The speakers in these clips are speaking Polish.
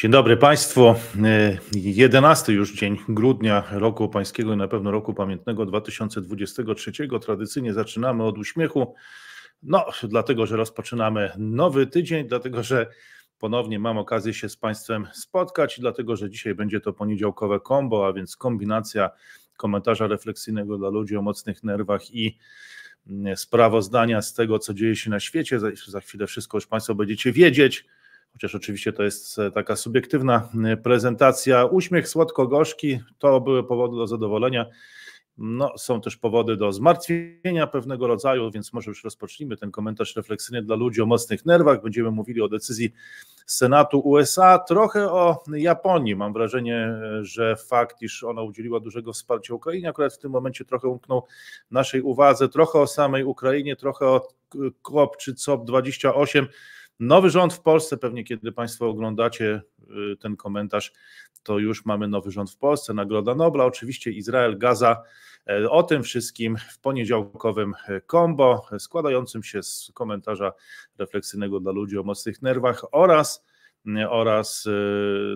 Dzień dobry Państwu. 11 y, już dzień grudnia roku pańskiego i na pewno roku pamiętnego 2023. Tradycyjnie zaczynamy od uśmiechu. No, dlatego, że rozpoczynamy nowy tydzień, dlatego, że ponownie mam okazję się z Państwem spotkać, dlatego, że dzisiaj będzie to poniedziałkowe kombo, a więc kombinacja komentarza refleksyjnego dla ludzi o mocnych nerwach i y, sprawozdania z tego, co dzieje się na świecie. Za, za chwilę wszystko już Państwo będziecie wiedzieć chociaż oczywiście to jest e, taka subiektywna e, prezentacja. Uśmiech słodko-gorzki to były powody do zadowolenia. No, są też powody do zmartwienia pewnego rodzaju, więc może już rozpocznijmy ten komentarz refleksyjny dla ludzi o mocnych nerwach. Będziemy mówili o decyzji Senatu USA, trochę o Japonii. Mam wrażenie, e, że fakt, iż ona udzieliła dużego wsparcia Ukrainie, akurat w tym momencie trochę umknął naszej uwadze. Trochę o samej Ukrainie, trochę o KOP czy COP28. Nowy rząd w Polsce, pewnie kiedy Państwo oglądacie y, ten komentarz, to już mamy nowy rząd w Polsce, Nagroda Nobla, oczywiście Izrael, Gaza. E, o tym wszystkim w poniedziałkowym e, kombo, e, składającym się z komentarza refleksyjnego dla ludzi o mocnych nerwach oraz mm, oraz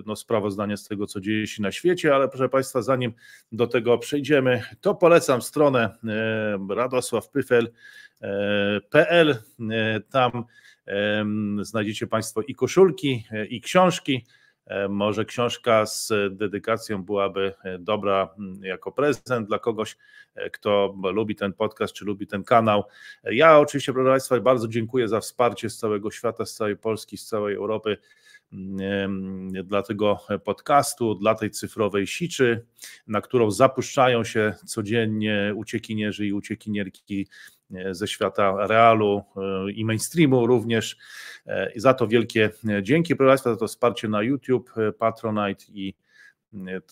no, sprawozdanie z tego, co dzieje się na świecie, ale proszę Państwa, zanim do tego przejdziemy, to polecam stronę radosławpyfel.pl. Tam Znajdziecie Państwo i koszulki, i książki. Może książka z dedykacją byłaby e, dobra jako prezent dla kogoś, e, kto lubi ten podcast czy lubi ten kanał. E, ja oczywiście, proszę Państwa, bardzo dziękuję za wsparcie z całego świata, z całej Polski, z całej Europy dla tego podcastu, dla tej cyfrowej siczy, na którą zapuszczają się codziennie uciekinierzy i uciekinierki E, ze świata realu e, i mainstreamu również. E, I za to wielkie dzięki, proszę Państwa, za to wsparcie na YouTube, Patronite i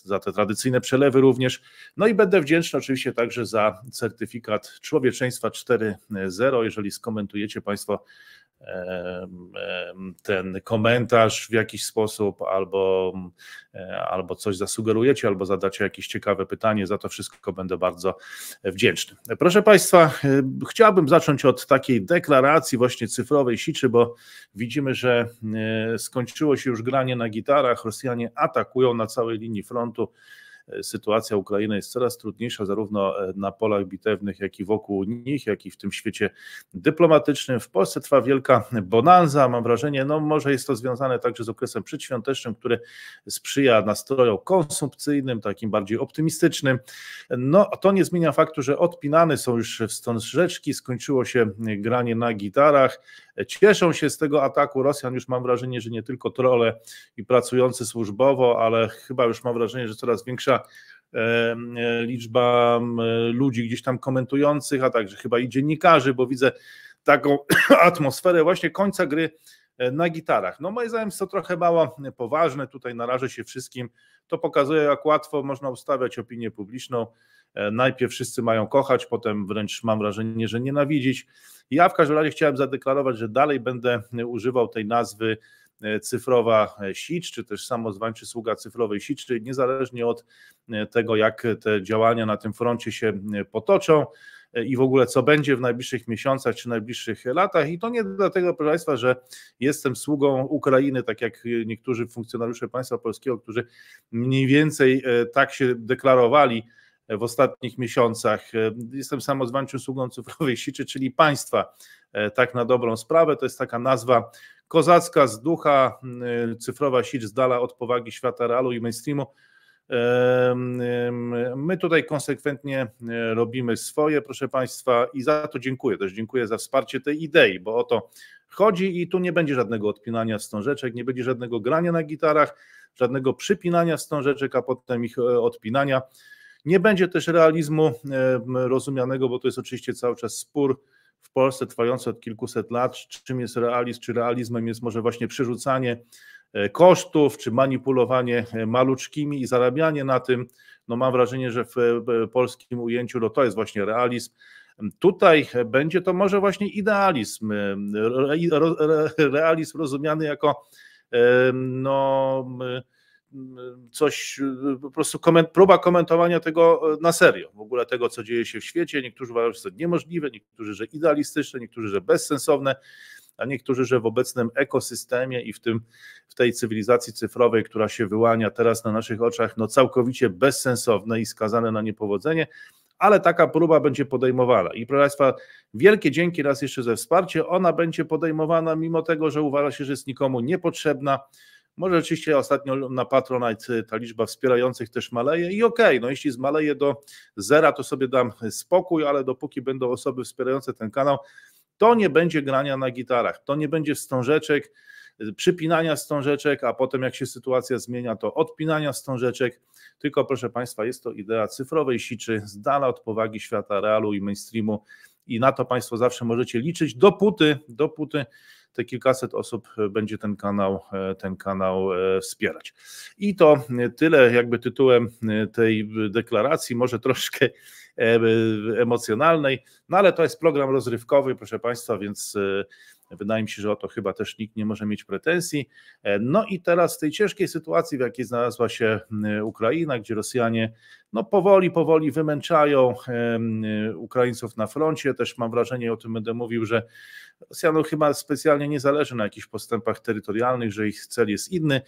za te tradycyjne przelewy również. No i będę wdzięczny oczywiście także za certyfikat Człowieczeństwa 4.0, jeżeli skomentujecie Państwo ten komentarz w jakiś sposób, albo, e, albo coś zasugerujecie, albo zadacie jakieś ciekawe pytanie. Za to wszystko będę bardzo wdzięczny. Proszę Państwa, e, chciałbym zacząć od takiej deklaracji właśnie cyfrowej siczy, bo widzimy, że e, skończyło się już granie na gitarach. Rosjanie atakują na całej linii frontu sytuacja Ukrainy jest coraz trudniejsza, zarówno e, na polach bitewnych, jak i wokół nich, jak i w tym świecie dyplomatycznym. W Polsce trwa wielka bonanza, mam wrażenie, no może jest to związane także z okresem przedświątecznym, który sprzyja nastrojom konsumpcyjnym, takim bardziej optymistycznym. No to nie zmienia faktu, że odpinane są już rzeczki, skończyło się granie na gitarach, cieszą się z tego ataku Rosjan, już mam wrażenie, że nie tylko trole i pracujący służbowo, ale chyba już mam wrażenie, że coraz większa E, e, liczba ludzi gdzieś tam komentujących, a także chyba i dziennikarzy, bo widzę taką atmosferę właśnie końca gry e, na gitarach. No moim zdaniem to trochę mało poważne, tutaj narażę się wszystkim. To pokazuje jak łatwo można ustawiać opinię publiczną. Najpierw wszyscy mają kochać, potem wręcz mam wrażenie, że nienawidzić. Ja w każdym razie chciałem zadeklarować, że dalej będę używał tej nazwy E, cyfrowa e, sić, czy też samozwań, sługa cyfrowej sić, czyli niezależnie od e, tego, jak te działania na tym froncie się potoczą i w ogóle co będzie w najbliższych miesiącach czy najbliższych latach. I to nie dlatego, proszę Państwa, że jestem sługą Ukrainy, tak jak niektórzy funkcjonariusze państwa polskiego, którzy mniej więcej tak się deklarowali w ostatnich miesiącach. Jestem samozwańczym sługą cyfrowej sieci, czyli państwa, tak na dobrą sprawę. To jest taka nazwa, kozacka z ducha, y, cyfrowa sieć z dala od powagi świata realu i mainstreamu. My tutaj konsekwentnie e, robimy swoje, proszę Państwa, i za to dziękuję. Też dziękuję za wsparcie tej idei, bo o to chodzi i tu nie będzie żadnego odpinania stążeczek, nie będzie żadnego grania na gitarach, żadnego przypinania stążeczek, a potem ich e, odpinania. Nie będzie też realizmu rozumianego, bo to jest oczywiście cały czas spór w Polsce trwające od kilkuset lat, czym jest realizm, czy realizmem jest może właśnie przerzucanie e, kosztów, czy manipulowanie e, maluczkimi i zarabianie na tym. No mam wrażenie, że w e, polskim ujęciu no to jest właśnie realizm. Tutaj będzie to może właśnie idealizm, realizm rozumiany jako no Mm, coś, y, po prostu koment, próba komentowania tego e, na serio, w ogóle tego, co dzieje się w świecie. Niektórzy uważają, że to niemożliwe, niektórzy, że idealistyczne, niektórzy, że bezsensowne, a niektórzy, że w obecnym ekosystemie i w, tym, w tej cywilizacji cyfrowej, która się wyłania teraz na naszych oczach, no całkowicie bezsensowne i skazane na niepowodzenie ale taka próba będzie podejmowana. I proszę Państwa, wielkie dzięki raz jeszcze za wsparcie. Ona będzie podejmowana, mimo tego, że uważa się, że jest nikomu niepotrzebna. Może oczywiście ostatnio na Patronite e, ta liczba wspierających też maleje i okej, okay, no jeśli zmaleje do zera, to sobie dam spokój, ale dopóki będą osoby wspierające ten kanał, to nie będzie grania na gitarach, to nie będzie wstążeczek, e, przypinania wstążeczek, a potem jak się sytuacja zmienia, to odpinania wstążeczek. Tylko proszę Państwa, jest to idea cyfrowej siczy, z dala od powagi świata realu i mainstreamu i na to Państwo zawsze możecie liczyć, dopóty, dopóty te kilkaset osób e, będzie ten kanał, e, ten kanał e, wspierać. I to tyle jakby tytułem tej deklaracji, może troszkę emocjonalnej, no ale to jest program rozrywkowy, proszę Państwa, więc wydaje mi się, że o to chyba też nikt nie może mieć pretensji. No i teraz w tej ciężkiej sytuacji, w jakiej znalazła się Ukraina, gdzie Rosjanie no powoli, powoli wymęczają Ukraińców na froncie, też mam wrażenie, o tym będę mówił, że Rosjanom chyba specjalnie nie zależy na jakichś postępach terytorialnych, że ich cel jest inny.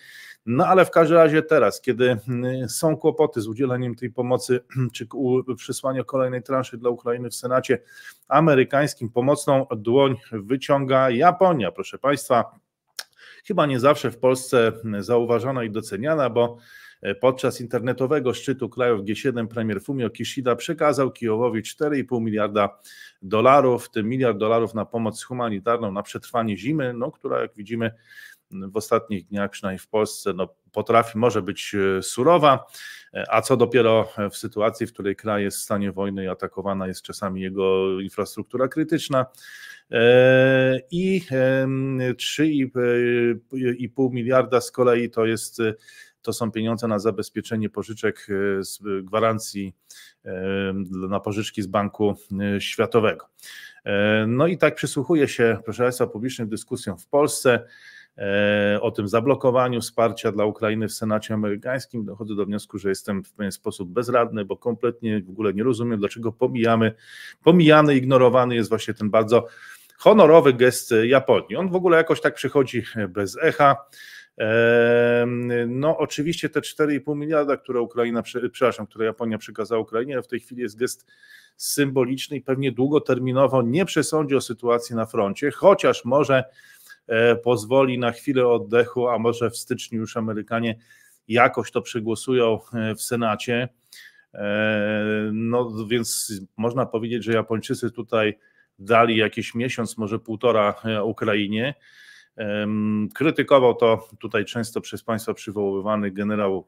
No ale w każdym razie teraz, kiedy y, są kłopoty z udzieleniem tej pomocy, czy przysłania kolejnej transzy dla Ukrainy w Senacie amerykańskim, pomocną dłoń wyciąga Japonia, proszę Państwa. Chyba nie zawsze w Polsce y, zauważona i doceniana, bo E, podczas internetowego szczytu krajów G7 premier Fumio Kishida przekazał Kijowowi 4,5 miliarda dolarów, w tym miliard dolarów na pomoc humanitarną, na przetrwanie zimy, no, która jak widzimy w ostatnich dniach, przynajmniej w Polsce, no, potrafi, może być e, surowa, e, a co dopiero w sytuacji, w której kraj jest w stanie wojny i atakowana jest czasami jego infrastruktura krytyczna. I 3,5 miliarda z kolei to jest to są pieniądze na zabezpieczenie pożyczek e, z e, gwarancji e, na pożyczki z Banku Światowego. No i tak przysłuchuję się, proszę Państwa, publicznym dyskusjom w Polsce o tym zablokowaniu wsparcia dla Ukrainy w Senacie Amerykańskim. Dochodzę do wniosku, że jestem w pewien sposób bezradny, bo kompletnie w ogóle nie rozumiem, dlaczego pomijamy, pomijany, ignorowany jest właśnie ten bardzo honorowy gest Japonii. On w ogóle jakoś tak przychodzi bez echa. No, oczywiście te 4,5 miliarda, które Ukraina, przepraszam, które Japonia przekazała Ukrainie, w tej chwili jest gest symboliczny i pewnie długoterminowo nie przesądzi o sytuacji na froncie, chociaż może e, pozwoli na chwilę oddechu, a może w styczniu już Amerykanie jakoś to przegłosują e, w Senacie. E, no więc można powiedzieć, że Japończycy tutaj dali jakiś miesiąc, może półtora Ukrainie. Krytykował to tutaj często przez Państwa przywoływany generał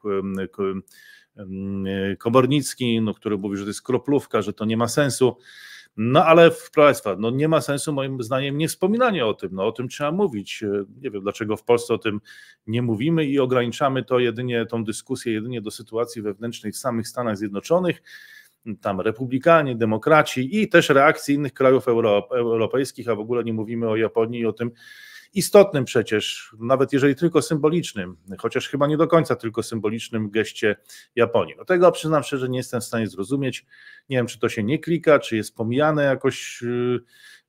Kobornicki, no, który mówi, że to jest kroplówka, że to nie ma sensu. No ale proszę Państwa, no nie ma sensu moim zdaniem nie wspominanie o tym, no o tym trzeba mówić. E, nie wiem dlaczego w Polsce o tym nie mówimy i ograniczamy to jedynie, tą dyskusję jedynie do sytuacji wewnętrznej w samych Stanach Zjednoczonych, tam republikanie, demokraci i też reakcji innych krajów euro, europejskich, a w ogóle nie mówimy o Japonii i o tym, istotnym przecież, nawet jeżeli tylko symbolicznym, chociaż chyba nie do końca tylko symbolicznym geście Japonii. No tego przyznam szczerze, nie jestem w stanie zrozumieć. Nie wiem, czy to się nie klika, czy jest pomijane jakoś y,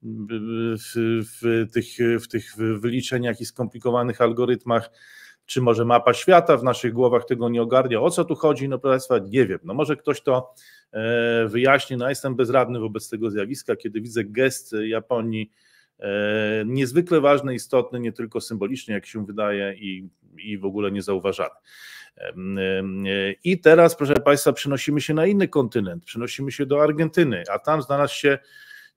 y, w, w tych, w tych wyliczeniach i skomplikowanych algorytmach czy może mapa świata w naszych głowach tego nie ogarnia. O co tu chodzi? No proszę Państwa, nie wiem. No może ktoś to e, wyjaśni. No jestem bezradny wobec tego zjawiska, kiedy widzę gest Japonii E, niezwykle ważny, istotny, nie tylko symbolicznie, jak się wydaje, i, i w ogóle niezauważany. E, I teraz, proszę Państwa, przenosimy się na inny kontynent, przenosimy się do Argentyny, a tam znalazł się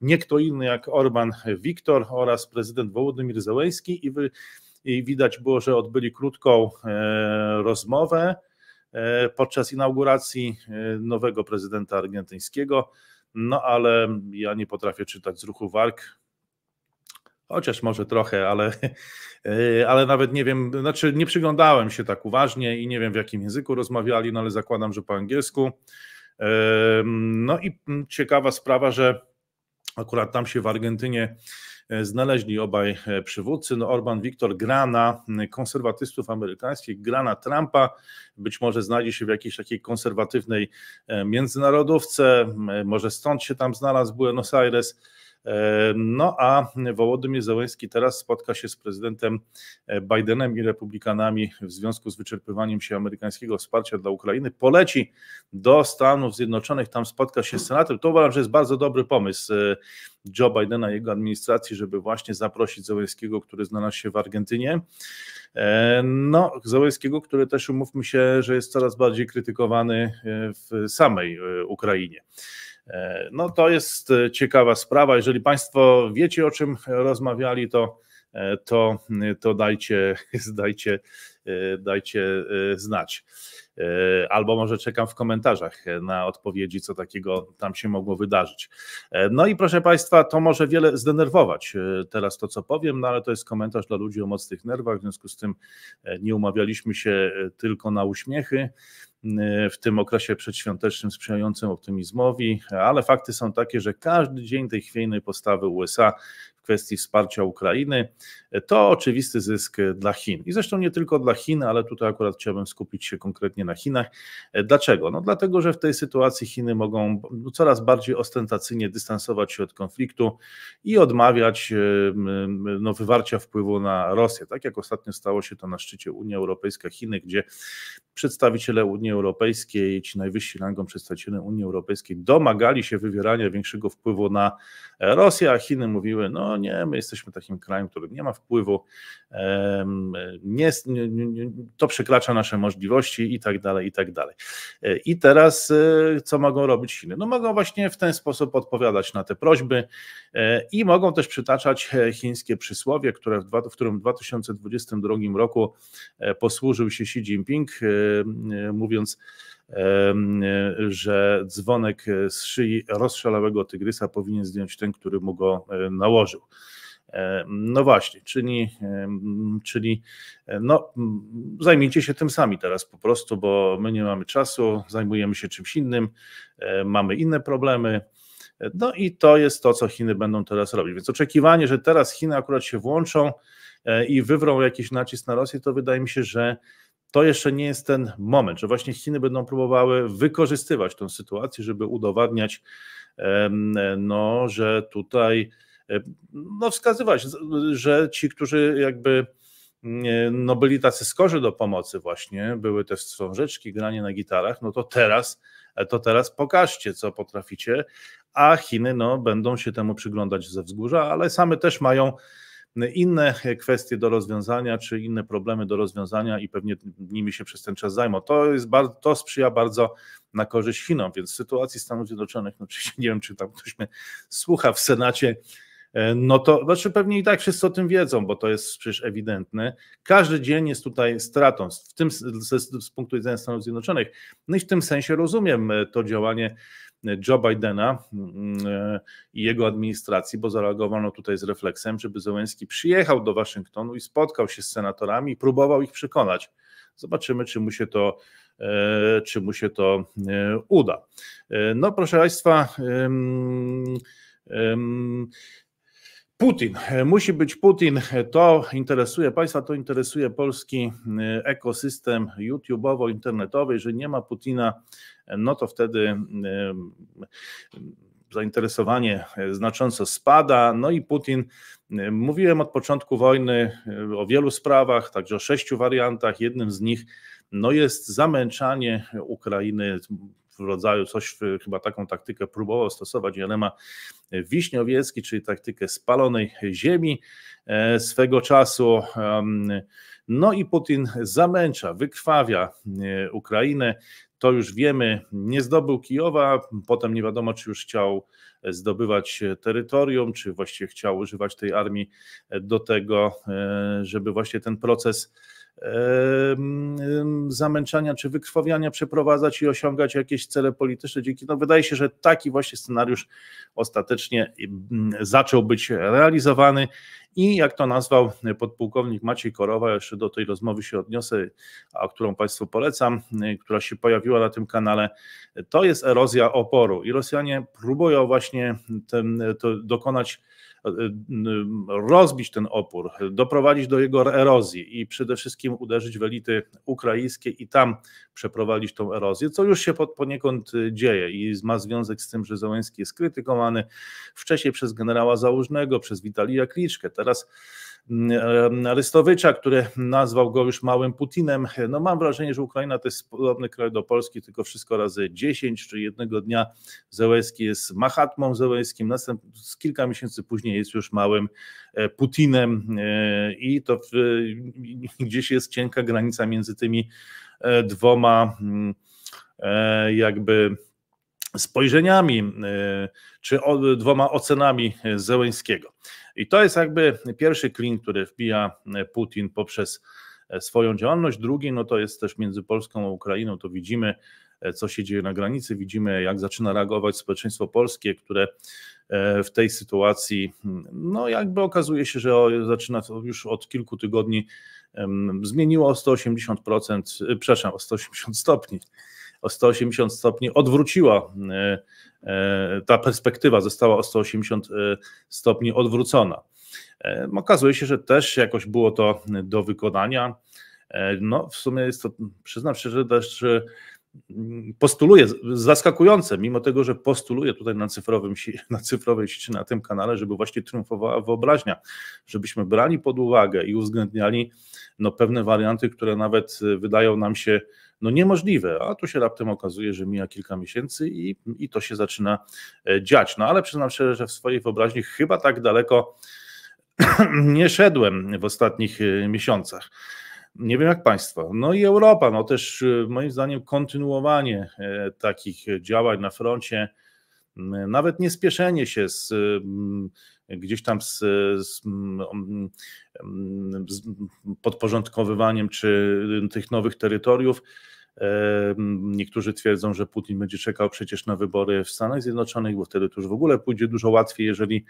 nie kto inny jak Orban Wiktor oraz prezydent Wołodymir Zełenski i, wy, i widać było, że odbyli krótką e, rozmowę e, podczas inauguracji e, nowego prezydenta argentyńskiego. No ale ja nie potrafię czytać z ruchu warg, chociaż może trochę, ale, e, ale nawet nie wiem, znaczy nie przyglądałem się tak uważnie i nie wiem w jakim języku rozmawiali, no ale zakładam, że po angielsku. No i ciekawa sprawa, że akurat tam się w Argentynie e, znaleźli obaj e, przywódcy. No Orban Wiktor grana konserwatystów amerykańskich, grana Trumpa, być może znajdzie się w jakiejś takiej konserwatywnej międzynarodówce, może stąd się tam znalazł Buenos Aires. No a Wołodymyr Zełenski teraz spotka się z prezydentem e, Bidenem i republikanami w związku z wyczerpywaniem się amerykańskiego wsparcia dla Ukrainy. Poleci do Stanów Zjednoczonych, tam spotka się z senatem. To uważam, że jest bardzo dobry pomysł e, Joe Bidena i jego administracji, żeby właśnie zaprosić Zełenskiego, który znalazł się w Argentynie. E, no, Zełenskiego, który też umówmy się, że jest coraz bardziej krytykowany w samej Ukrainie. E, no to jest e, ciekawa sprawa. Jeżeli Państwo wiecie, o czym rozmawiali, to, e, to, to dajcie, dajcie, dajcie znać. Albo może czekam w komentarzach na odpowiedzi, co takiego tam się mogło wydarzyć. No i proszę Państwa, to może wiele zdenerwować teraz to, co powiem, no ale to jest komentarz dla ludzi o mocnych nerwach, w związku z tym nie umawialiśmy się tylko na uśmiechy. Y, w tym okresie przedświątecznym sprzyjającym optymizmowi, ale fakty są takie, że każdy dzień tej chwiejnej postawy USA w kwestii wsparcia Ukrainy, to oczywisty zysk dla Chin. I zresztą nie tylko dla Chin, ale tutaj akurat chciałbym skupić się konkretnie na Chinach. Dlaczego? No dlatego, że w tej sytuacji Chiny mogą no, coraz bardziej ostentacyjnie dystansować się od konfliktu i odmawiać no, wywarcia wpływu na Rosję. Tak jak ostatnio stało się to na szczycie Unia Europejska-Chiny, gdzie przedstawiciele Unii Europejskiej, ci najwyżsi rangą przedstawiciele Unii Europejskiej domagali się wywierania większego wpływu na Rosję, a Chiny mówiły, no no nie, my jesteśmy takim krajem, który nie ma wpływu, nie, to przekracza nasze możliwości i tak dalej, i tak dalej. E, I teraz e, co mogą robić Chiny? No mogą właśnie w ten sposób odpowiadać na te prośby e, i mogą też przytaczać chińskie przysłowie, które w, w którym w 2022 roku posłużył się Xi Jinping, mówiąc, że dzwonek z szyi rozszalałego tygrysa powinien zdjąć ten, który mu go e, nałożył. No właśnie, czyli, czyli e, no, zajmijcie się tym sami teraz po prostu, bo my nie mamy czasu, zajmujemy się czymś innym, e, mamy inne problemy. No i to jest to, co Chiny będą teraz robić. Więc oczekiwanie, że teraz Chiny akurat się włączą i wywrą jakiś nacisk na Rosję, to wydaje mi się, że to jeszcze nie jest ten moment, że właśnie Chiny będą próbowały wykorzystywać tę sytuację, żeby udowadniać, no, że tutaj, no, wskazywać, że ci, którzy jakby no, byli tacy skorzy do pomocy, właśnie, były te wstążeczki, granie na gitarach, no to teraz, e, to teraz pokażcie, co potraficie, a Chiny no, będą się temu przyglądać ze wzgórza, ale same też mają inne kwestie do rozwiązania, czy inne problemy do rozwiązania i pewnie nimi się przez ten czas zajmą. To, jest bardzo, to sprzyja bardzo na korzyść Chinom, więc w sytuacji Stanów Zjednoczonych, no oczywiście nie wiem, czy tam ktoś mnie słucha w Senacie, e, no to znaczy pewnie i tak wszyscy o tym wiedzą, bo to jest przecież ewidentne. Każdy dzień jest tutaj stratą, w tym, z, z punktu widzenia Stanów Zjednoczonych. No i w tym sensie rozumiem e, to działanie Joe Bidena mm, e, i jego administracji, bo zareagowano tutaj z refleksem, żeby Zełenski przyjechał do Waszyngtonu i spotkał się z senatorami, i próbował ich przekonać. Zobaczymy, czy mu się to e, czy mu się to e, uda. No proszę Państwa, Putin, musi być Putin. To interesuje Państwa, to interesuje polski e, ekosystem YouTubeowo-internetowy. Jeżeli nie ma Putina, e, no to wtedy e, zainteresowanie znacząco spada. No i Putin, mówiłem od początku wojny o wielu sprawach, także o sześciu wariantach. Jednym z nich no jest zamęczanie Ukrainy w rodzaju, coś chyba taką taktykę próbował stosować Jelema Wiśniowiecki, czyli taktykę spalonej ziemi e, swego czasu. No i Putin zamęcza, wykrwawia e, Ukrainę. To już wiemy, nie zdobył Kijowa, potem nie wiadomo, czy już chciał zdobywać terytorium, czy właściwie chciał używać tej armii do tego, e, żeby właśnie ten proces zamęczania czy wykrwawiania przeprowadzać i osiągać jakieś cele polityczne dzięki. No wydaje się, że taki właśnie scenariusz ostatecznie zaczął być realizowany i jak to nazwał podpułkownik Maciej Korowa, jeszcze do tej rozmowy się odniosę, a którą Państwu polecam, y, która się pojawiła na tym kanale, to jest erozja oporu i Rosjanie próbują właśnie ten, dokonać E, e, rozbić ten opór, doprowadzić do jego erozji i przede wszystkim uderzyć w elity ukraińskie i tam przeprowadzić tą erozję, co już się pod, poniekąd e, dzieje i ma związek z tym, że Załęski jest krytykowany wcześniej przez generała Załużnego, przez Witalija Kliczkę, teraz Mm, Arystowicza, który nazwał go już małym Putinem. No mam wrażenie, że Ukraina to jest podobny kraj do Polski, tylko wszystko razy 10, czy jednego dnia Zełęski jest Mahatmą Zełęskim, z kilka miesięcy później jest już małym e, Putinem e, i to gdzieś jest cienka granica między tymi e, dwoma mm, jakby spojrzeniami e, czy dwoma ocenami Zełęskiego. I to jest jakby pierwszy klin, który wbija e, Putin poprzez e, swoją działalność. Drugi, no to jest też między Polską a Ukrainą, to widzimy, co się dzieje na granicy, widzimy, jak zaczyna reagować społeczeństwo polskie, które w tej sytuacji, no jakby okazuje się, że zaczyna już od kilku tygodni zmieniło o 180%, przepraszam, o 180 stopni o 180 stopni odwróciła, e, e, ta perspektywa została o 180 e, stopni odwrócona. Okazuje się, że też jakoś było to do wykonania. No, w sumie jest to, przyznam się, że też mm, postuluje, zaskakujące, mimo tego, że postuluje tutaj na, cyfrowym, na cyfrowej sieci, na tym kanale, żeby właśnie triumfowała wyobraźnia, żebyśmy brali pod uwagę i uwzględniali no, pewne warianty, które nawet wydają nam się no niemożliwe, a tu się raptem okazuje, że mija kilka miesięcy i, i to się zaczyna e, dziać. No ale przyznam szczerze, że w swojej wyobraźni chyba tak daleko nie szedłem w ostatnich e, miesiącach. Nie wiem jak Państwo. No i Europa, no też e, moim zdaniem kontynuowanie takich działań na froncie, nawet nie spieszenie się z gdzieś tam z, z, mm, mm, z podporządkowywaniem czy tych nowych terytoriów. E, niektórzy twierdzą, że Putin będzie czekał przecież na wybory w Stanach Zjednoczonych, bo wtedy to już w ogóle pójdzie dużo łatwiej, jeżeli,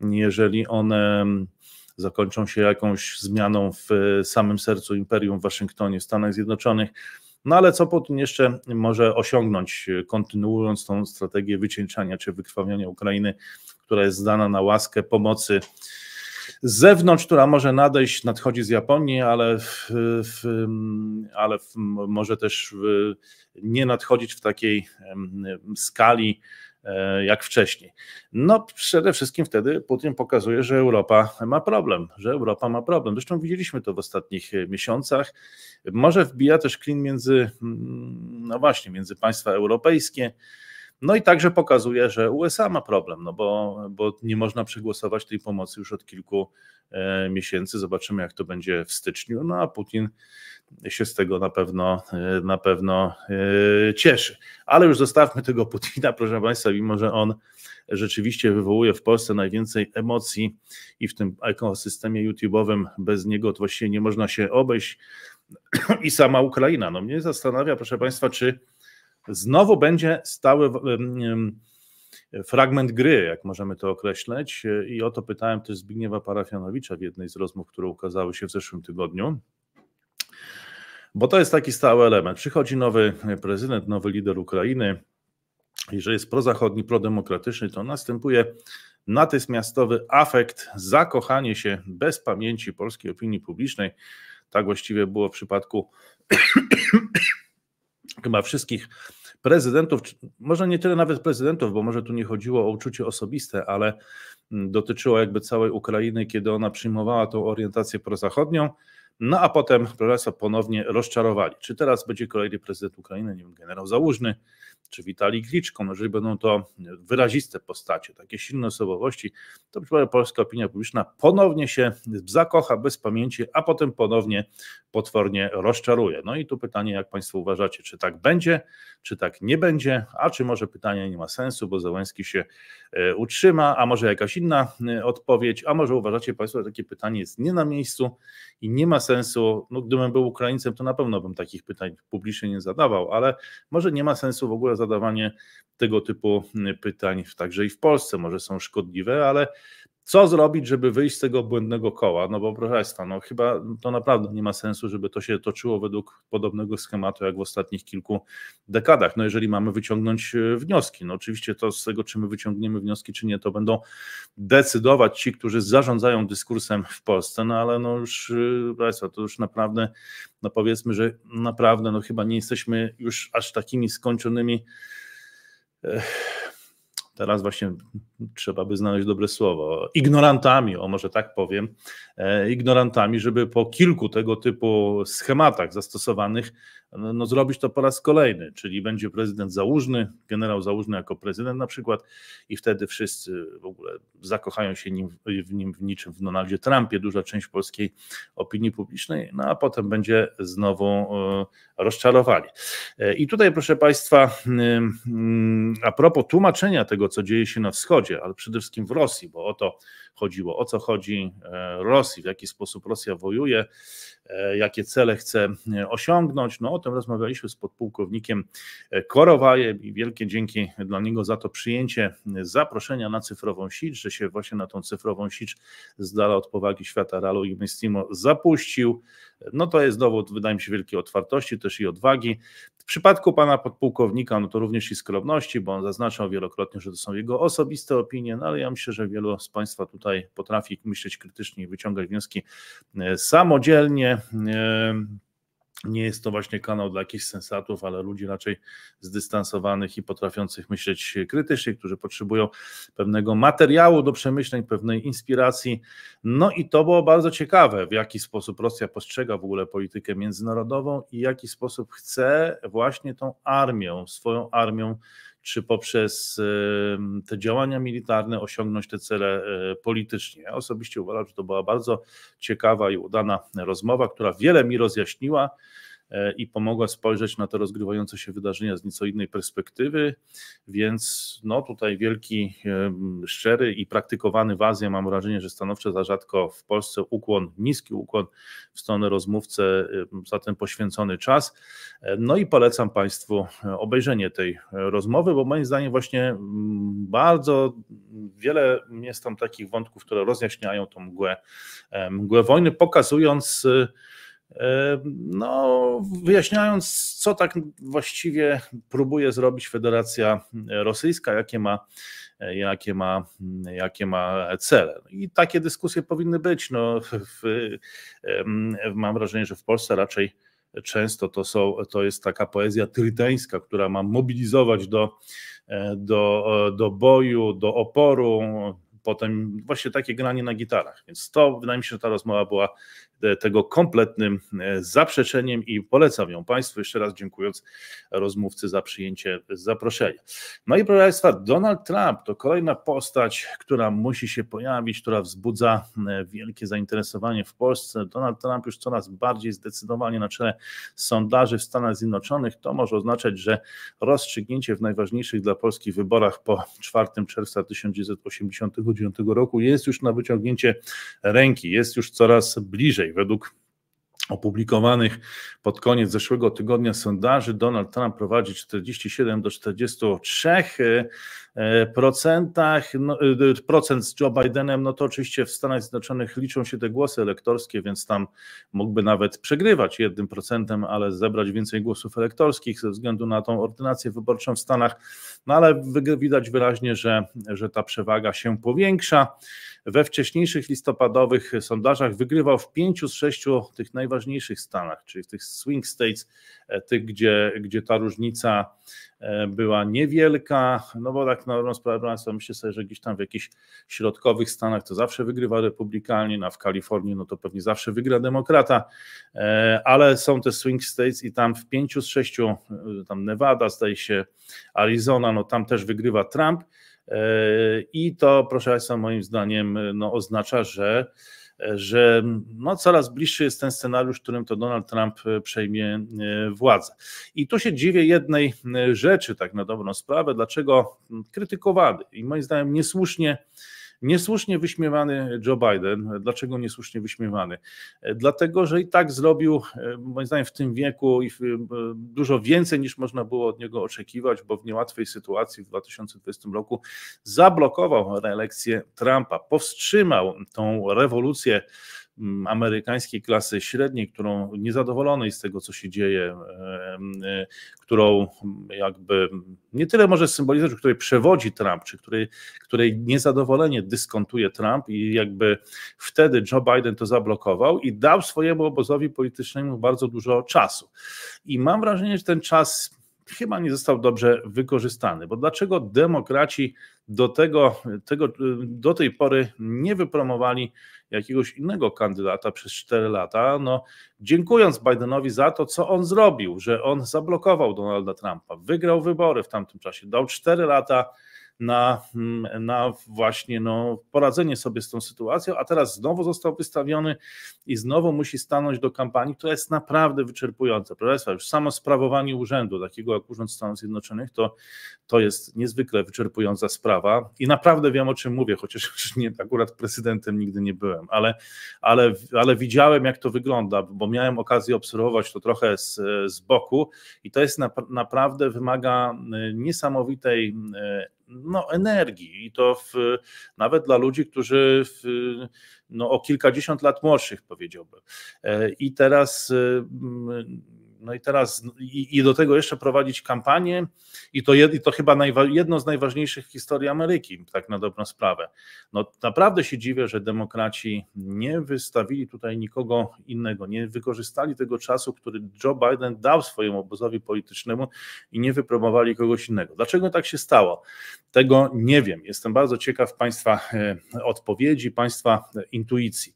jeżeli one zakończą się jakąś zmianą w samym sercu imperium w Waszyngtonie, w Stanach Zjednoczonych. No ale co Putin jeszcze może osiągnąć, kontynuując tą strategię wycieńczania czy wykrwawiania Ukrainy która jest zdana na łaskę pomocy z zewnątrz, która może nadejść, nadchodzi z Japonii, ale, w, w, mm, ale w, może też nie nadchodzić w takiej skali e, jak wcześniej. No przede wszystkim wtedy Putin pokazuje, że Europa ma problem, że Europa ma problem. Zresztą widzieliśmy to w ostatnich e, miesiącach. Może wbija też klin między, mm, no właśnie, między państwa europejskie, no i także pokazuje, że USA ma problem, no bo, bo nie można przegłosować tej pomocy już od kilku e, miesięcy. Zobaczymy, jak to będzie w styczniu. No a Putin się z tego na pewno, e, na pewno e, cieszy. Ale już zostawmy tego Putina, proszę Państwa, mimo że on rzeczywiście wywołuje w Polsce najwięcej emocji i w tym ekosystemie YouTube'owym bez niego to właściwie nie można się obejść. I sama Ukraina. No mnie zastanawia, proszę Państwa, czy Znowu będzie stały fragment gry, jak możemy to określać. I o to pytałem też Zbigniewa Parafianowicza w jednej z rozmów, które ukazały się w zeszłym tygodniu. Bo to jest taki stały element. Przychodzi nowy prezydent, nowy lider Ukrainy. Jeżeli jest prozachodni, prodemokratyczny, to następuje natychmiastowy afekt, zakochanie się bez pamięci polskiej opinii publicznej. Tak właściwie było w przypadku chyba wszystkich prezydentów, może nie tyle nawet prezydentów, bo może tu nie chodziło o uczucie osobiste, ale mm, dotyczyło jakby całej Ukrainy, kiedy ona przyjmowała tą orientację prozachodnią, no a potem prezesa ponownie rozczarowali. Czy teraz będzie kolejny prezydent Ukrainy, nie wiem, generał załóżny? czy Witali Gliczką, no jeżeli będą to wyraziste postacie, takie silne osobowości, to być może polska opinia publiczna ponownie się zakocha bez pamięci, a potem ponownie potwornie rozczaruje. No i tu pytanie, jak Państwo uważacie, czy tak będzie, czy tak nie będzie, a czy może pytanie nie ma sensu, bo Załęski się e, utrzyma, a może jakaś inna e, odpowiedź, a może uważacie Państwo, że takie pytanie jest nie na miejscu i nie ma sensu, no gdybym był Ukraińcem, to na pewno bym takich pytań publicznie nie zadawał, ale może nie ma sensu w ogóle zadawanie tego typu mm, pytań także i w Polsce może są szkodliwe, ale co zrobić, żeby wyjść z tego błędnego koła? No bo proszę Państwa, no chyba to naprawdę nie ma sensu, żeby to się toczyło według podobnego schematu jak w ostatnich kilku dekadach. No jeżeli mamy wyciągnąć e, wnioski, no oczywiście to z tego, czy my wyciągniemy wnioski, czy nie, to będą decydować ci, którzy zarządzają dyskursem w Polsce, no ale no już, e, proszę Państwa, to już naprawdę, no powiedzmy, że naprawdę, no chyba nie jesteśmy już aż takimi skończonymi e, teraz właśnie trzeba by znaleźć dobre słowo, ignorantami, o może tak powiem, e, ignorantami, żeby po kilku tego typu schematach zastosowanych no, no, zrobić to po raz kolejny, czyli będzie prezydent Załużny, generał Załużny jako prezydent na przykład i wtedy wszyscy w ogóle zakochają się nim, w nim w niczym w Donaldzie Trumpie, duża część polskiej opinii publicznej, no a potem będzie znowu e, rozczarowali. E, I tutaj proszę Państwa, mm, a propos tłumaczenia tego, co dzieje się na wschodzie, ale przede wszystkim w Rosji, bo oto chodziło. O co chodzi e, Rosji, w jaki sposób Rosja wojuje, e, jakie cele chce e, osiągnąć. No o tym rozmawialiśmy z podpułkownikiem Korowajem i wielkie dzięki dla niego za to przyjęcie zaproszenia na cyfrową sieć, że się właśnie na tą cyfrową sieć z dala od powagi świata Ralu i Mistimo zapuścił. No to jest dowód, wydaje mi się, wielkiej otwartości, też i odwagi. W przypadku pana podpułkownika, no to również i skromności, bo on zaznaczał wielokrotnie, że to są jego osobiste opinie, no ale ja myślę, że wielu z państwa tutaj potrafi myśleć krytycznie i wyciągać wnioski e, samodzielnie. E, nie jest to właśnie kanał dla jakichś sensatów, ale ludzi raczej zdystansowanych i potrafiących myśleć krytycznie, którzy potrzebują pewnego materiału do przemyśleń, pewnej inspiracji. No i to było bardzo ciekawe, w jaki sposób Rosja postrzega w ogóle politykę międzynarodową i w jaki sposób chce właśnie tą armią, swoją armią czy poprzez te działania militarne osiągnąć te cele e, politycznie. Ja osobiście uważam, że to była bardzo ciekawa i udana rozmowa, która wiele mi rozjaśniła. E, i pomogła spojrzeć na te rozgrywające się wydarzenia z nieco innej perspektywy, więc no tutaj wielki, e, szczery i praktykowany w Azji, mam wrażenie, że stanowczo za rzadko w Polsce ukłon, niski ukłon w stronę rozmówcę, e, zatem poświęcony czas. No i polecam Państwu obejrzenie tej rozmowy, bo moim zdaniem właśnie mm, bardzo wiele jest tam takich wątków, które rozjaśniają tą mgłę, mgłę wojny, pokazując no, wyjaśniając, co tak właściwie próbuje zrobić Federacja Rosyjska, jakie ma, jakie ma, jakie ma cele. I takie dyskusje powinny być. No, w, mam wrażenie, że w Polsce raczej często to, są, to jest taka poezja tryteńska, która ma mobilizować do, e, do, do boju, do oporu, potem właśnie takie granie na gitarach. Więc to wydaje mi się, że ta rozmowa była E, tego kompletnym e, zaprzeczeniem i polecam ją Państwu. Jeszcze raz dziękując rozmówcy za przyjęcie zaproszenia. No i proszę Państwa, Donald Trump to kolejna postać, która musi się pojawić, która wzbudza e, wielkie zainteresowanie w Polsce. Donald Trump już coraz bardziej zdecydowanie na czele sondaży w Stanach Zjednoczonych. To może oznaczać, że rozstrzygnięcie w najważniejszych dla Polski wyborach po 4 czerwca 1989 roku jest już na wyciągnięcie ręki, jest już coraz bliżej bliżej. Według opublikowanych pod koniec zeszłego tygodnia sondaży Donald Trump prowadzi 47 do 43 E, procentach, no, e, procent z Joe Bidenem, no to oczywiście w Stanach Zjednoczonych liczą się te głosy elektorskie, więc tam mógłby nawet przegrywać jednym procentem, ale zebrać więcej głosów elektorskich ze względu na tą ordynację wyborczą w Stanach, no ale widać wyraźnie, że, że ta przewaga się powiększa. We wcześniejszych listopadowych sondażach wygrywał w pięciu z sześciu tych najważniejszych stanach, czyli w tych swing states, e, tych, gdzie, gdzie ta różnica E, była niewielka, no bo tak na dobrą sprawę myślę sobie, że gdzieś tam w jakichś środkowych Stanach to zawsze wygrywa republikanin, a w Kalifornii no to pewnie zawsze wygra demokrata, e, ale są te swing states i tam w pięciu z sześciu, e, tam Nevada zdaje się, Arizona, no tam też wygrywa Trump i to proszę Państwa moim zdaniem no oznacza, że że no coraz bliższy jest ten scenariusz, w którym to Donald Trump e, przejmie e, władzę. I tu się dziwię jednej e, rzeczy, tak na dobrą sprawę, dlaczego krytykowany i moim zdaniem niesłusznie Niesłusznie wyśmiewany Joe Biden. Dlaczego niesłusznie wyśmiewany? Dlatego, że i tak zrobił, e, moim zdaniem, w tym wieku e, dużo więcej niż można było od niego oczekiwać, bo w niełatwej sytuacji w 2020 roku zablokował reelekcję Trumpa, powstrzymał tą rewolucję amerykańskiej klasy średniej, którą niezadowolonej z tego, co się dzieje, e, e, którą jakby nie tyle może symbolizować, której przewodzi Trump, czy której, której niezadowolenie dyskontuje Trump i jakby wtedy Joe Biden to zablokował i dał swojemu obozowi politycznemu bardzo dużo czasu. I mam wrażenie, że ten czas chyba nie został dobrze wykorzystany. Bo dlaczego demokraci do, tego, tego, do tej pory nie wypromowali jakiegoś innego kandydata przez 4 lata? No, dziękując Bidenowi za to, co on zrobił, że on zablokował Donalda Trumpa, wygrał wybory w tamtym czasie, dał 4 lata na, mm, na właśnie no, poradzenie sobie z tą sytuacją, a teraz znowu został wystawiony i znowu musi stanąć do kampanii, która jest naprawdę wyczerpująca. Proszę Państwa, już samo sprawowanie urzędu, takiego jak Urząd Stanów Zjednoczonych, to, to jest niezwykle wyczerpująca sprawa i naprawdę wiem o czym mówię, chociaż nie, akurat prezydentem nigdy nie byłem, ale, ale, ale widziałem jak to wygląda, bo miałem okazję obserwować to trochę z, z boku i to jest na, naprawdę wymaga y, niesamowitej y, no, energii i to w, nawet dla ludzi, którzy w, no, o kilkadziesiąt lat młodszych powiedziałbym. E, I teraz e, no i teraz i, i do tego jeszcze prowadzić kampanię i to, jed, i to chyba najwa, jedno z najważniejszych w historii Ameryki, tak na dobrą sprawę. No naprawdę się dziwię, że demokraci nie wystawili tutaj nikogo innego, nie wykorzystali tego czasu, który Joe Biden dał swojemu obozowi politycznemu i nie wypromowali kogoś innego. Dlaczego tak się stało? Tego nie wiem. Jestem bardzo ciekaw Państwa e, odpowiedzi, Państwa e, intuicji.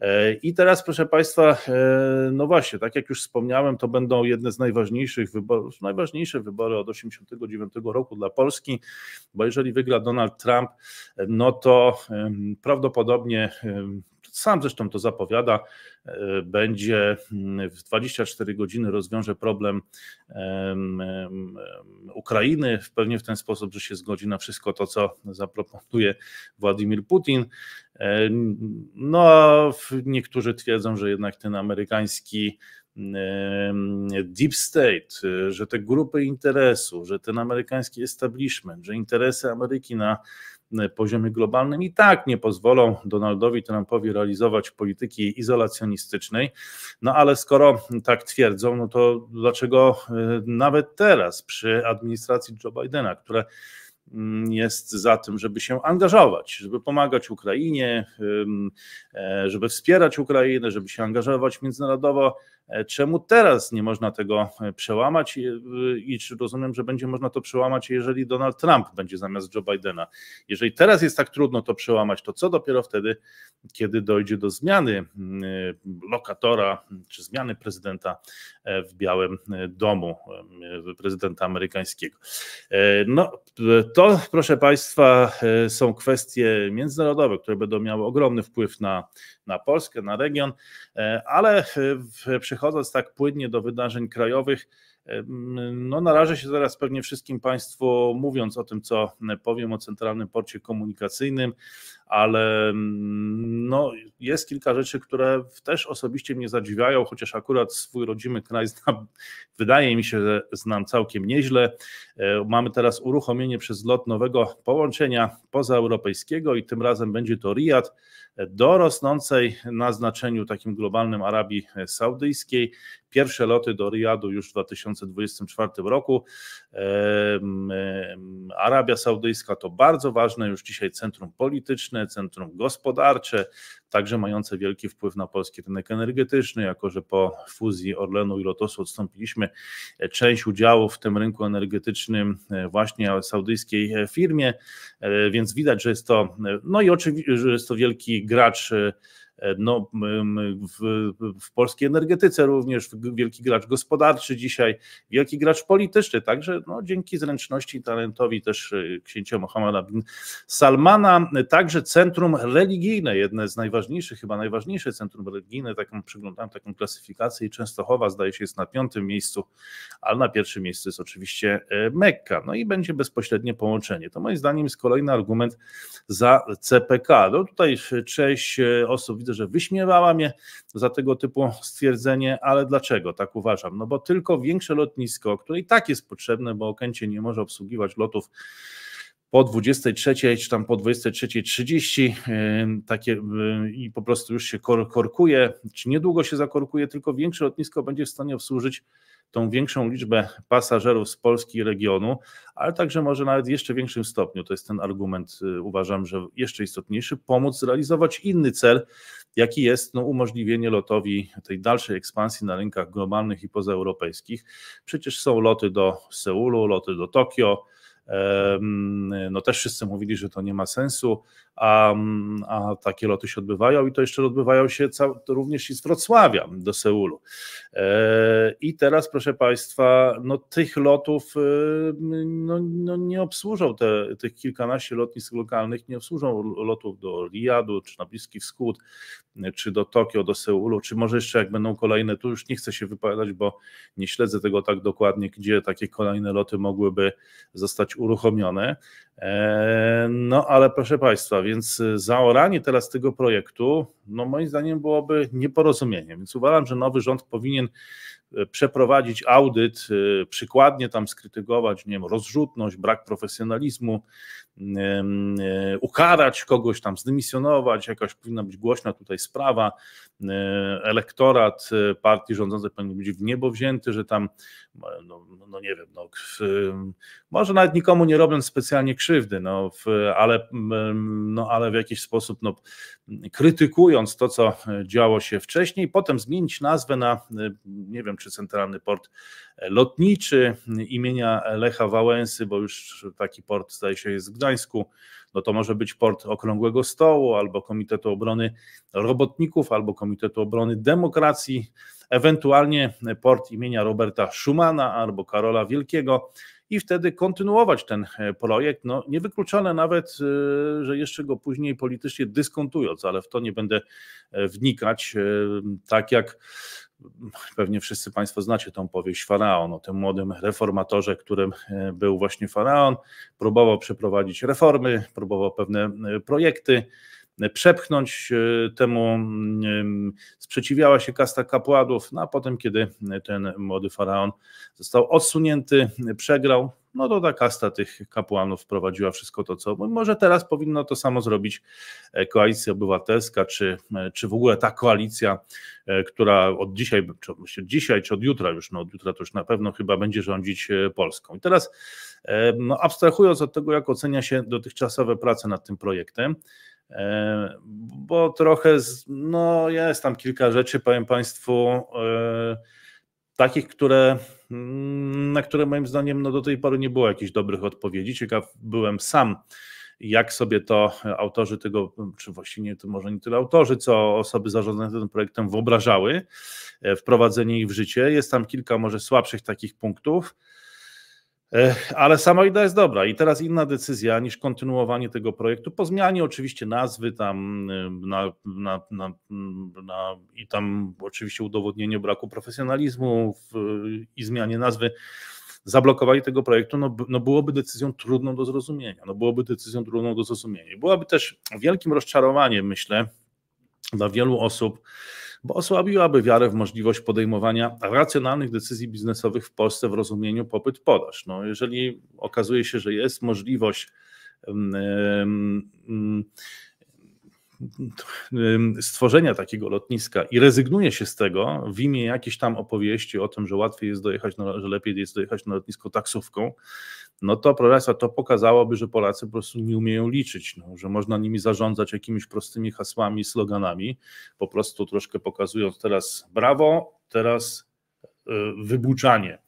E, I teraz, proszę Państwa, e, no właśnie, tak jak już wspomniałem, to będą jedne z najważniejszych wyborów, najważniejsze wybory od 1989 roku dla Polski, bo jeżeli wygra Donald Trump, no to prawdopodobnie sam zresztą to zapowiada, e, będzie mm, w 24 godziny rozwiąże problem Ukrainy, pewnie w ten sposób, że się zgodzi na wszystko to, co zaproponuje Władimir Putin. E, no niektórzy twierdzą, że jednak ten amerykański deep state, e, że te grupy interesu, że ten amerykański establishment, że interesy Ameryki na poziomie globalnym i tak nie pozwolą Donaldowi Trumpowi realizować polityki izolacjonistycznej. No ale skoro tak twierdzą, no to dlaczego y, nawet teraz przy administracji Joe Bidena, które mm, jest za tym, żeby się angażować, żeby pomagać Ukrainie, e, żeby wspierać Ukrainę, żeby się angażować międzynarodowo, E, czemu teraz nie można tego e, przełamać e, i, czy rozumiem, że będzie można to przełamać, jeżeli Donald Trump będzie zamiast Joe Bidena? Jeżeli teraz jest tak trudno to przełamać, to co dopiero wtedy, kiedy dojdzie do zmiany lokatora czy zmiany prezydenta w Białym Domu, prezydenta amerykańskiego? No, to, proszę Państwa, są kwestie międzynarodowe, które będą miały ogromny wpływ na, na Polskę, na region, ale przechodząc przechodząc tak płynnie do wydarzeń krajowych, no narażę się zaraz pewnie wszystkim Państwu mówiąc o tym, co powiem o Centralnym Porcie Komunikacyjnym ale mm, no, jest kilka rzeczy, które też osobiście mnie zadziwiają, chociaż akurat swój rodzimy kraj znam, wydaje mi się, że znam całkiem nieźle. E, mamy teraz uruchomienie przez lot nowego połączenia pozaeuropejskiego i tym razem będzie to Riyad e, do rosnącej na znaczeniu takim globalnym Arabii Saudyjskiej. Pierwsze loty do Riyadu już w 2024 roku. Arabia Saudyjska to bardzo ważne już dzisiaj centrum polityczne, centrum gospodarcze, także mające wielki wpływ na polski rynek energetyczny, jako że po fuzji Orlenu i Lotosu odstąpiliśmy e, część udziałów w tym rynku energetycznym e, właśnie saudyjskiej firmie, e, więc widać, że jest to, no i oczywiście, że jest to wielki gracz E, no, w, w polskiej energetyce również, wielki gracz gospodarczy dzisiaj, wielki gracz polityczny, także no, dzięki zręczności i talentowi też e, księcia Mohammeda bin Salmana, e, także centrum religijne, jedne z najważniejszych, chyba najważniejsze centrum religijne, taką przyglądałem taką klasyfikację i Częstochowa zdaje się jest na piątym miejscu, ale na pierwszym miejscu jest oczywiście Mekka, no i będzie bezpośrednie połączenie. To moim zdaniem jest kolejny argument za CPK. No tutaj część osób, widzę, że wyśmiewała mnie za tego typu stwierdzenie, ale dlaczego tak uważam? No bo tylko większe lotnisko, które i tak jest potrzebne, bo Okęcie nie może obsługiwać lotów po 23 czy tam po 23.30 takie i po prostu już się kor korkuje, czy niedługo się zakorkuje, tylko większe lotnisko będzie w stanie obsłużyć tą większą liczbę pasażerów z Polski i regionu, ale także może nawet w jeszcze większym stopniu, to jest ten argument, y, uważam, że jeszcze istotniejszy, pomóc zrealizować inny cel, jaki jest no, umożliwienie lotowi tej dalszej ekspansji na rynkach globalnych i pozaeuropejskich. Przecież są loty do Seulu, loty do Tokio, no też wszyscy mówili, że to nie ma sensu, a, a takie loty się odbywają i to jeszcze odbywają się cał, również i z Wrocławia do Seulu. E, I teraz, proszę Państwa, no tych lotów y, no, no nie obsłużą, te, tych kilkanaście lotnisk lokalnych nie obsłużą lotów do Riyadu, czy na Bliski Wschód, czy do Tokio, do Seulu, czy może jeszcze jak będą kolejne, tu już nie chcę się wypowiadać, bo nie śledzę tego tak dokładnie, gdzie takie kolejne loty mogłyby zostać uruchomione. E, no ale proszę Państwa, więc y, zaoranie teraz tego projektu, no moim zdaniem byłoby nieporozumienie. więc uważam, że nowy rząd powinien E, przeprowadzić audyt, e, przykładnie tam skrytykować, nie wiem, rozrzutność, brak profesjonalizmu, mm, e, ukarać kogoś tam, zdymisjonować, jakaś powinna być głośna tutaj sprawa, elektorat partii rządzącej powinien być w niebo wzięty, że tam, no, no, no nie wiem, no, może nawet nikomu nie robiąc specjalnie krzywdy, no, w, ale, mm, no, ale w jakiś sposób no, krytykując to, co e, działo się wcześniej, potem zmienić nazwę na, e, nie wiem, czy Centralny Port e, Lotniczy imienia Lecha Wałęsy, bo już taki port zdaje się jest w Gdańsku, no to może być port Okrągłego Stołu albo Komitetu Obrony Robotników, albo Komitetu Obrony Demokracji, ewentualnie port imienia Roberta Schumana albo Karola Wielkiego, i wtedy kontynuować ten e, projekt. No, niewykluczone nawet, e, że jeszcze go później politycznie dyskontując, ale w to nie będę e, wnikać. Tak jak mm, pewnie wszyscy Państwo znacie tą powieść Faraon, o tym młodym reformatorze, którym był właśnie Faraon. Próbował przeprowadzić reformy, próbował pewne projekty przepchnąć. E, temu sprzeciwiała się kasta kapłanów, no a potem, kiedy ten młody faraon został odsunięty, przegrał, no to ta kasta tych kapłanów wprowadziła wszystko to, co może teraz powinno to samo zrobić e, koalicja obywatelska, czy, e, czy w ogóle ta koalicja, która od dzisiaj, czy od dzisiaj, czy od jutra już, no od jutra to już na pewno chyba będzie rządzić Polską. I teraz, no abstrahując od tego, jak ocenia się dotychczasowe prace nad tym projektem, E, bo trochę, z, no jest tam kilka rzeczy, powiem Państwu, e, takich, które, mm, na które moim zdaniem no do tej pory nie było jakichś dobrych odpowiedzi. Ciekaw byłem sam, jak sobie to autorzy tego, czy właściwie nie, to może nie tyle autorzy, co osoby zarządzające tym projektem wyobrażały e, wprowadzenie ich w życie. Jest tam kilka może słabszych takich punktów, E, ale sama idea jest dobra i teraz inna decyzja niż kontynuowanie tego projektu, po zmianie oczywiście nazwy tam na, na, na, na i tam oczywiście udowodnienie braku profesjonalizmu w, i zmianie nazwy zablokowali tego projektu, no, no byłoby decyzją trudną do zrozumienia, no byłoby decyzją trudną do zrozumienia. Byłaby też wielkim rozczarowaniem, myślę, dla wielu osób, bo osłabiłaby wiarę w możliwość podejmowania racjonalnych decyzji biznesowych w Polsce w rozumieniu popyt-podaż. No, jeżeli okazuje się, że jest możliwość stworzenia takiego lotniska i rezygnuje się z tego w imię jakiejś tam opowieści o tym, że łatwiej jest dojechać, że lepiej jest dojechać na lotnisko taksówką, no to proszę to pokazałoby, że Polacy po prostu nie umieją liczyć, no, że można nimi zarządzać jakimiś prostymi hasłami, sloganami, po prostu troszkę pokazując teraz brawo, teraz e, wybuczanie.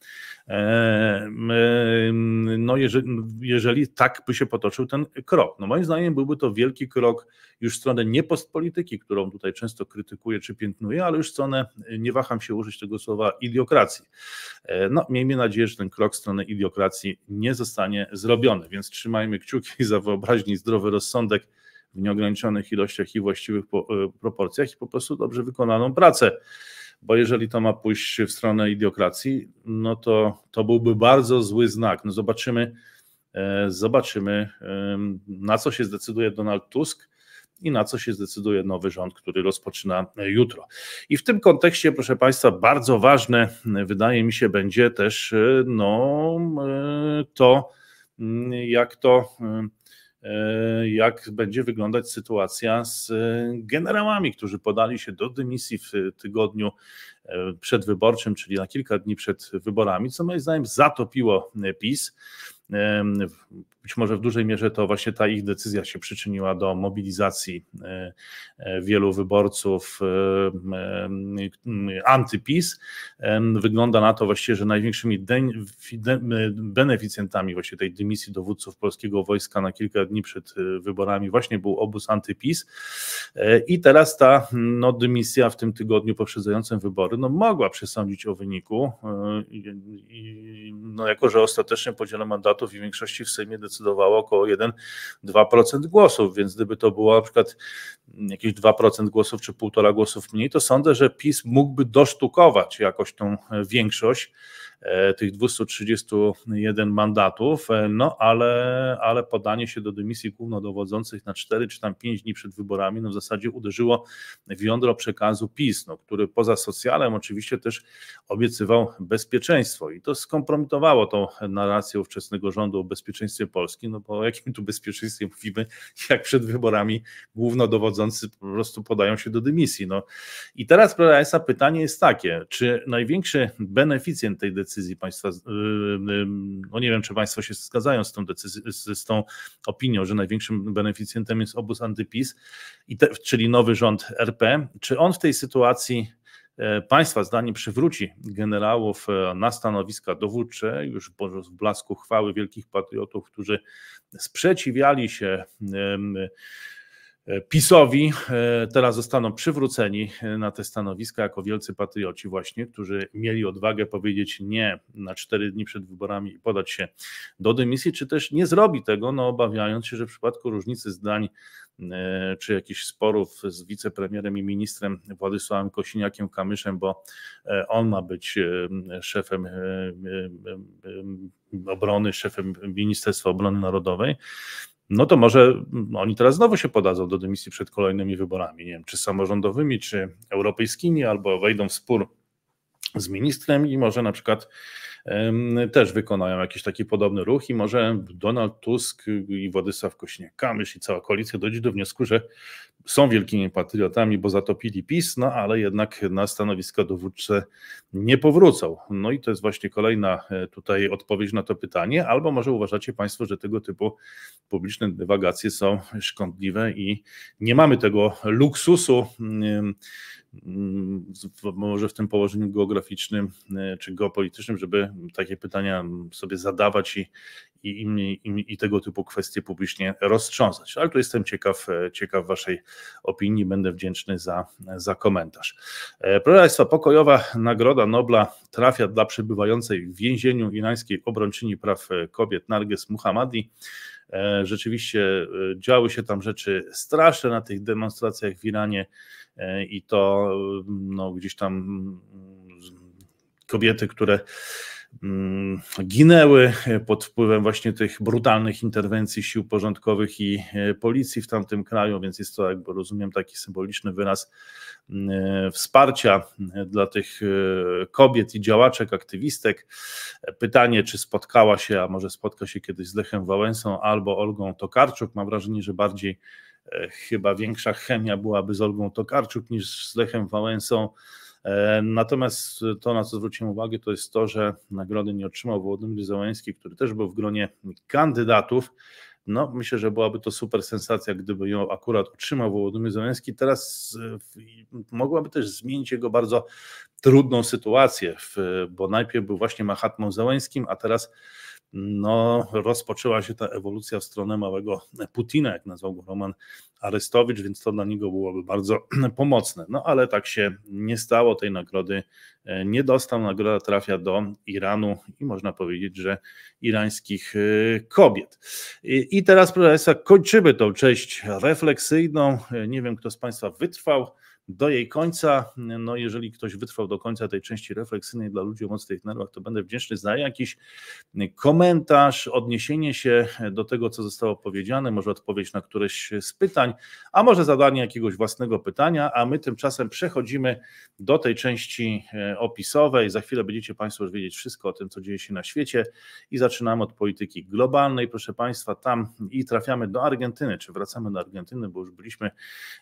E, e, no jeżeli, jeżeli tak by się potoczył ten krok. No moim zdaniem byłby to wielki krok już w stronę nie postpolityki, którą tutaj często krytykuję czy piętnuję, ale już w stronę, e, nie waham się użyć tego słowa, idiokracji. No miejmy nadzieję, że ten krok w stronę idiokracji nie zostanie zrobiony, więc trzymajmy kciuki za wyobraźnię zdrowy rozsądek w nieograniczonych ilościach i właściwych proporcjach i po prostu dobrze wykonaną pracę bo jeżeli to ma pójść w stronę idiokracji, no to to byłby bardzo zły znak. No zobaczymy, e, zobaczymy, na co się zdecyduje Donald Tusk i na co się zdecyduje nowy rząd, który rozpoczyna e, jutro. I w tym kontekście, proszę Państwa, bardzo ważne, wydaje mi się, będzie też e, no, to, jak to E, jak będzie wyglądać sytuacja z e, generałami, którzy podali się do dymisji w tygodniu e, przedwyborczym, czyli na kilka dni przed wyborami, co moim zdaniem zatopiło PiS być może w dużej mierze to właśnie ta ich decyzja się przyczyniła do mobilizacji e, e, wielu wyborców e, antypis. Wygląda na to właściwie, że największymi beneficjentami właśnie tej dymisji dowódców polskiego wojska na kilka dni przed wyborami właśnie był obóz antypis i teraz ta no, dymisja w tym tygodniu poprzedzającym wybory no, mogła przesądzić o wyniku no, jako, że ostatecznie podzielę mandatów i większości w Sejmie zdecydowało około 1-2% głosów, więc gdyby to było na przykład jakieś 2% głosów czy 1,5 głosów mniej, to sądzę, że PiS mógłby dosztukować jakoś tą większość. E, tych 231 mandatów, e, no ale, ale podanie się do dymisji głównodowodzących na 4 czy tam 5 dni przed wyborami no w zasadzie uderzyło w jądro przekazu PiS, no, który poza socjalem oczywiście też obiecywał bezpieczeństwo i to skompromitowało tą narrację ówczesnego rządu o bezpieczeństwie Polski, no bo o jakim tu bezpieczeństwie mówimy, jak przed wyborami głównodowodzący po prostu podają się do dymisji. No. I teraz, proszę Państwa, pytanie jest takie, czy największy beneficjent tej decyzji decyzji państwa. No nie wiem, czy państwo się zgadzają z tą decyzją, z tą opinią, że największym beneficjentem jest obóz antypis, czyli nowy rząd RP. Czy on w tej sytuacji e, państwa zdaniem przywróci generałów e, na stanowiska dowódcze, już w blasku chwały wielkich patriotów, którzy sprzeciwiali się E, PiSowi e, teraz zostaną przywróceni e, na te stanowiska jako wielcy patrioci właśnie, którzy mieli odwagę powiedzieć nie na cztery dni przed wyborami i podać się do dymisji, czy też nie zrobi tego, no obawiając się, że w przypadku różnicy zdań czy jakichś sporów z wicepremierem i ministrem Władysławem Kosiniakiem-Kamyszem, bo on ma być szefem obrony, szefem Ministerstwa Obrony Narodowej, no to może oni teraz znowu się podadzą do dymisji przed kolejnymi wyborami, nie wiem, czy samorządowymi, czy europejskimi, albo wejdą w spór z ministrem i może na przykład też wykonają jakiś taki podobny ruch i może Donald Tusk i Władysław Kośniak-Kamysz i cała koalicja dojdzie do wniosku, że są wielkimi patriotami, bo zatopili PiS, no ale jednak na stanowiska dowódcze nie powrócą. No i to jest właśnie kolejna e, tutaj odpowiedź na to pytanie, albo może uważacie Państwo, że tego typu publiczne dywagacje są szkodliwe i nie mamy tego luksusu może w tym położeniu geograficznym e, czy geopolitycznym, żeby takie pytania sobie zadawać i, i, i, i tego typu kwestie publicznie roztrząsać. Ale tu jestem ciekaw, e, ciekaw Waszej opinii, będę wdzięczny za, za komentarz. E, proszę Państwa, pokojowa Nagroda Nobla trafia dla przebywającej w więzieniu irańskiej obrończyni praw kobiet Narges Muhammadi. Rzeczywiście działy się tam rzeczy straszne na tych demonstracjach w Iranie. E, i to mm, no, gdzieś tam mm, kobiety, które mm, ginęły e, pod wpływem właśnie tych brutalnych interwencji sił porządkowych i e, policji w tamtym kraju, więc jest to, jakby rozumiem, taki symboliczny wyraz wsparcia dla tych kobiet i działaczek, aktywistek. Pytanie, czy spotkała się, a może spotka się kiedyś z Lechem Wałęsą albo Olgą Tokarczuk. Mam wrażenie, że bardziej E, chyba większa chemia byłaby z Olgą Tokarczuk niż z Lechem Wałęsą. E, natomiast to, na co zwróciłem uwagę, to jest to, że nagrody nie otrzymał Władimir Załęski, który też był w gronie kandydatów. No, myślę, że byłaby to super sensacja, gdyby ją akurat otrzymał Wołodymyr Zelenski. Teraz e, mogłaby też zmienić jego bardzo trudną sytuację, bo najpierw był właśnie Mahatmą Zeleńskim, a teraz no, rozpoczęła się ta ewolucja w stronę małego Putina, jak nazwał go Roman Arystowicz, więc to dla niego byłoby bardzo pomocne. No ale tak się nie stało, tej nagrody e, nie dostał. Nagroda trafia do Iranu i można powiedzieć, że irańskich e, kobiet. I teraz, proszę Państwa, kończymy tą część refleksyjną. E, nie wiem, kto z Państwa wytrwał do jej końca. No, jeżeli ktoś wytrwał do końca tej części refleksyjnej dla ludzi o mocnych nerwach, to będę wdzięczny za jakiś komentarz, odniesienie się do tego, co zostało powiedziane, może odpowiedź na któreś z pytań, a może zadanie jakiegoś własnego pytania, a my tymczasem przechodzimy do tej części e, opisowej. Za chwilę będziecie Państwo już wiedzieć wszystko o tym, co dzieje się na świecie i zaczynamy od polityki globalnej, proszę Państwa, tam i trafiamy do Argentyny, czy wracamy do Argentyny, bo już byliśmy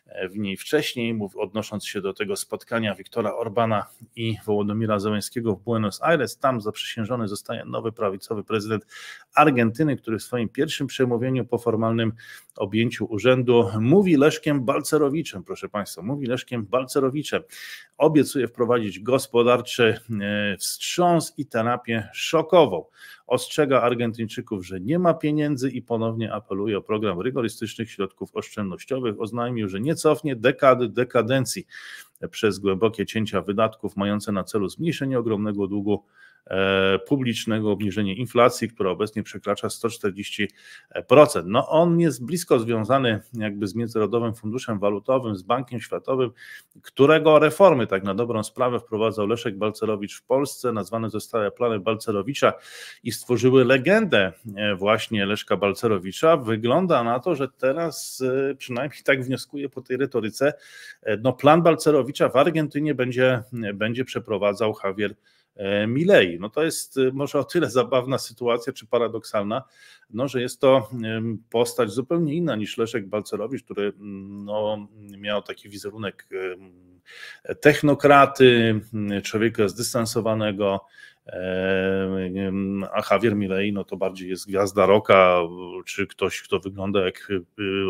e, w niej wcześniej, odnosząc odnosząc się do tego spotkania Wiktora Orbana i Wołodomira Zełenskiego w Buenos Aires. Tam zaprzysiężony zostaje nowy prawicowy prezydent Argentyny, który w swoim pierwszym przemówieniu po formalnym objęciu urzędu mówi Leszkiem Balcerowiczem, proszę Państwa, mówi Leszkiem Balcerowiczem. Obiecuje wprowadzić gospodarczy e, wstrząs i terapię szokową ostrzega Argentyńczyków, że nie ma pieniędzy i ponownie apeluje o program rygorystycznych środków oszczędnościowych. Oznajmił, że nie cofnie dekady dekadencji przez głębokie cięcia wydatków mające na celu zmniejszenie ogromnego długu E, publicznego, obniżenie inflacji, która obecnie przekracza 140%. No on jest blisko związany jakby z Międzynarodowym Funduszem Walutowym, z Bankiem Światowym, którego reformy tak na dobrą sprawę wprowadzał Leszek Balcerowicz w Polsce, nazwane zostały plany Balcerowicza i stworzyły legendę e, właśnie Leszka Balcerowicza. Wygląda na to, że teraz e, przynajmniej tak wnioskuję po tej retoryce, no plan Balcerowicza w Argentynie będzie, będzie przeprowadzał Javier E, Milei. No to jest e, może o tyle zabawna sytuacja, czy paradoksalna, no, że jest to postać zupełnie inna niż Leszek Balcerowicz, który mm, no, miał taki wizerunek technokraty, mm, człowieka zdystansowanego, a Javier Milei no to bardziej jest gwiazda roka, czy ktoś, kto wygląda jak y,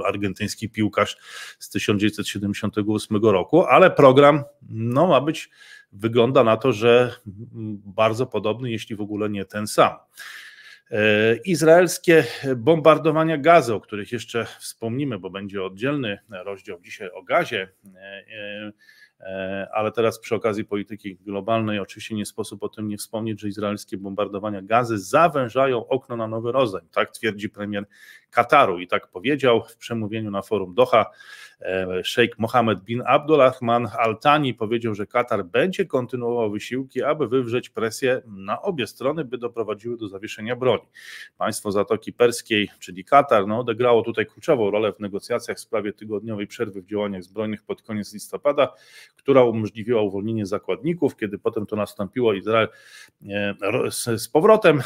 argentyński piłkarz z 1978 roku, ale program no, ma być wygląda na to, że bardzo podobny, jeśli w ogóle nie ten sam. E, izraelskie bombardowania gazy, o których jeszcze wspomnimy, bo będzie oddzielny rozdział dzisiaj o gazie, e, e, ale teraz przy okazji polityki globalnej oczywiście nie sposób o tym nie wspomnieć, że izraelskie bombardowania gazy zawężają okno na nowy rodzaj. Tak twierdzi premier Kataru i tak powiedział w przemówieniu na forum Doha E, Szejk Mohammed bin Abdulrahman Al-Tani powiedział, że Katar będzie kontynuował wysiłki, aby wywrzeć presję na obie strony, by doprowadziły do zawieszenia broni. Państwo Zatoki Perskiej, czyli Katar, no, odegrało tutaj kluczową rolę w negocjacjach w sprawie tygodniowej przerwy w działaniach zbrojnych pod koniec listopada, która umożliwiła uwolnienie zakładników. Kiedy potem to nastąpiło, Izrael e, z powrotem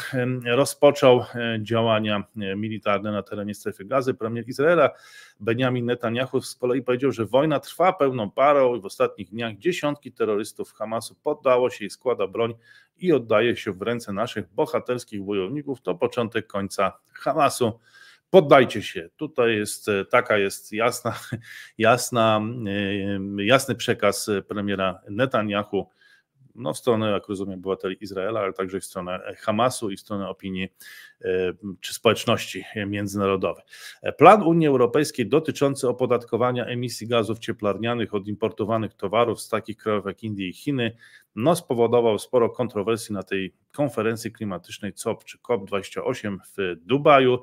e, rozpoczął działania militarne na terenie strefy gazy. Premier Izraela Benjamin Netanyahu wspomniał, kolei powiedział, że wojna trwa pełną parą i w ostatnich dniach dziesiątki terrorystów Hamasu poddało się i składa broń i oddaje się w ręce naszych bohaterskich wojowników. To początek końca Hamasu. Poddajcie się. Tutaj jest e, taka jest jasna, jasna, e, jasny przekaz premiera Netanyahu no, w stronę, jak rozumiem, obywateli Izraela, ale także w stronę e, Hamasu i w stronę opinii e, czy społeczności międzynarodowej. E, plan Unii Europejskiej dotyczący opodatkowania emisji gazów cieplarnianych od importowanych towarów z takich krajów jak Indie i Chiny no, spowodował sporo kontrowersji na tej konferencji klimatycznej COP czy COP28 w Dubaju.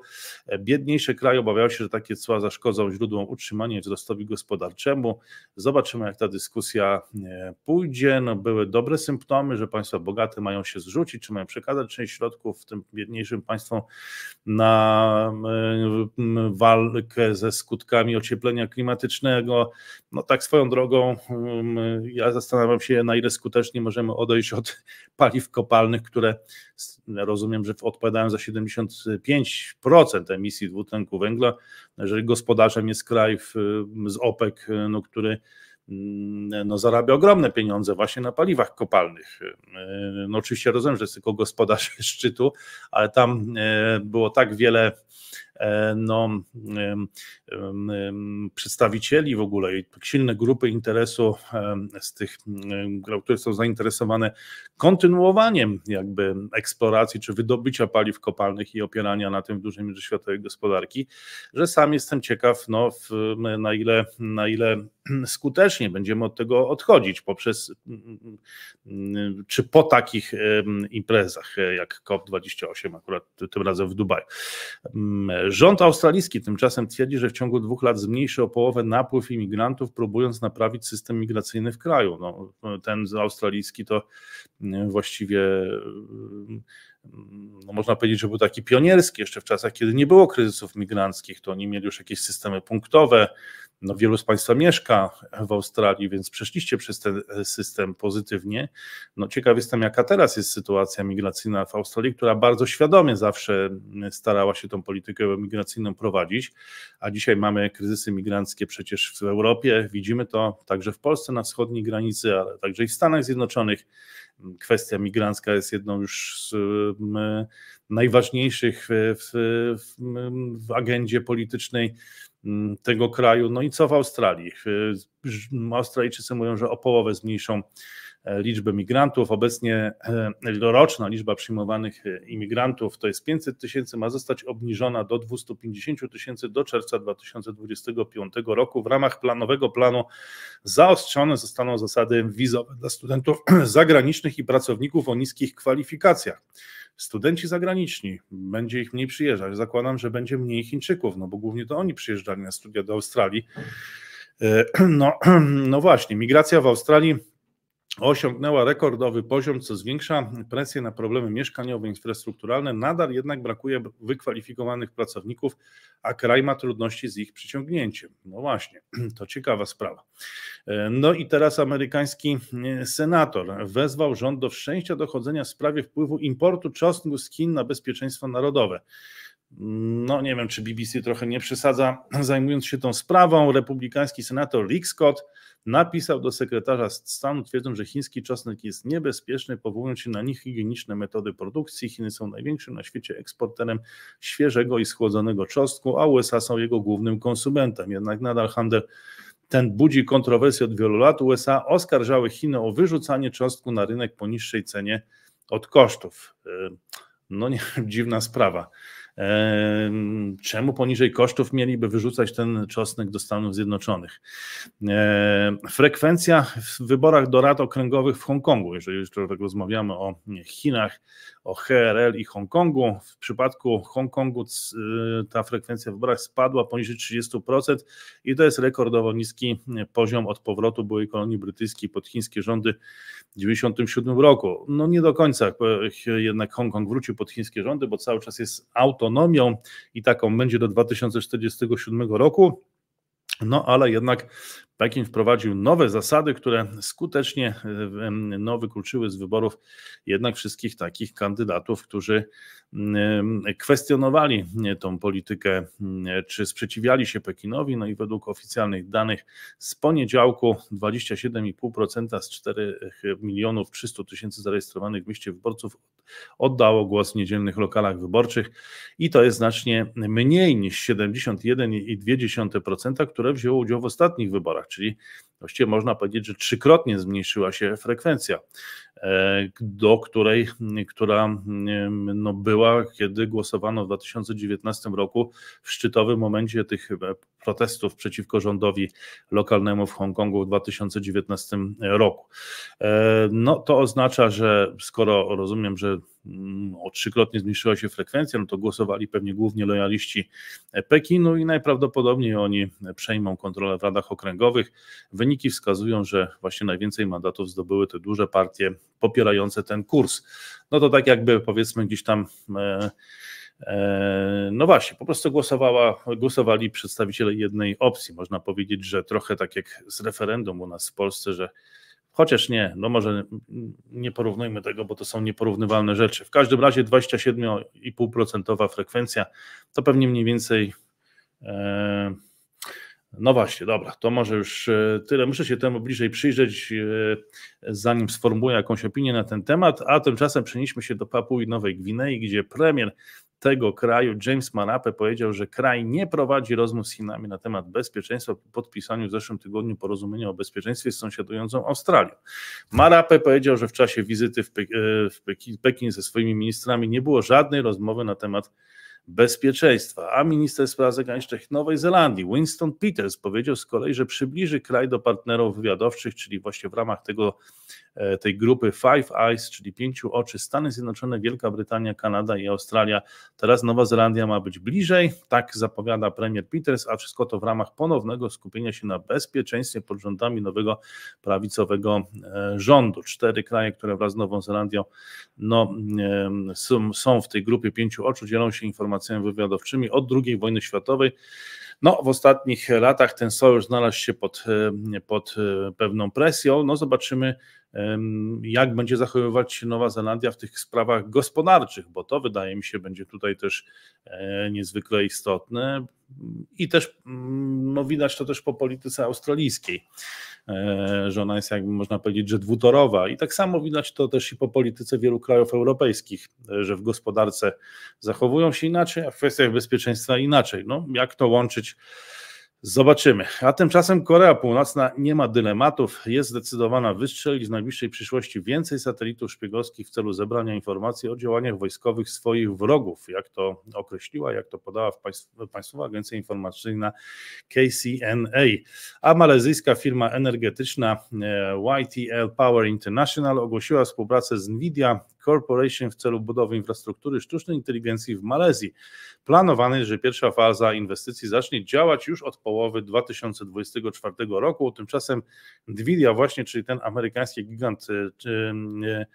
Biedniejsze kraje obawiały się, że takie cła zaszkodzą źródłom utrzymania i wzrostowi gospodarczemu. Zobaczymy, jak ta dyskusja e, pójdzie. No, były dobre symptomy, że państwa bogate mają się zrzucić, czy mają przekazać część środków tym biedniejszym państwom na e, walkę ze skutkami ocieplenia klimatycznego. No tak swoją drogą, ja zastanawiam się, na ile skutecznie nie możemy odejść od paliw kopalnych, które rozumiem, że odpowiadają za 75% emisji dwutlenku węgla. Jeżeli gospodarzem jest kraj w, z OPEC, no, który mm, no, zarabia ogromne pieniądze właśnie na paliwach kopalnych. No, oczywiście rozumiem, że jest tylko gospodarz szczytu, ale tam e, było tak wiele E, no, przedstawicieli w ogóle i silne grupy interesu z tych, które są zainteresowane kontynuowaniem jakby eksploracji czy wydobycia paliw kopalnych i opierania na tym w dużej mierze światowej gospodarki, że sam jestem ciekaw, no, w, na ile, na ile skutecznie będziemy od tego odchodzić poprzez mm, mm, mm, czy po takich imprezach e, jak COP28, akurat tym razem w Dubaju. Rząd australijski tymczasem twierdzi, że w ciągu dwóch lat zmniejszy o połowę napływ imigrantów, próbując naprawić system migracyjny w kraju. No, ten australijski to właściwie Mm, no można powiedzieć, że był taki pionierski jeszcze w czasach, kiedy nie było kryzysów migranckich, to oni mieli już jakieś systemy punktowe. No wielu z Państwa mieszka w Australii, więc przeszliście przez ten e, system pozytywnie. No ciekaw jestem, jaka teraz jest sytuacja migracyjna w Australii, która bardzo świadomie zawsze mm, starała się tą politykę migracyjną prowadzić, a dzisiaj mamy kryzysy migranckie przecież w Europie, widzimy to także w Polsce na wschodniej granicy, ale także i w Stanach Zjednoczonych kwestia migrancka jest jedną już z mm, najważniejszych w, w, w agendzie politycznej mm, tego kraju. No i co w Australii? Australijczycy mówią, że o połowę zmniejszą E, liczby migrantów. Obecnie e, roczna liczba przyjmowanych e, imigrantów to jest 500 tysięcy, ma zostać obniżona do 250 tysięcy do czerwca 2025 roku. W ramach planowego planu zaostrzone zostaną zasady wizowe dla studentów zagranicznych i pracowników o niskich kwalifikacjach. Studenci zagraniczni, będzie ich mniej przyjeżdżać. Zakładam, że będzie mniej Chińczyków, no bo głównie to oni przyjeżdżali na studia do Australii. No, no właśnie, migracja w Australii osiągnęła rekordowy poziom, co zwiększa presję na problemy mieszkaniowe, infrastrukturalne. Nadal jednak brakuje wykwalifikowanych pracowników, a kraj ma trudności z ich przyciągnięciem. No właśnie, to ciekawa sprawa. E, no i teraz amerykański e, senator wezwał rząd do wszczęcia dochodzenia w sprawie wpływu importu czosnku z Chin na bezpieczeństwo narodowe. No nie wiem, czy BBC trochę nie przesadza, zajmując się tą sprawą. Republikański senator Rick Scott napisał do sekretarza stanu, twierdząc, że chiński czosnek jest niebezpieczny, powołując się na nich higieniczne metody produkcji. Chiny są największym na świecie eksporterem świeżego i schłodzonego czosnku, a USA są jego głównym konsumentem. Jednak nadal handel ten budzi kontrowersje od wielu lat. USA oskarżały Chiny o wyrzucanie czosnku na rynek po niższej cenie od kosztów. Yy, no nie, dziwna sprawa. Czemu poniżej kosztów mieliby wyrzucać ten czosnek do Stanów Zjednoczonych? Frekwencja w wyborach do rad okręgowych w Hongkongu, jeżeli już tak rozmawiamy o Chinach, o HRL i Hongkongu. W przypadku Hongkongu y, ta frekwencja w wyborach spadła poniżej 30% i to jest rekordowo niski e, poziom od powrotu byłej kolonii brytyjskiej pod chińskie rządy w 1997 roku. No nie do końca e, jednak Hongkong wrócił pod chińskie rządy, bo cały czas jest auto autonomią i taką będzie do 2047 roku. No ale jednak Pekin wprowadził nowe zasady, które skutecznie e, no, wykluczyły z wyborów jednak wszystkich takich kandydatów, którzy mm, kwestionowali tą politykę mm, czy sprzeciwiali się Pekinowi. No i według oficjalnych danych z poniedziałku 27,5% z 4 milionów 300 tysięcy zarejestrowanych w mieście wyborców oddało głos w niedzielnych lokalach wyborczych i to jest znacznie mniej niż 71,2%, które które wzięło udział w ostatnich wyborach, czyli właściwie można powiedzieć, że trzykrotnie zmniejszyła się frekwencja do której, która mm, no, była, kiedy głosowano w 2019 roku w szczytowym momencie tych e, protestów przeciwko rządowi lokalnemu w Hongkongu w 2019 roku. E, no to oznacza, że skoro rozumiem, że mm, o trzykrotnie zmniejszyła się frekwencja, no to głosowali pewnie głównie lojaliści Pekinu i najprawdopodobniej oni przejmą kontrolę w radach okręgowych. Wyniki wskazują, że właśnie najwięcej mandatów zdobyły te duże partie popierające ten kurs. No to tak jakby powiedzmy gdzieś tam. E, e, no właśnie, po prostu głosowała, głosowali przedstawiciele jednej opcji. Można powiedzieć, że trochę tak jak z referendum u nas w Polsce, że chociaż nie, no może nie porównujmy tego, bo to są nieporównywalne rzeczy. W każdym razie 27,5% frekwencja to pewnie mniej więcej. E, no właśnie, dobra, to może już e, tyle. Muszę się temu bliżej przyjrzeć, e, zanim sformułuję jakąś opinię na ten temat, a tymczasem przenieśmy się do Papui Nowej Gwinei, gdzie premier tego kraju, James Marape, powiedział, że kraj nie prowadzi rozmów z Chinami na temat bezpieczeństwa po podpisaniu w zeszłym tygodniu porozumienia o bezpieczeństwie z sąsiadującą Australią. Marape powiedział, że w czasie wizyty w, Pek- e, w Pekin ze swoimi ministrami nie było żadnej rozmowy na temat bezpieczeństwa. A minister spraw zagranicznych Nowej Zelandii Winston Peters powiedział z kolei, że przybliży kraj do partnerów wywiadowczych, czyli właśnie w ramach tego, e, tej grupy Five Eyes, czyli pięciu oczy, Stany Zjednoczone, Wielka Brytania, Kanada i Australia. Teraz Nowa Zelandia ma być bliżej, tak zapowiada premier Peters, a wszystko to w ramach ponownego skupienia się na bezpieczeństwie pod rządami nowego prawicowego e, rządu. Cztery kraje, które wraz z Nową Zelandią no, są w tej grupie pięciu oczu, dzielą się informacjami informacjami wywiadowczymi od II wojny światowej. No, w ostatnich latach ten sojusz znalazł się pod, e, pod e, pewną presją. No, zobaczymy, e, jak będzie zachowywać się Nowa Zelandia w tych sprawach gospodarczych, bo to wydaje mi się będzie tutaj też niezwykle istotne. I też mm, no, widać to też po polityce australijskiej. E, że ona jest, jakby można powiedzieć, że dwutorowa. I tak samo widać to też i po polityce wielu krajów europejskich, e, że w gospodarce zachowują się inaczej, a w kwestiach bezpieczeństwa inaczej. No, jak to łączyć? Zobaczymy. A tymczasem Korea Północna nie ma dylematów. Jest zdecydowana wystrzelić w najbliższej przyszłości więcej satelitów szpiegowskich w celu zebrania informacji o działaniach wojskowych swoich wrogów, jak to określiła, jak to podała Państwowa Agencja Informacyjna KCNA. A malezyjska firma energetyczna e, YTL Power International ogłosiła współpracę z NVIDIA, Corporation w celu budowy infrastruktury sztucznej inteligencji w Malezji. Planowane jest, że pierwsza faza inwestycji zacznie działać już od połowy 2024 roku. Tymczasem Nvidia właśnie, czyli ten amerykański gigant, e, czy, e,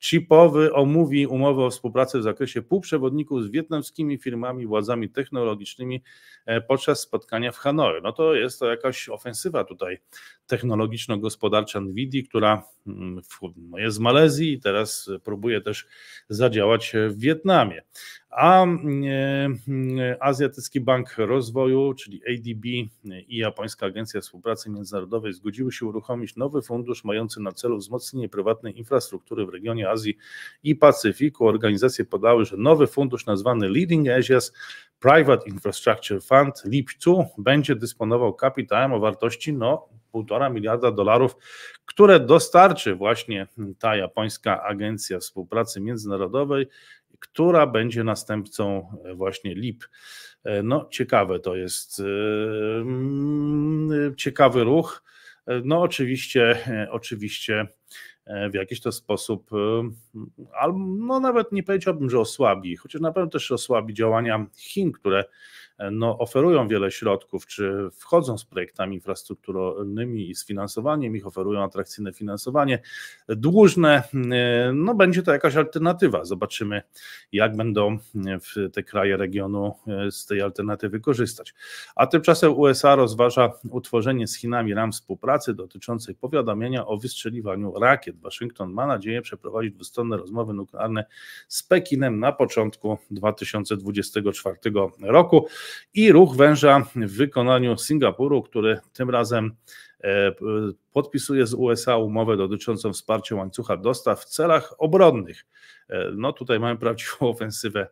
Chipowy omówi umowę o współpracy w zakresie półprzewodników z wietnamskimi firmami, władzami technologicznymi e, podczas spotkania w Hanoi. No to jest to jakaś ofensywa tutaj technologiczno-gospodarcza Nvidia, która mm, jest z Malezji i teraz próbuje też zadziałać w Wietnamie a mm, e, mm, Azjatycki Bank Rozwoju, czyli ADB i Japońska Agencja Współpracy Międzynarodowej zgodziły się uruchomić nowy fundusz mający na celu wzmocnienie prywatnej infrastruktury w regionie Azji i Pacyfiku. Organizacje podały, że nowy fundusz nazwany Leading Asia's Private Infrastructure Fund LIP2 będzie dysponował kapitałem o wartości no, 1,5 miliarda dolarów, które dostarczy właśnie ta japońska agencja współpracy międzynarodowej która będzie następcą e, właśnie LIP. E, no, ciekawe to jest, e, mm, ciekawy ruch. No, oczywiście, oczywiście w jakiś to sposób, albo no nawet nie powiedziałbym, że osłabi, chociaż na pewno też osłabi działania Chin, które no, oferują wiele środków, czy wchodzą z projektami infrastrukturalnymi i z finansowaniem ich, oferują atrakcyjne finansowanie dłużne. No, będzie to jakaś alternatywa. Zobaczymy, jak będą te kraje regionu e, z tej alternatywy korzystać. A tymczasem USA rozważa utworzenie z Chinami ram współpracy dotyczącej powiadamiania o wystrzeliwaniu rakiet. Waszyngton ma nadzieję przeprowadzić dwustronne rozmowy nuklearne z Pekinem na początku 2024 roku i ruch węża w wykonaniu Singapuru, który tym razem e, podpisuje z USA umowę dotyczącą wsparcia łańcucha dostaw w celach obronnych. E, no tutaj mamy prawdziwą ofensywę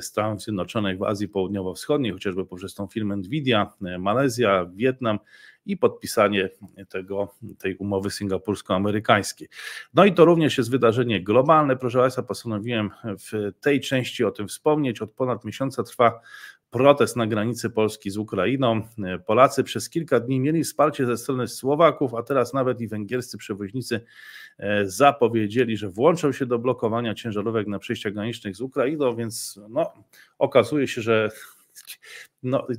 Stanów Zjednoczonych w Azji Południowo-Wschodniej, chociażby poprzez tą firmę Nvidia, e, Malezja, Wietnam i podpisanie tego, tej umowy singapursko-amerykańskiej. No i to również jest wydarzenie globalne. Proszę Państwa, postanowiłem w tej części o tym wspomnieć. Od ponad miesiąca trwa protest na granicy Polski z Ukrainą. Polacy przez kilka dni mieli wsparcie ze strony Słowaków, a teraz nawet i węgierscy przewoźnicy e, zapowiedzieli, że włączą się do blokowania ciężarówek na przejściach granicznych z Ukrainą, więc no, okazuje się, że no, e,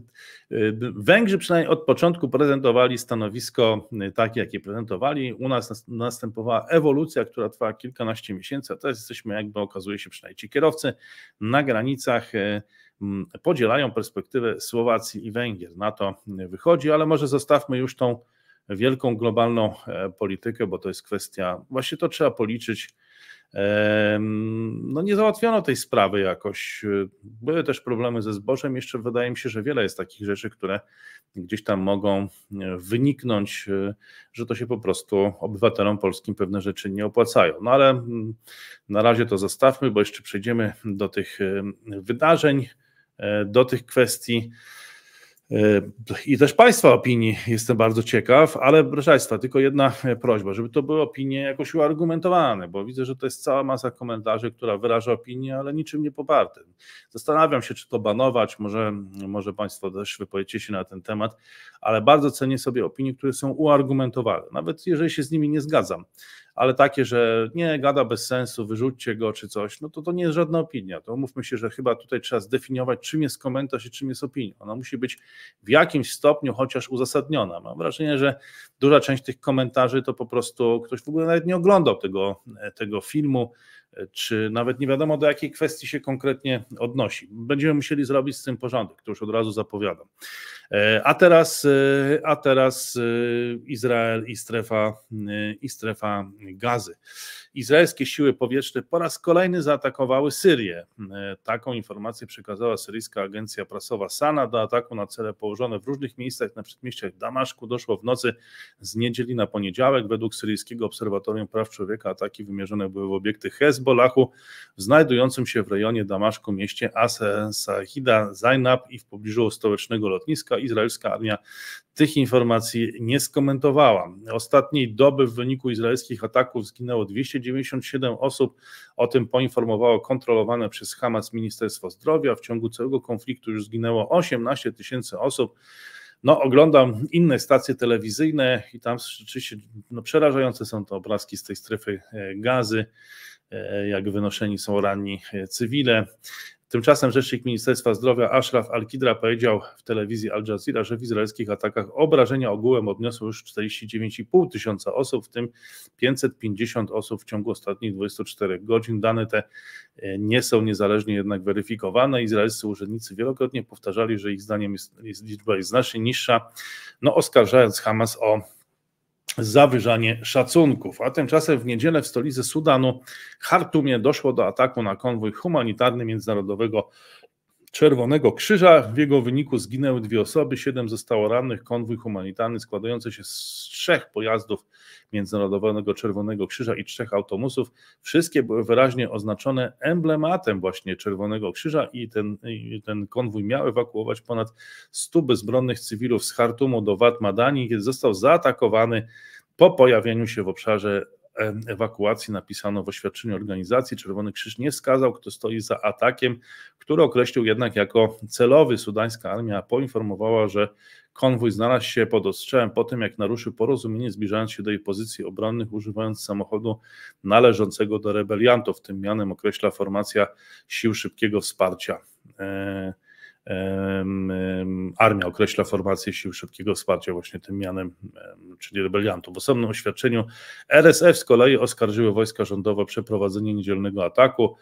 Węgrzy przynajmniej od początku prezentowali stanowisko e, takie, jakie prezentowali. U nas następowała ewolucja, która trwała kilkanaście miesięcy, a teraz jesteśmy, jakby okazuje się, przynajmniej ci kierowcy na granicach Mm, podzielają perspektywę Słowacji i Węgier. Na to wychodzi, ale może zostawmy już tą wielką globalną e, politykę, bo to jest kwestia, właśnie to trzeba policzyć. E, mm, no nie załatwiono tej sprawy jakoś. E, były też problemy ze zbożem. Jeszcze wydaje mi się, że wiele jest takich rzeczy, które gdzieś tam mogą wyniknąć, że to się po prostu obywatelom polskim pewne rzeczy nie opłacają. No ale mm, na razie to zostawmy, bo jeszcze przejdziemy do tych wydarzeń. E, do tych kwestii e, i też Państwa opinii jestem bardzo ciekaw, ale proszę Państwa, tylko jedna prośba, żeby to były opinie jakoś uargumentowane, bo widzę, że to jest cała masa komentarzy, która wyraża opinię, ale niczym nie poparte. Zastanawiam się, czy to banować, może, może Państwo też wypowiecie się na ten temat, ale bardzo cenię sobie opinie, które są uargumentowane, nawet jeżeli się z nimi nie zgadzam ale takie, że nie, gada bez sensu, wyrzućcie go czy coś, no to to nie jest żadna opinia. To mówmy się, że chyba tutaj trzeba zdefiniować, czym jest komentarz i czym jest opinia. Ona musi być w jakimś stopniu chociaż uzasadniona. Mam wrażenie, że duża część tych komentarzy to po prostu ktoś w ogóle nawet nie oglądał tego, tego filmu, czy nawet nie wiadomo do jakiej kwestii się konkretnie odnosi. Będziemy musieli zrobić z tym porządek, to już od razu zapowiadam. E, a teraz, e, a teraz e, Izrael i strefa, i strefa gazy. Izraelskie siły powietrzne po raz kolejny zaatakowały Syrię. E, taką informację przekazała syryjska agencja prasowa SANA. Do ataku na cele położone w różnych miejscach na przedmieściach Damaszku doszło w nocy z niedzieli na poniedziałek. Według syryjskiego Obserwatorium Praw Człowieka ataki wymierzone były w obiekty Hezbollahu znajdującym się w rejonie Damaszku mieście As-Sahida Zainab i w pobliżu stołecznego lotniska. Izraelska armia tych informacji nie skomentowałam. Ostatniej doby w wyniku izraelskich ataków zginęło 297 osób. O tym poinformowało kontrolowane przez Hamas Ministerstwo Zdrowia. W ciągu całego konfliktu już zginęło 18 tysięcy osób. No, oglądam inne stacje telewizyjne i tam rzeczywiście no, przerażające są te obrazki z tej strefy e, gazy e, jak wynoszeni są ranni e, cywile. Tymczasem rzecznik Ministerstwa Zdrowia Ashraf Al-Kidra powiedział w telewizji Al Jazeera, że w izraelskich atakach obrażenia ogółem odniosło już 49,5 tysiąca osób, w tym 550 osób w ciągu ostatnich 24 godzin. Dane te e, nie są niezależnie jednak weryfikowane. Izraelscy urzędnicy wielokrotnie powtarzali, że ich zdaniem jest, jest liczba jest znacznie niższa, no oskarżając Hamas o zawyżanie szacunków. A tymczasem w niedzielę w stolicy Sudanu, Hartumie, doszło do ataku na konwój humanitarny Międzynarodowego Czerwonego Krzyża. W jego wyniku zginęły dwie osoby, siedem zostało rannych. Konwój humanitarny składający się z trzech pojazdów Międzynarodowego Czerwonego Krzyża i trzech autobusów. Wszystkie były wyraźnie oznaczone emblematem właśnie Czerwonego Krzyża i ten, i ten konwój miał ewakuować ponad 100 bezbronnych cywilów z Hartumu do Madani, kiedy został zaatakowany po pojawieniu się w obszarze ewakuacji napisano w oświadczeniu organizacji. Czerwony Krzyż nie wskazał, kto stoi za atakiem, który określił jednak jako celowy. Sudańska armia poinformowała, że konwój znalazł się pod ostrzałem po tym, jak naruszył porozumienie, zbliżając się do jej pozycji obronnych, używając samochodu należącego do rebeliantów. Tym mianem określa formacja sił szybkiego wsparcia. Eee, armia określa formację sił szybkiego wsparcia właśnie tym mianem, czyli rebeliantów. W osobnym oświadczeniu RSF z kolei oskarżyły wojska rządowe o przeprowadzenie niedzielnego ataku.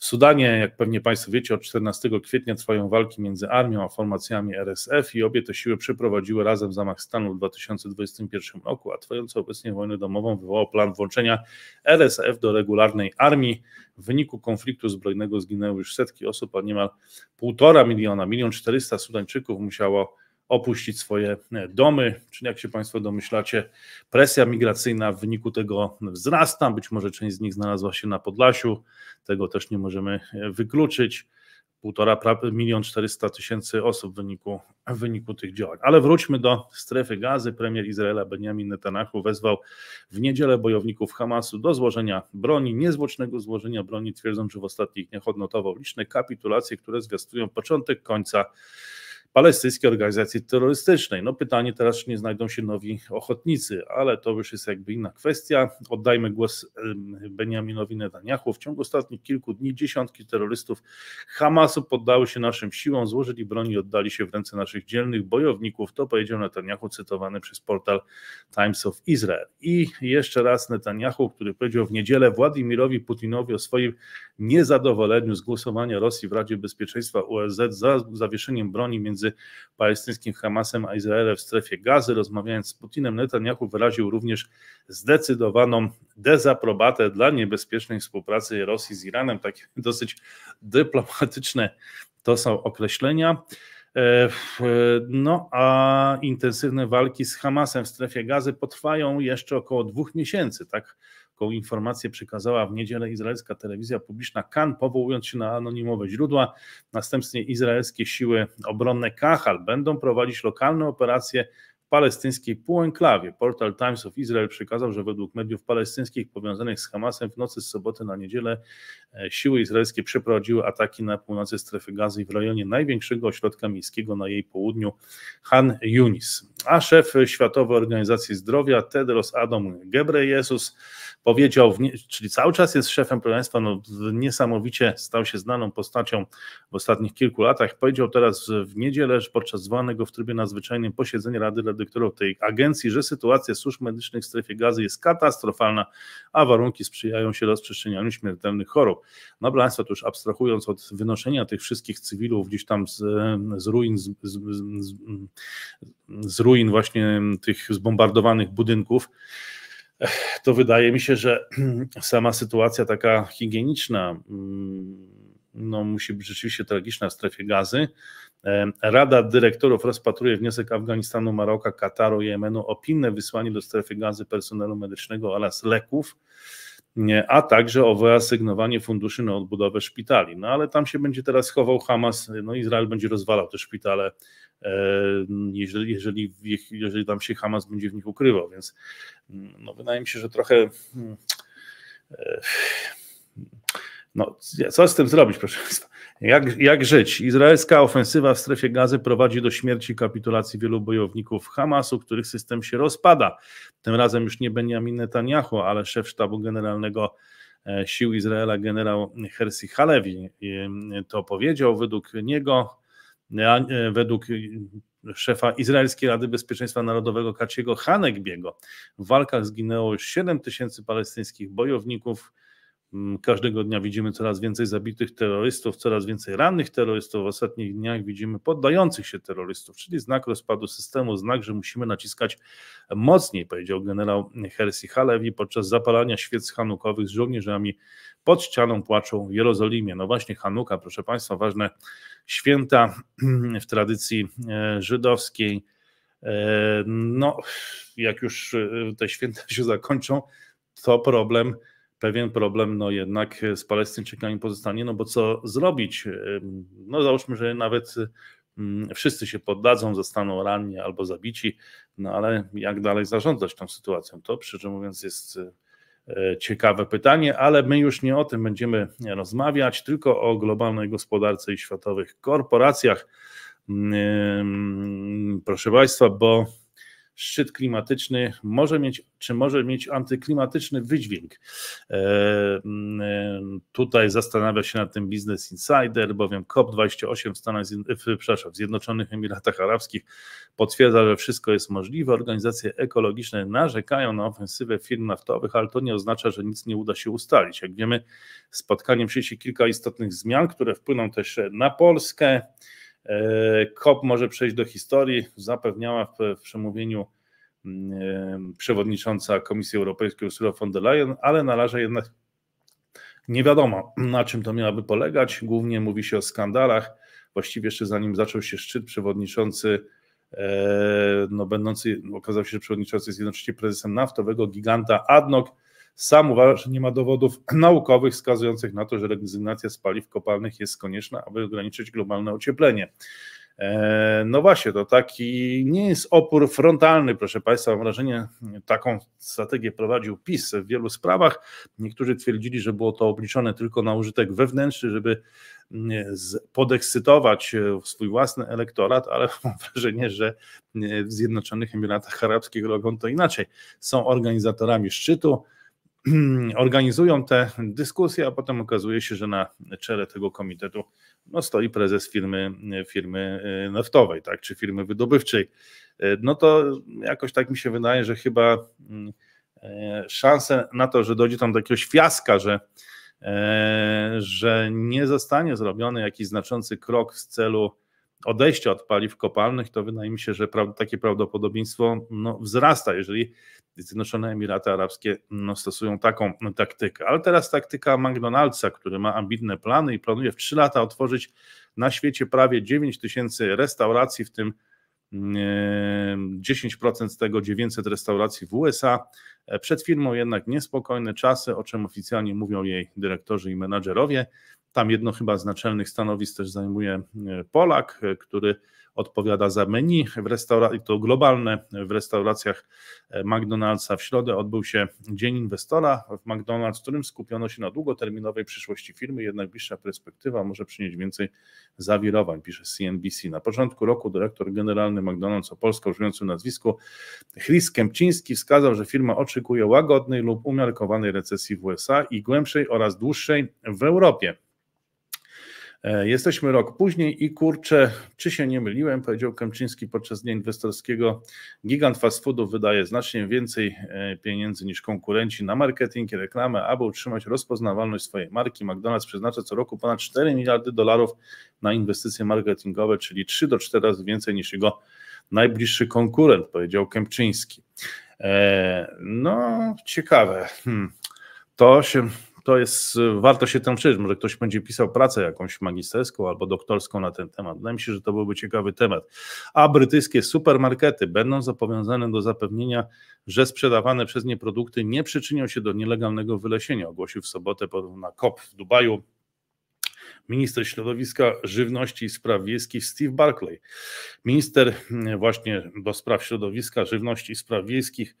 W Sudanie, jak pewnie Państwo wiecie, od 14 kwietnia trwają walki między armią a formacjami RSF i obie te siły przeprowadziły razem zamach stanu w 2021 roku, a trwający obecnie wojnę domową wywołał plan włączenia RSF do regularnej armii. W wyniku konfliktu zbrojnego zginęły już setki osób, a niemal półtora miliona, milion czterysta Sudańczyków musiało opuścić swoje e, domy. Czyli jak się Państwo domyślacie, presja migracyjna w wyniku tego wzrasta. Być może część z nich znalazła się na Podlasiu, tego też nie możemy e, wykluczyć. 1,5 milion 400 tysięcy osób w wyniku, w wyniku tych działań. Ale wróćmy do strefy gazy. Premier Izraela Benjamin Netanyahu wezwał w niedzielę bojowników Hamasu do złożenia broni, niezwłocznego złożenia broni, twierdząc, że w ostatnich dniach odnotował liczne kapitulacje, które zwiastują początek końca palestyńskiej organizacji terrorystycznej. No pytanie teraz, czy nie znajdą się nowi ochotnicy, ale to już jest jakby inna kwestia. Oddajmy głos Benjaminowi Netanyahu. W ciągu ostatnich kilku dni dziesiątki terrorystów Hamasu poddały się naszym siłom, złożyli broni i oddali się w ręce naszych dzielnych bojowników. To powiedział Netanyahu, cytowany przez portal Times of Israel. I jeszcze raz Netanyahu, który powiedział w niedzielę Władimirowi Putinowi o swoim niezadowoleniu z głosowania Rosji w Radzie Bezpieczeństwa ONZ za zawieszeniem broni między palestyńskim Hamasem a Izraelem w strefie gazy. Rozmawiając z Putinem, Netanyahu wyraził również zdecydowaną dezaprobatę dla niebezpiecznej współpracy Rosji z Iranem. Takie dosyć dyplomatyczne to są określenia. E, no a intensywne walki z Hamasem w strefie gazy potrwają jeszcze około dwóch miesięcy, tak Taką informację przekazała w niedzielę izraelska telewizja publiczna KAN, powołując się na anonimowe źródła. Następnie izraelskie siły obronne Kahal będą prowadzić lokalne operacje palestyńskiej półenklawie. Portal Times of Israel przekazał, że według mediów palestyńskich powiązanych z Hamasem w nocy z soboty na niedzielę E, siły izraelskie przeprowadziły ataki na północy strefy gazy w rejonie największego ośrodka miejskiego na jej południu, Han Yunis. A szef Światowej Organizacji Zdrowia Tedros Adom Gebreyesus, powiedział, czyli cały czas jest szefem, proszę Państwa, no, niesamowicie stał się znaną postacią w ostatnich kilku latach. Powiedział teraz w niedzielę że podczas zwanego w trybie nadzwyczajnym posiedzenia Rady Redaktorów tej agencji, że sytuacja służb medycznych w strefie gazy jest katastrofalna, a warunki sprzyjają się rozprzestrzenianiu śmiertelnych chorób. Noblanstwa, to już abstrahując od wynoszenia tych wszystkich cywilów gdzieś tam z, z ruin, z, z, z ruin właśnie tych zbombardowanych budynków, to wydaje mi się, że sama sytuacja taka higieniczna mm, no, musi być rzeczywiście tragiczna w strefie gazy. E, Rada dyrektorów rozpatruje wniosek Afganistanu, Maroka, Kataru i Jemenu o pilne wysłanie do strefy gazy personelu medycznego oraz leków a także o wyasygnowanie funduszy na odbudowę szpitali. No ale tam się będzie teraz chował Hamas, no Izrael będzie rozwalał te szpitale, e, jeżeli, jeżeli, jeżeli tam się Hamas będzie w nich ukrywał, więc mm, no, wydaje mi się, że trochę mm, e, no, co z tym zrobić, proszę Państwa? Jak, jak żyć? Izraelska ofensywa w strefie gazy prowadzi do śmierci i kapitulacji wielu bojowników Hamasu, których system się rozpada. Tym razem już nie Benjamin Netanyahu, ale szef sztabu generalnego e, sił Izraela, generał Hersi Halewi, e, to powiedział. Według niego, e, według szefa Izraelskiej Rady Bezpieczeństwa Narodowego Kaciego Hanekbiego, w walkach zginęło 7 tysięcy palestyńskich bojowników Mm, każdego dnia widzimy coraz więcej zabitych terrorystów, coraz więcej rannych terrorystów. W ostatnich dniach widzimy poddających się terrorystów, czyli znak rozpadu systemu, znak, że musimy naciskać mocniej, powiedział generał Hersi Halewi podczas zapalania świec hanukowych z żołnierzami pod ścianą płaczą w Jerozolimie. No właśnie Hanuka, proszę Państwa, ważne święta w tradycji e, żydowskiej. E, no, jak już e, te święta się zakończą, to problem pewien problem no jednak z Palestyńczykami pozostanie, no bo co zrobić? No załóżmy, że nawet wszyscy się poddadzą, zostaną ranni albo zabici, no ale jak dalej zarządzać tą sytuacją? To szczerze mówiąc jest e, ciekawe pytanie, ale my już nie o tym będziemy rozmawiać, tylko o globalnej gospodarce i światowych korporacjach. Proszę Państwa, bo szczyt klimatyczny może mieć, czy może mieć antyklimatyczny wydźwięk. E, mm, tutaj zastanawia się nad tym Business Insider, bowiem COP28 w, Stanach, w, przepraszam, w Zjednoczonych Emiratach Arabskich potwierdza, że wszystko jest możliwe. Organizacje ekologiczne narzekają na ofensywę firm naftowych, ale to nie oznacza, że nic nie uda się ustalić. Jak wiemy, spotkaniem sieci kilka istotnych zmian, które wpłyną też na Polskę. COP e, może przejść do historii, zapewniała w przemówieniu mm, e, przewodnicząca Komisji Europejskiej Ursula von der Leyen, ale na razie jednak nie wiadomo, na czym to miałoby polegać. Głównie mówi się o skandalach. Właściwie jeszcze zanim zaczął się szczyt, przewodniczący, e, no będący, okazał się, że przewodniczący jest jednocześnie prezesem naftowego giganta ADNOC, sam uważa, że nie ma dowodów naukowych wskazujących na to, że rezygnacja z paliw kopalnych jest konieczna, aby ograniczyć globalne ocieplenie. E, no właśnie, to taki nie jest opór frontalny, proszę Państwa. Mam wrażenie, taką strategię prowadził PiS w wielu sprawach. Niektórzy twierdzili, że było to obliczone tylko na użytek wewnętrzny, żeby mm, podekscytować e, swój własny elektorat, ale mam wrażenie, że e, w Zjednoczonych Emiratach Arabskich robią to inaczej. Są organizatorami szczytu, organizują te dyskusje, a potem okazuje się, że na czele tego komitetu no, stoi prezes firmy, firmy e, naftowej, tak, czy firmy wydobywczej. E, no to jakoś tak mi się wydaje, że chyba mm, e, szanse na to, że dojdzie tam do jakiegoś fiaska, że, że nie zostanie zrobiony jakiś znaczący krok w celu odejścia od paliw kopalnych, to wydaje mi się, że takie prawdopodobieństwo no, wzrasta. Jeżeli Zjednoczone Emiraty Arabskie no, stosują taką taktykę. Ale teraz taktyka McDonald'sa, który ma ambitne plany i planuje w 3 lata otworzyć na świecie prawie 9 tysięcy restauracji, w tym 10% e, z tego 900 restauracji w USA. Przed firmą jednak niespokojne czasy, o czym oficjalnie mówią jej dyrektorzy i menadżerowie. Tam jedno chyba z naczelnych stanowisk też zajmuje e, Polak, e, który odpowiada za menu w restauracji to globalne, w restauracjach e, McDonald'sa. W środę odbył się Dzień Inwestora w McDonald's, w którym skupiono się na długoterminowej przyszłości firmy, jednak bliższa perspektywa może przynieść więcej zawirowań, pisze CNBC. Na początku roku dyrektor generalny McDonald's polsko użyjący nazwisku Chris Kempciński, wskazał, że firma oczekuje łagodnej lub umiarkowanej recesji w USA i głębszej oraz dłuższej w Europie. E, jesteśmy rok później i kurczę, czy się nie myliłem, powiedział Kemczyński podczas dnia inwestorskiego. Gigant fast foodów wydaje znacznie więcej e, pieniędzy niż konkurenci na marketing i reklamę, aby utrzymać rozpoznawalność swojej marki. McDonald's przeznacza co roku ponad 4 miliardy dolarów na inwestycje marketingowe, czyli 3 do 4 razy więcej niż jego najbliższy konkurent, powiedział Kemczyński. E, no, ciekawe. Hmm. To się to jest, y, warto się tam przyjrzeć, może ktoś będzie pisał pracę jakąś magisterską albo doktorską na ten temat. Wydaje mi się, że to byłby ciekawy temat. A brytyjskie supermarkety będą zobowiązane do zapewnienia, że sprzedawane przez nie produkty nie przyczynią się do nielegalnego wylesienia, ogłosił w sobotę na COP w Dubaju minister środowiska, żywności i spraw wiejskich Steve Barclay. Minister y, właśnie do spraw środowiska, żywności i spraw wiejskich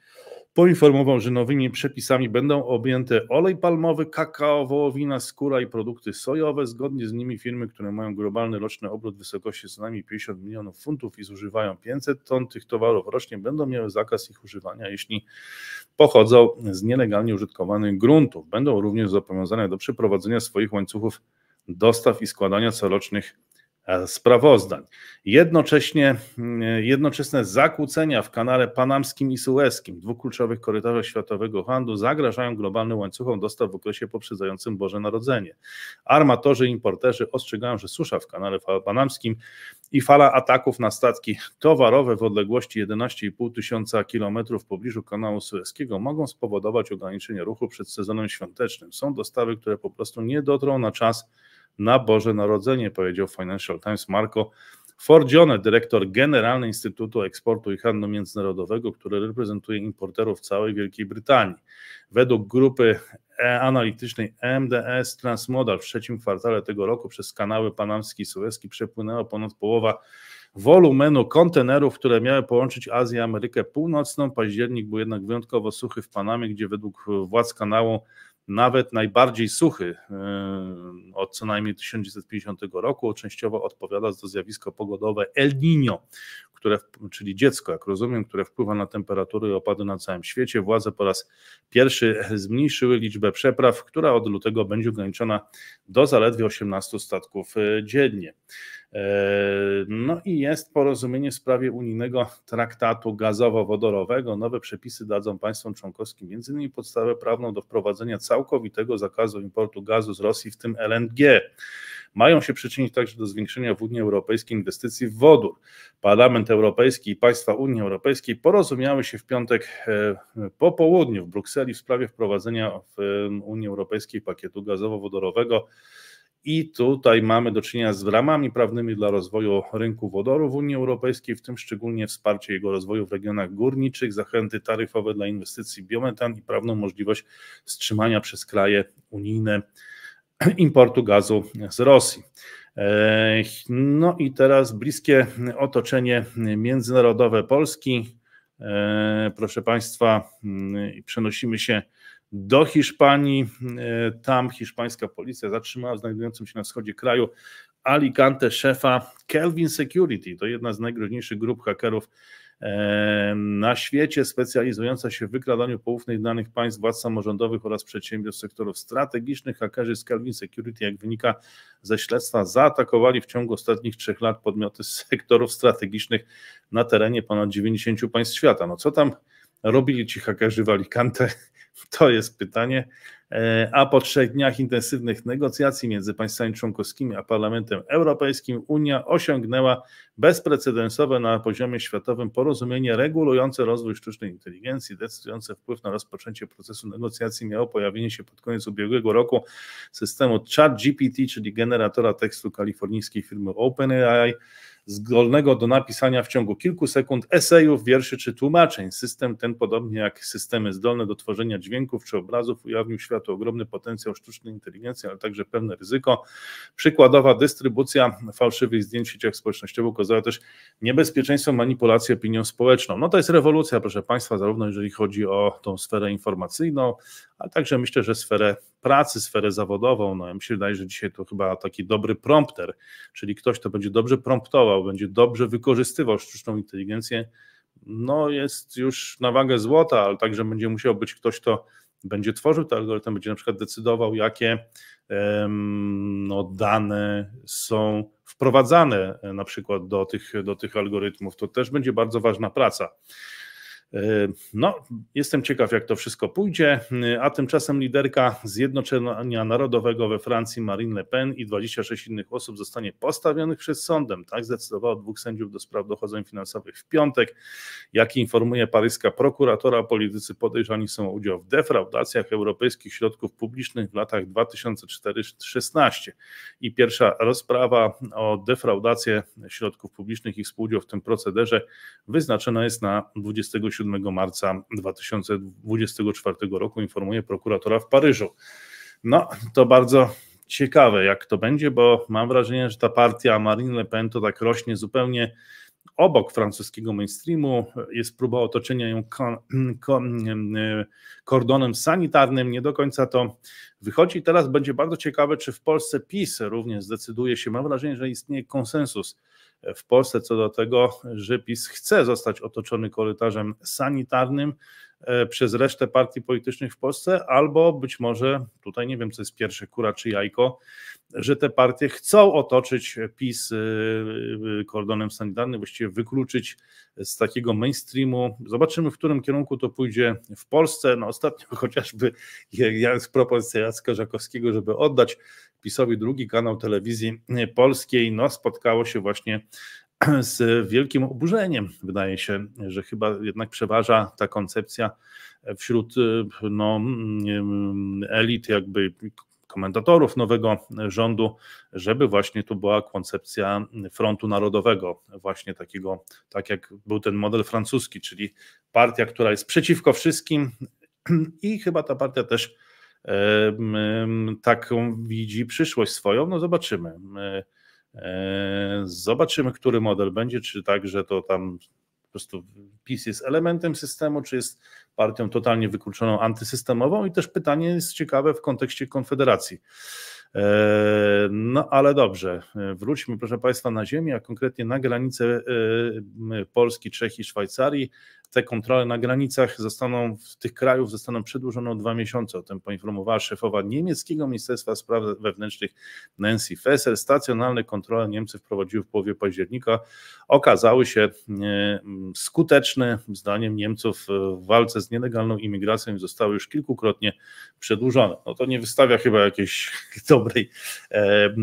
poinformował, że nowymi przepisami będą objęte olej palmowy, kakao, wołowina, skóra i produkty sojowe. Zgodnie z nimi firmy, które mają globalny roczny obrót w wysokości co najmniej 50 milionów funtów i zużywają 500 ton tych towarów rocznie, będą miały zakaz ich używania, jeśli pochodzą z nielegalnie użytkowanych gruntów. Będą również zobowiązane do przeprowadzenia swoich łańcuchów dostaw i składania corocznych E, sprawozdań. Jednocześnie mm, e, jednoczesne zakłócenia w kanale panamskim i sueskim, dwóch kluczowych korytarzach światowego handlu, zagrażają globalnym łańcuchom dostaw w okresie poprzedzającym Boże Narodzenie. Armatorzy i importerzy ostrzegają, że susza w kanale panamskim i fala ataków na statki towarowe w odległości 11,5 tysiąca kilometrów w pobliżu kanału sueskiego mogą spowodować ograniczenie ruchu przed sezonem świątecznym. Są dostawy, które po prostu nie dotrą na czas na Boże Narodzenie, powiedział Financial Times Marco Fordione, dyrektor generalny Instytutu Eksportu i Handlu Międzynarodowego, który reprezentuje importerów całej Wielkiej Brytanii. Według grupy analitycznej MDS Transmodal w trzecim kwartale tego roku przez kanały panamski i sueski przepłynęła ponad połowa wolumenu kontenerów, które miały połączyć Azję i Amerykę Północną. Październik był jednak wyjątkowo suchy w Panamie, gdzie według władz kanału nawet najbardziej suchy e, od co najmniej 1950 roku częściowo odpowiada za zjawisko pogodowe El Niño, które, czyli dziecko, jak rozumiem, które wpływa na temperatury i opady na całym świecie. Władze po raz pierwszy zmniejszyły liczbę przepraw, która od lutego będzie ograniczona do zaledwie 18 statków e, dziennie. E, no i jest porozumienie w sprawie unijnego traktatu gazowo-wodorowego. Nowe przepisy dadzą państwom członkowskim innymi podstawę prawną do wprowadzenia całkowitego zakazu importu gazu z Rosji, w tym LNG. Mają się przyczynić także do zwiększenia w Unii Europejskiej inwestycji w wodór. Parlament Europejski i państwa Unii Europejskiej porozumiały się w piątek e, po południu w Brukseli w sprawie wprowadzenia w Unii Europejskiej pakietu gazowo-wodorowego. I tutaj mamy do czynienia z ramami prawnymi dla rozwoju rynku wodoru w Unii Europejskiej, w tym szczególnie wsparcie jego rozwoju w regionach górniczych, zachęty taryfowe dla inwestycji biometan i prawną możliwość wstrzymania przez kraje unijne importu gazu z Rosji. No i teraz bliskie otoczenie międzynarodowe Polski. Proszę Państwa, mm, przenosimy się do Hiszpanii. E, tam hiszpańska policja zatrzymała w znajdującym się na wschodzie kraju Alicante szefa Kelvin Security. To jedna z najgroźniejszych grup hakerów e, na świecie, specjalizująca się w wykradaniu poufnych danych państw, władz samorządowych oraz przedsiębiorstw sektorów strategicznych. Hakerzy z Kelvin Security, jak wynika ze śledztwa, zaatakowali w ciągu ostatnich trzech lat podmioty z sektorów strategicznych na terenie ponad 90 państw świata. No co tam Robili ci hakerzy Alicante? To jest pytanie. E, a po trzech dniach intensywnych negocjacji między państwami członkowskimi a Parlamentem Europejskim Unia osiągnęła bezprecedensowe na poziomie światowym porozumienie regulujące rozwój sztucznej inteligencji. Decydujący wpływ na rozpoczęcie procesu negocjacji miało pojawienie się pod koniec ubiegłego roku systemu ChatGPT, czyli generatora tekstu kalifornijskiej firmy OpenAI zdolnego do napisania w ciągu kilku sekund esejów, wierszy czy tłumaczeń. System ten, podobnie jak systemy zdolne do tworzenia dźwięków czy obrazów, ujawnił światu ogromny potencjał sztucznej inteligencji, ale także pewne ryzyko. Przykładowa dystrybucja fałszywych zdjęć w sieciach społecznościowych okazała też niebezpieczeństwo manipulacji opinią społeczną. No to jest rewolucja, proszę Państwa, zarówno jeżeli chodzi o tą sferę informacyjną, ale także myślę, że sferę pracy, sferę zawodową. No, ja mi się wydaje, że dzisiaj to chyba taki dobry prompter, czyli ktoś, kto będzie dobrze promptował, wykorzystywał, będzie dobrze wykorzystywał sztuczną inteligencję, no jest już na wagę złota, ale także będzie musiał być ktoś, kto będzie tworzył te algorytmy, będzie na przykład decydował, jakie no, dane są wprowadzane e, na przykład do tych, do tych algorytmów. To też będzie bardzo ważna praca. E, no, jestem ciekaw, jak to wszystko pójdzie. E, a tymczasem liderka Zjednoczenia Narodowego we Francji, Marine Le Pen, i 26 innych osób zostanie postawionych przed sądem. Tak zdecydowało dwóch sędziów do spraw dochodzeń finansowych w piątek. Jak informuje paryska prokuratora, politycy podejrzani są o udział w defraudacjach europejskich środków publicznych w latach 2004-2016. I pierwsza rozprawa o defraudację środków publicznych i współudział w tym procederze wyznaczona jest na 27 7 marca 2024 roku, informuje prokuratora w Paryżu. No, to bardzo ciekawe, jak to będzie, bo mam wrażenie, że ta partia Marine Le Pen to tak rośnie zupełnie obok francuskiego mainstreamu. Jest próba otoczenia ją kon, kon, kordonem sanitarnym. Nie do końca to wychodzi. Teraz będzie bardzo ciekawe, czy w Polsce PiS również zdecyduje się. Mam wrażenie, że istnieje konsensus w Polsce co do tego, że PiS chce zostać otoczony korytarzem sanitarnym, E, przez resztę partii politycznych w Polsce, albo być może, tutaj nie wiem co jest pierwsze, kura czy jajko, że te partie chcą otoczyć PiS e, e, kordonem sanitarnym, właściwie wykluczyć z takiego mainstreamu. Zobaczymy, w którym kierunku to pójdzie w Polsce. No ostatnio chociażby jest propozycja Jacka Żakowskiego, żeby oddać PiSowi drugi kanał telewizji polskiej. No spotkało się właśnie z wielkim oburzeniem. Wydaje się, że chyba jednak przeważa ta koncepcja wśród y, no, y, elit, jakby komentatorów nowego rządu, żeby właśnie tu była koncepcja frontu narodowego, właśnie takiego, tak jak był ten model francuski, czyli partia, która jest przeciwko wszystkim i chyba ta partia też taką widzi przyszłość swoją, no zobaczymy. E, zobaczymy, który model będzie, czy tak, że to tam po prostu PiS jest elementem systemu, czy jest partią totalnie wykluczoną, antysystemową i też pytanie jest ciekawe w kontekście Konfederacji. E, no ale dobrze, e, wróćmy proszę Państwa na ziemię, a konkretnie na granicę Polski, Czech i Szwajcarii te kontrole na granicach zostaną w tych krajów zostaną przedłużone o dwa miesiące. O tym poinformowała szefowa niemieckiego Ministerstwa Spraw Wewnętrznych Nancy Fessel. Stacjonalne kontrole Niemcy wprowadziły w połowie października. Okazały się skuteczne, zdaniem Niemców, e, w walce z nielegalną imigracją i zostały już kilkukrotnie przedłużone. No to nie wystawia chyba jakiejś dobrej e, e,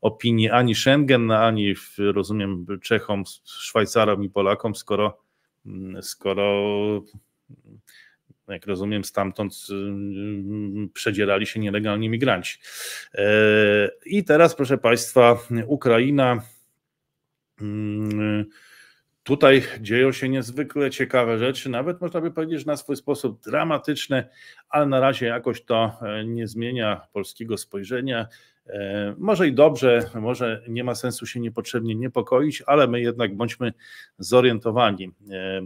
opinii ani Schengen, ani rozumiem Czechom, Szwajcarom i Polakom, skoro Mm, skoro jak rozumiem, stamtąd mm, przedzierali się nielegalni migranci. E, I teraz, proszę Państwa, Ukraina. Mm, tutaj dzieją się niezwykle ciekawe rzeczy, nawet można by powiedzieć na swój sposób dramatyczne, ale na razie jakoś to e, nie zmienia polskiego spojrzenia. E, może i dobrze, może nie ma sensu się niepotrzebnie niepokoić, ale my jednak bądźmy zorientowani e,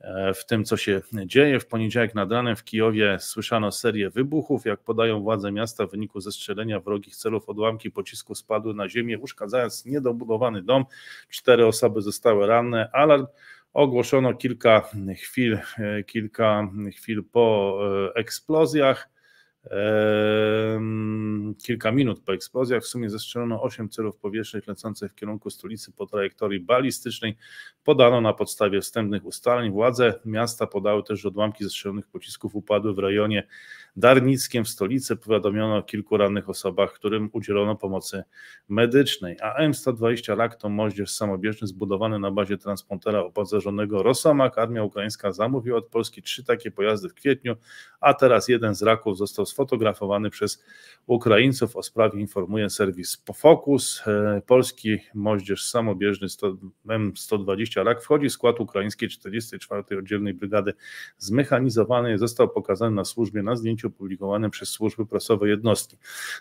e, w tym, co się dzieje. W poniedziałek nad ranem w Kijowie słyszano serię wybuchów. Jak podają władze miasta, w wyniku zestrzelenia wrogich celów odłamki pocisku spadły na ziemię, uszkadzając niedobudowany dom. Cztery osoby zostały ranne. Alarm ogłoszono kilka chwil, kilka chwil po eksplozjach. Kilka minut po eksplozjach w sumie zestrzelono 8 celów powietrznych lecących w kierunku stolicy po trajektorii balistycznej. Podano na podstawie wstępnych ustaleń. Władze miasta podały też, że odłamki zestrzelonych pocisków upadły w rejonie Darnickiem w stolicy powiadomiono o kilku rannych osobach, którym udzielono pomocy medycznej. A M120 Rak to moździerz samobieżny zbudowany na bazie transportera opancerzonego Rosomak. Armia ukraińska zamówiła od Polski trzy takie pojazdy w kwietniu, a teraz jeden z raków został sfotografowany przez Ukraińców. O sprawie informuje serwis PoFokus. E, polski moździerz samobieżny M120 Rak wchodzi w skład ukraińskiej 44. Oddzielnej Brygady Zmechanizowanej. Został pokazany na służbie na zdjęciu zdjęciu publikowanym przez służby prasowe jednostki.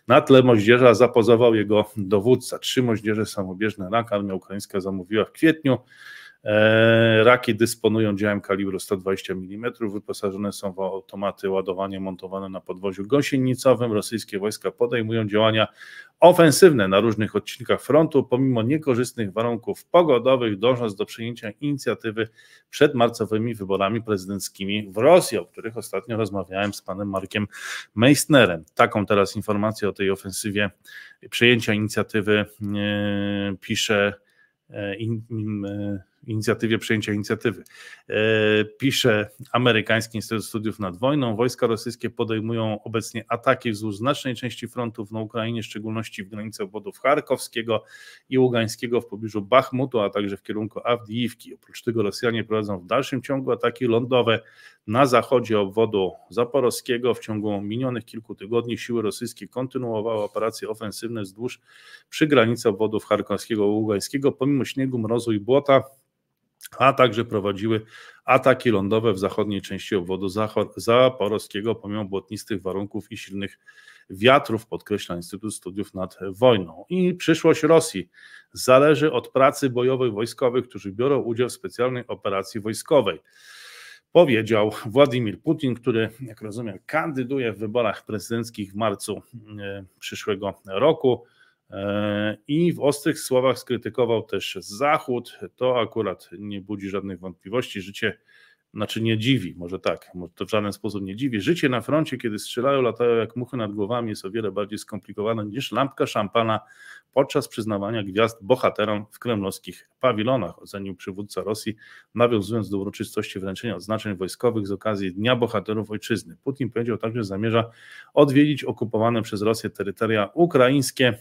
Na tle moździerza zapozował jego dowódca. Trzy moździerze samobieżne RAK Armia Ukraińska zamówiła w kwietniu E, raki dysponują działem kalibru 120 mm, wyposażone są w automaty ładowania montowane na podwoziu gąsienicowym. Rosyjskie wojska podejmują działania ofensywne na różnych odcinkach frontu, pomimo niekorzystnych warunków pogodowych, dążąc do przyjęcia inicjatywy przed marcowymi wyborami prezydenckimi w Rosji, o których ostatnio rozmawiałem z panem Markiem Meissnerem. Taką teraz informację o tej ofensywie przyjęcia inicjatywy yy, pisze. Yy, yy, inicjatywie przejęcia inicjatywy. E, pisze Amerykański Instytut Studiów nad Wojną. Wojska rosyjskie podejmują obecnie ataki wzdłuż znacznej części frontów na Ukrainie, w szczególności w granicy obwodów charkowskiego i ługańskiego w pobliżu Bachmutu, a także w kierunku Awdijiwki. Oprócz tego Rosjanie prowadzą w dalszym ciągu ataki lądowe na zachodzie obwodu zaporowskiego. W ciągu minionych kilku tygodni siły rosyjskie kontynuowały operacje ofensywne wzdłuż przy granicy obwodów charkowskiego i ługańskiego. Pomimo śniegu, mrozu i błota a także prowadziły ataki lądowe w zachodniej części obwodu zaporowskiego pomimo błotnistych warunków i silnych wiatrów, podkreśla Instytut Studiów nad Wojną. I przyszłość Rosji zależy od pracy bojowych wojskowych, którzy biorą udział w specjalnej operacji wojskowej. Powiedział Władimir Putin, który, jak rozumiem, kandyduje w wyborach prezydenckich w marcu e, przyszłego roku. I w ostrych słowach skrytykował też Zachód. To akurat nie budzi żadnych wątpliwości. Życie, znaczy nie dziwi, może tak, może to w żaden sposób nie dziwi. Życie na froncie, kiedy strzelają, latają jak muchy nad głowami, jest o wiele bardziej skomplikowane niż lampka szampana podczas przyznawania gwiazd bohaterom w kremlowskich pawilonach, ocenił przywódca Rosji, nawiązując do uroczystości wręczenia odznaczeń wojskowych z okazji Dnia Bohaterów Ojczyzny. Putin powiedział także, że zamierza odwiedzić okupowane przez Rosję terytoria ukraińskie.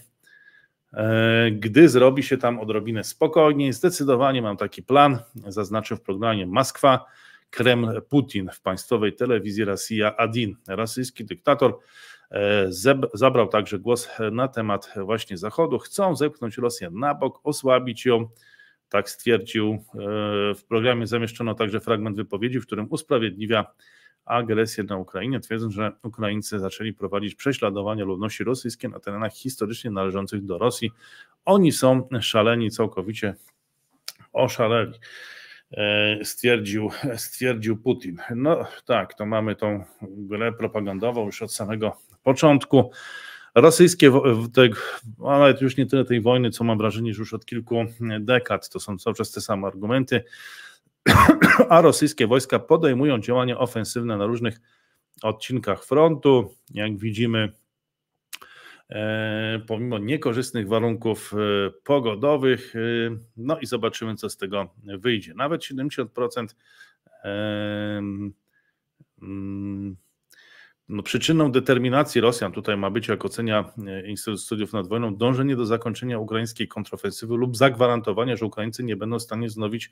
E, gdy zrobi się tam odrobinę spokojniej, zdecydowanie mam taki plan, Zaznaczę w programie Moskwa, Kreml Putin w państwowej telewizji Rosja Adin. Rosyjski dyktator e, zabrał także głos na temat właśnie Zachodu. Chcą zepchnąć Rosję na bok, osłabić ją. Tak stwierdził. E, w programie zamieszczono także fragment wypowiedzi, w którym usprawiedliwia agresję na Ukrainę, twierdząc, że Ukraińcy zaczęli prowadzić prześladowania ludności rosyjskiej na terenach historycznie należących do Rosji. Oni są szaleni, całkowicie oszaleli. E, stwierdził, stwierdził Putin. No tak, to mamy tą grę propagandową już od samego początku rosyjskie, ale już nie tyle tej wojny, co mam wrażenie, że już od kilku dekad to są cały czas te same argumenty a rosyjskie wojska podejmują działania ofensywne na różnych odcinkach frontu. Jak widzimy, e, pomimo niekorzystnych warunków e, pogodowych, e, no i zobaczymy, co z tego wyjdzie. Nawet 70% no, przyczyną determinacji Rosjan tutaj ma być, jak ocenia e, Instytut Studiów nad Wojną, dążenie do zakończenia ukraińskiej kontrofensywy lub zagwarantowanie, że Ukraińcy nie będą w stanie wznowić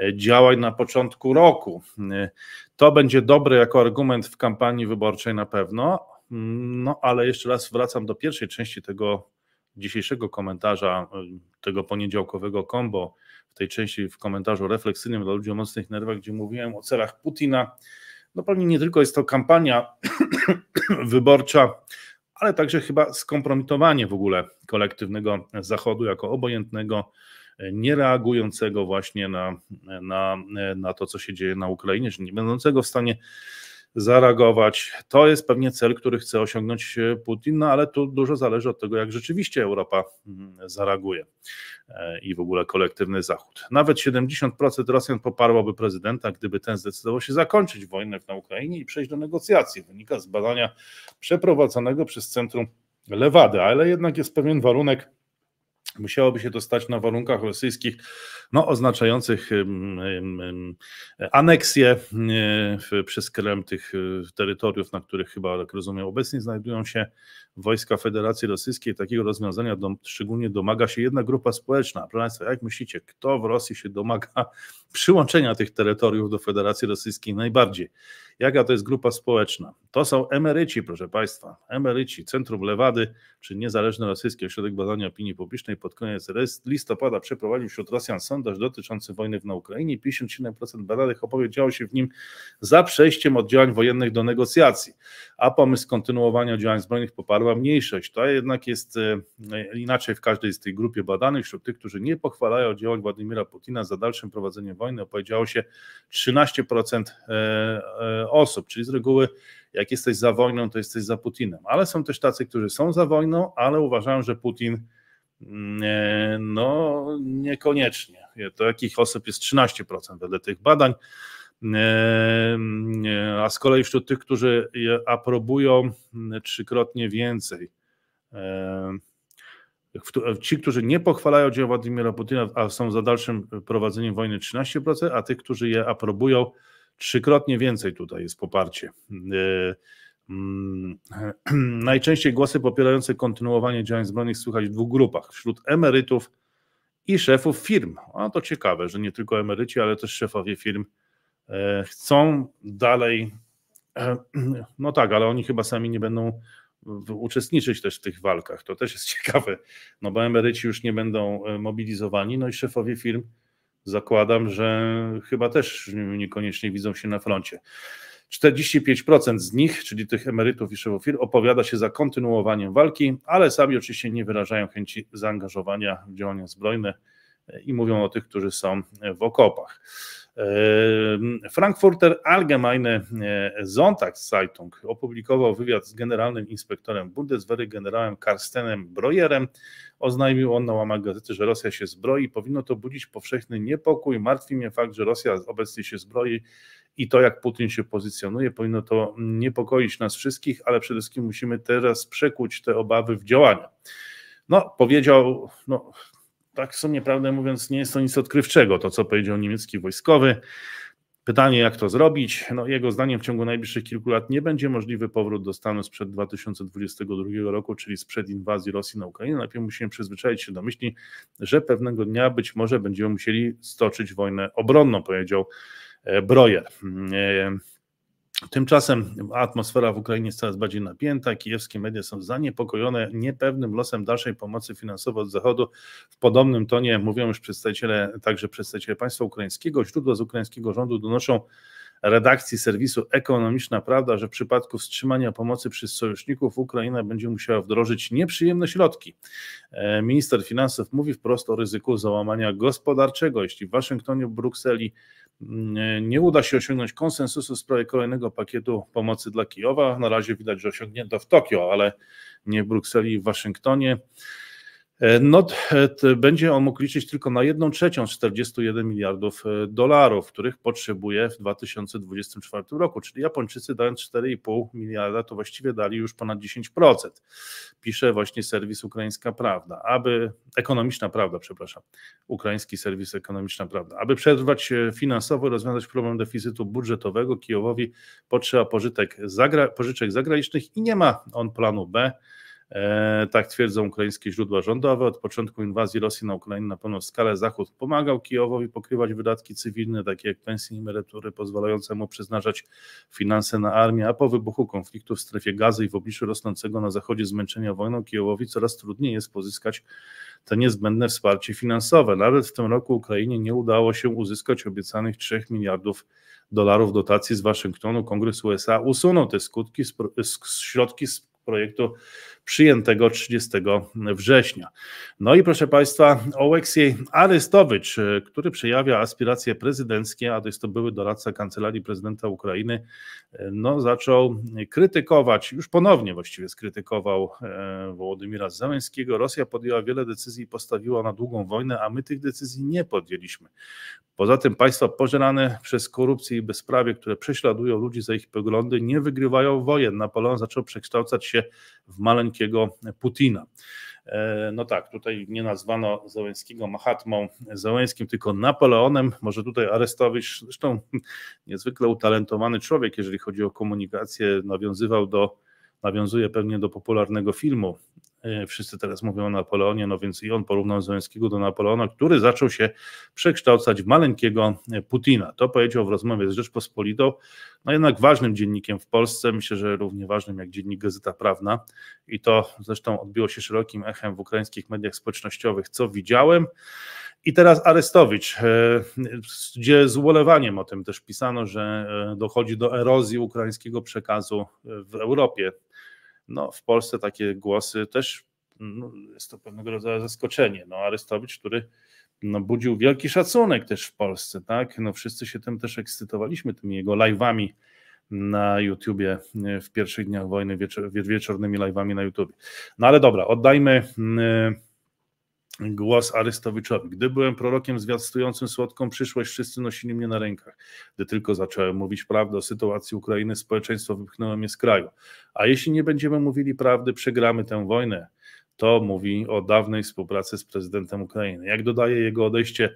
e, działań na początku roku. E, to będzie dobre jako argument w kampanii wyborczej na pewno, mm, no ale jeszcze raz wracam do pierwszej części tego dzisiejszego komentarza, tego poniedziałkowego kombo, w tej części w komentarzu refleksyjnym dla ludzi o mocnych nerwach, gdzie mówiłem o celach Putina no pewnie nie tylko jest to kampania wyborcza, ale także chyba skompromitowanie w ogóle kolektywnego Zachodu jako obojętnego, niereagującego właśnie na, na, na to, co się dzieje na Ukrainie, czyli nie będącego w stanie zareagować. To jest pewnie cel, który chce osiągnąć e, Putin, no ale tu dużo zależy od tego, jak rzeczywiście Europa mm, zareaguje e, i w ogóle kolektywny Zachód. Nawet 70% Rosjan poparłoby prezydenta, gdyby ten zdecydował się zakończyć wojnę na Ukrainie i przejść do negocjacji. Wynika z badania przeprowadzonego przez Centrum Lewady, ale jednak jest pewien warunek, musiałoby się to stać na warunkach rosyjskich, no, oznaczających aneksję e, przez Kreml tych e, terytoriów, na których chyba, jak rozumiem, obecnie znajdują się wojska Federacji Rosyjskiej. Takiego rozwiązania dom szczególnie domaga się jedna grupa społeczna. Proszę Państwa, jak myślicie, kto w Rosji się domaga przyłączenia tych terytoriów do Federacji Rosyjskiej najbardziej? Jaka to jest grupa społeczna? To są emeryci, proszę Państwa, emeryci Centrum Lewady, czy Niezależny Rosyjski Ośrodek Badania Opinii Publicznej pod koniec listopada przeprowadził wśród Rosjan sondaż dotyczący wojny na Ukrainie. 57% badanych opowiedziało się w nim za przejściem od działań wojennych do negocjacji, a pomysł kontynuowania działań zbrojnych poparła mniejszość. To jednak jest e, inaczej w każdej z tych grupie badanych. Wśród tych, którzy nie pochwalają działań Władimira Putina za dalszym prowadzeniem wojny, opowiedziało się 13% e, e, osób, czyli z reguły jak jesteś za wojną, to jesteś za Putinem. Ale są też tacy, którzy są za wojną, ale uważają, że Putin Mm, e, no, niekoniecznie. to jakich osób jest 13% wedle tych badań. Mm, e, mm, e, a z kolei wśród tych, którzy aprobują trzykrotnie więcej, ci, którzy nie pochwalają dzieł Władimira Putina, a są za dalszym prowadzeniem wojny 13%, a tych, którzy je aprobują, trzykrotnie więcej tutaj jest poparcie. Mm, najczęściej głosy popierające kontynuowanie działań zbrojnych słychać w dwóch grupach: wśród emerytów i szefów firm. A to ciekawe, że nie tylko emeryci, ale też szefowie firm e, chcą dalej. E, no tak, ale oni chyba sami nie będą uczestniczyć też w tych walkach. To też jest ciekawe, no bo emeryci już nie będą e, mobilizowani, no i szefowie firm zakładam, że chyba też niekoniecznie widzą się na froncie. 45% z nich, czyli tych emerytów i szefów firm, opowiada się za kontynuowaniem walki, ale sami oczywiście nie wyrażają chęci zaangażowania w działania zbrojne e, i mówią o tych, którzy są e, w okopach. Frankfurter Allgemeine e, Sonntagszeitung opublikował wywiad z generalnym inspektorem Bundeswehry, generałem Karstenem Brojerem. Oznajmił on na łamach gazety, że Rosja się zbroi. Powinno to budzić powszechny niepokój. Martwi mnie fakt, że Rosja obecnie się zbroi i to, jak Putin się pozycjonuje, powinno to niepokoić nas wszystkich, ale przede wszystkim musimy teraz przekuć te obawy w działania. No, powiedział, no, tak w sumie prawdę mówiąc nie jest to nic odkrywczego, to co powiedział niemiecki wojskowy. Pytanie, jak to zrobić? No, jego zdaniem w ciągu najbliższych kilku lat nie będzie możliwy powrót do stanu sprzed 2022 roku, czyli sprzed inwazji Rosji na Ukrainę. Najpierw musimy przyzwyczaić się do myśli, że pewnego dnia być może będziemy musieli stoczyć wojnę obronną, powiedział e, Brojer. E, Tymczasem atmosfera w Ukrainie jest coraz bardziej napięta. Kijewskie media są zaniepokojone niepewnym losem dalszej pomocy finansowej od Zachodu. W podobnym tonie mówią już przedstawiciele, także przedstawiciele państwa ukraińskiego. Źródła z ukraińskiego rządu donoszą, redakcji serwisu Ekonomiczna Prawda, że w przypadku wstrzymania pomocy przez sojuszników Ukraina będzie musiała wdrożyć nieprzyjemne środki. E, minister finansów mówi wprost o ryzyku załamania gospodarczego, jeśli w Waszyngtonie, w Brukseli mm, e, nie uda się osiągnąć konsensusu w sprawie kolejnego pakietu pomocy dla Kijowa. Na razie widać, że osiągnięto w Tokio, ale nie w Brukseli i w Waszyngtonie. E, no, e, będzie on mógł liczyć tylko na jedną trzecią z 41 miliardów e, dolarów, których potrzebuje w 2024 roku, czyli Japończycy dając 4,5 miliarda, to właściwie dali już ponad 10%. Pisze właśnie serwis Ukraińska Prawda, aby ekonomiczna prawda, przepraszam, ukraiński serwis ekonomiczna prawda. Aby przerwać finansowo i rozwiązać problem deficytu budżetowego, Kijowowi potrzeba zagra pożyczek zagranicznych i nie ma on planu B E, tak twierdzą ukraińskie źródła rządowe. Od początku inwazji Rosji na Ukrainę na pełną skalę Zachód pomagał Kijowowi pokrywać wydatki cywilne, takie jak pensje i emerytury, pozwalające mu przeznaczać finanse na armię, a po wybuchu konfliktu w strefie gazy i w obliczu rosnącego na zachodzie zmęczenia wojną Kijowowi coraz trudniej jest pozyskać to niezbędne wsparcie finansowe. Nawet w tym roku Ukrainie nie udało się uzyskać obiecanych 3 miliardów dolarów dotacji z Waszyngtonu. Kongres USA usunął te skutki, środki z projektu przyjętego 30 września. No i proszę Państwa, Oleksiej Arystowicz, który przejawia aspiracje prezydenckie, a to jest to były doradca kancelarii prezydenta Ukrainy, no zaczął krytykować, już ponownie właściwie skrytykował e, Wołodymira Zeleńskiego. Rosja podjęła wiele decyzji i postawiła na długą wojnę, a my tych decyzji nie podjęliśmy. Poza tym państwa pożerane przez korupcję i bezprawie, które prześladują ludzi za ich poglądy, nie wygrywają wojen. Napoleon zaczął przekształcać się w maleńką wielkiego Putina. E, no tak, tutaj nie nazwano Załęskiego Mahatmą Załęskim, tylko Napoleonem. Może tutaj Arestowicz, zresztą niezwykle utalentowany człowiek, jeżeli chodzi o komunikację, nawiązywał do, nawiązuje pewnie do popularnego filmu E, wszyscy teraz mówią o Napoleonie, no więc i on porównał Zelenskiego do Napoleona, który zaczął się przekształcać w maleńkiego e, Putina. To powiedział w rozmowie z Rzeczpospolitą, no jednak ważnym dziennikiem w Polsce, myślę, że równie ważnym jak dziennik Gazeta Prawna i to zresztą odbiło się szerokim echem w ukraińskich mediach społecznościowych, co widziałem. I teraz Arestowicz, e, gdzie z ubolewaniem o tym też pisano, że dochodzi do erozji ukraińskiego przekazu w Europie. No, w Polsce takie głosy też no, jest to pewnego rodzaju zaskoczenie. No, Arystowicz, który no, budził wielki szacunek też w Polsce, tak? No, wszyscy się tym też ekscytowaliśmy, tymi jego live'ami na YouTubie e, w pierwszych dniach wojny, wieczor, wieczornymi live'ami na YouTubie. No ale dobra, oddajmy. Yy, głos Arystowiczowi. Gdy byłem prorokiem zwiastującym słodką przyszłość, wszyscy nosili mnie na rękach. Gdy tylko zacząłem mówić prawdę o sytuacji Ukrainy, społeczeństwo wypchnęło mnie z kraju. A jeśli nie będziemy mówili prawdy, przegramy tę wojnę. To mówi o dawnej współpracy z prezydentem Ukrainy. Jak dodaje jego odejście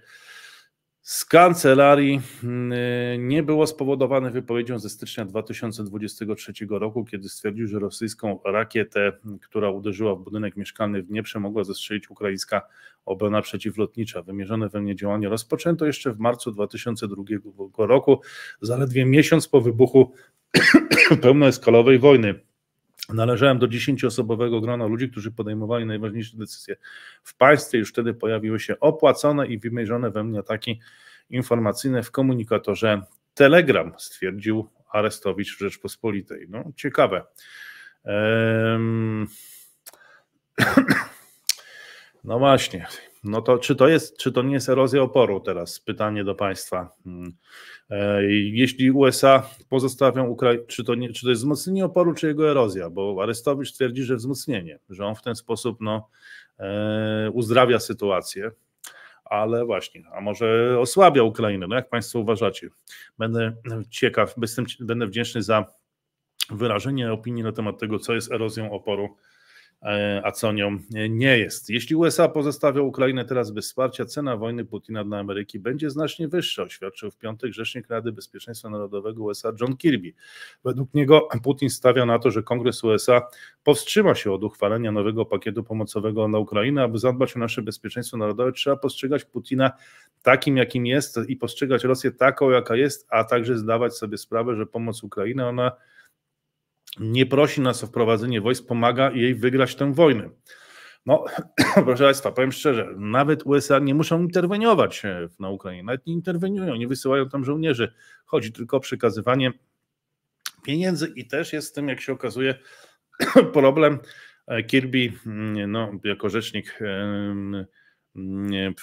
z kancelarii mm, y, nie było spowodowane wypowiedzią ze stycznia 2023 roku, kiedy stwierdził, że rosyjską rakietę, mm, która uderzyła w budynek mieszkalny w Dnieprze, mogła zestrzelić ukraińska obrona przeciwlotnicza. Wymierzone we mnie działanie rozpoczęto jeszcze w marcu 2002 roku, zaledwie miesiąc po wybuchu pełnoeskalowej wojny. Należałem do dziesięcioosobowego grona ludzi, którzy podejmowali najważniejsze decyzje w państwie. Już wtedy pojawiły się opłacone i wymierzone we mnie ataki informacyjne w komunikatorze Telegram, stwierdził Arestowicz w Rzeczpospolitej. No, ciekawe. Um... No właśnie, no to czy to, jest, czy to nie jest erozja oporu teraz? Pytanie do Państwa. Hmm. E, jeśli USA pozostawią Ukrainę, czy to, czy to jest wzmocnienie oporu, czy jego erozja? Bo Arestowicz twierdzi, że wzmocnienie, że on w ten sposób no, e, uzdrawia sytuację, ale właśnie, a może osłabia Ukrainę? No jak Państwo uważacie? Będę ciekaw, będę wdzięczny za wyrażenie opinii na temat tego, co jest erozją oporu E, a co nią nie jest. Jeśli USA pozostawią Ukrainę teraz bez wsparcia, cena wojny Putina dla Ameryki będzie znacznie wyższa, oświadczył w piątek rzecznik Rady Bezpieczeństwa Narodowego USA John Kirby. Według niego Putin stawia na to, że Kongres USA powstrzyma się od uchwalenia nowego pakietu pomocowego na Ukrainę. Aby zadbać o nasze bezpieczeństwo narodowe, trzeba postrzegać Putina takim, jakim jest i postrzegać Rosję taką, jaka jest, a także zdawać sobie sprawę, że pomoc Ukrainy, ona nie prosi nas o wprowadzenie wojsk, pomaga jej wygrać tę wojnę. No, proszę Państwa, powiem szczerze, nawet USA nie muszą interweniować e, na Ukrainie, nawet nie interweniują, nie wysyłają tam żołnierzy. Chodzi tylko o przekazywanie pieniędzy i też jest z tym, jak się okazuje, problem. E, Kirby, mm, no, jako rzecznik e, mm, mm,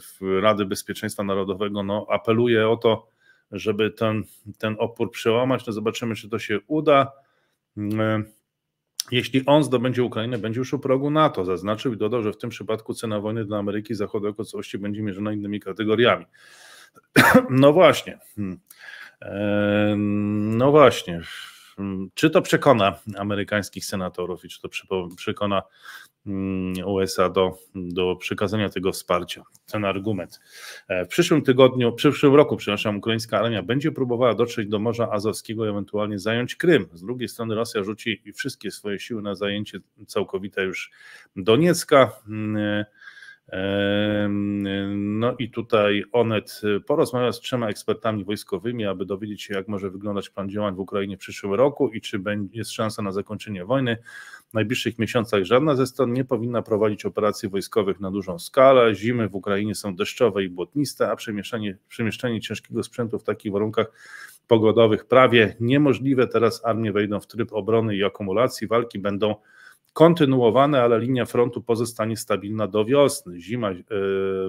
w Rady Bezpieczeństwa Narodowego, no, apeluje o to, żeby ten, ten opór przełamać. No zobaczymy, czy to się uda. E, jeśli on zdobędzie Ukrainę, będzie już u progu NATO, zaznaczył i dodał, że w tym przypadku cena wojny dla Ameryki Zachodu jako całości będzie mierzona innymi kategoriami. No właśnie. Hmm. E, no właśnie. Hmm. Czy to przekona amerykańskich senatorów i czy to przekona Mm, USA do, do przekazania tego wsparcia. Ten argument. E, w przyszłym tygodniu, w przyszłym roku, przepraszam, ukraińska armia będzie próbowała dotrzeć do Morza Azowskiego i ewentualnie zająć Krym. Z drugiej strony Rosja rzuci wszystkie swoje siły na zajęcie całkowite już Doniecka. Mm, e, no i tutaj Onet y, porozmawia z trzema ekspertami wojskowymi, aby dowiedzieć się, jak może wyglądać plan działań w Ukrainie w przyszłym roku i czy jest szansa na zakończenie wojny. W najbliższych miesiącach żadna ze stron nie powinna prowadzić operacji wojskowych na dużą skalę. Zimy w Ukrainie są deszczowe i błotniste, a przemieszczanie, przemieszczanie ciężkiego sprzętu w takich warunkach pogodowych prawie niemożliwe. Teraz armie wejdą w tryb obrony i akumulacji. Walki będą kontynuowane, ale linia frontu pozostanie stabilna do wiosny. Zima e,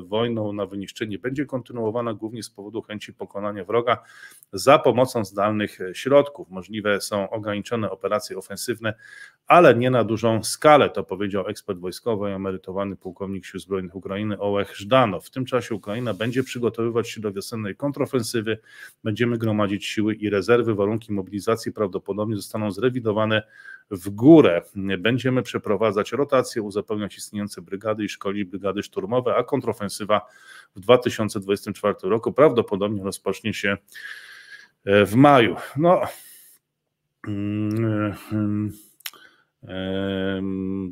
wojną na wyniszczenie będzie kontynuowana głównie z powodu chęci pokonania wroga za pomocą zdalnych środków. Możliwe są ograniczone operacje ofensywne, ale nie na dużą skalę, to powiedział ekspert wojskowy i emerytowany pułkownik Sił Zbrojnych Ukrainy Ołech Żdanow. W tym czasie Ukraina będzie przygotowywać się do wiosennej kontrofensywy, będziemy gromadzić siły i rezerwy, warunki mobilizacji prawdopodobnie zostaną zrewidowane w górę. Będziemy będziemy przeprowadzać rotacje, uzupełniać istniejące brygady i szkoli brygady szturmowe, a kontrofensywa w 2024 roku prawdopodobnie rozpocznie się e, w maju. No. Mm, e, mm, e,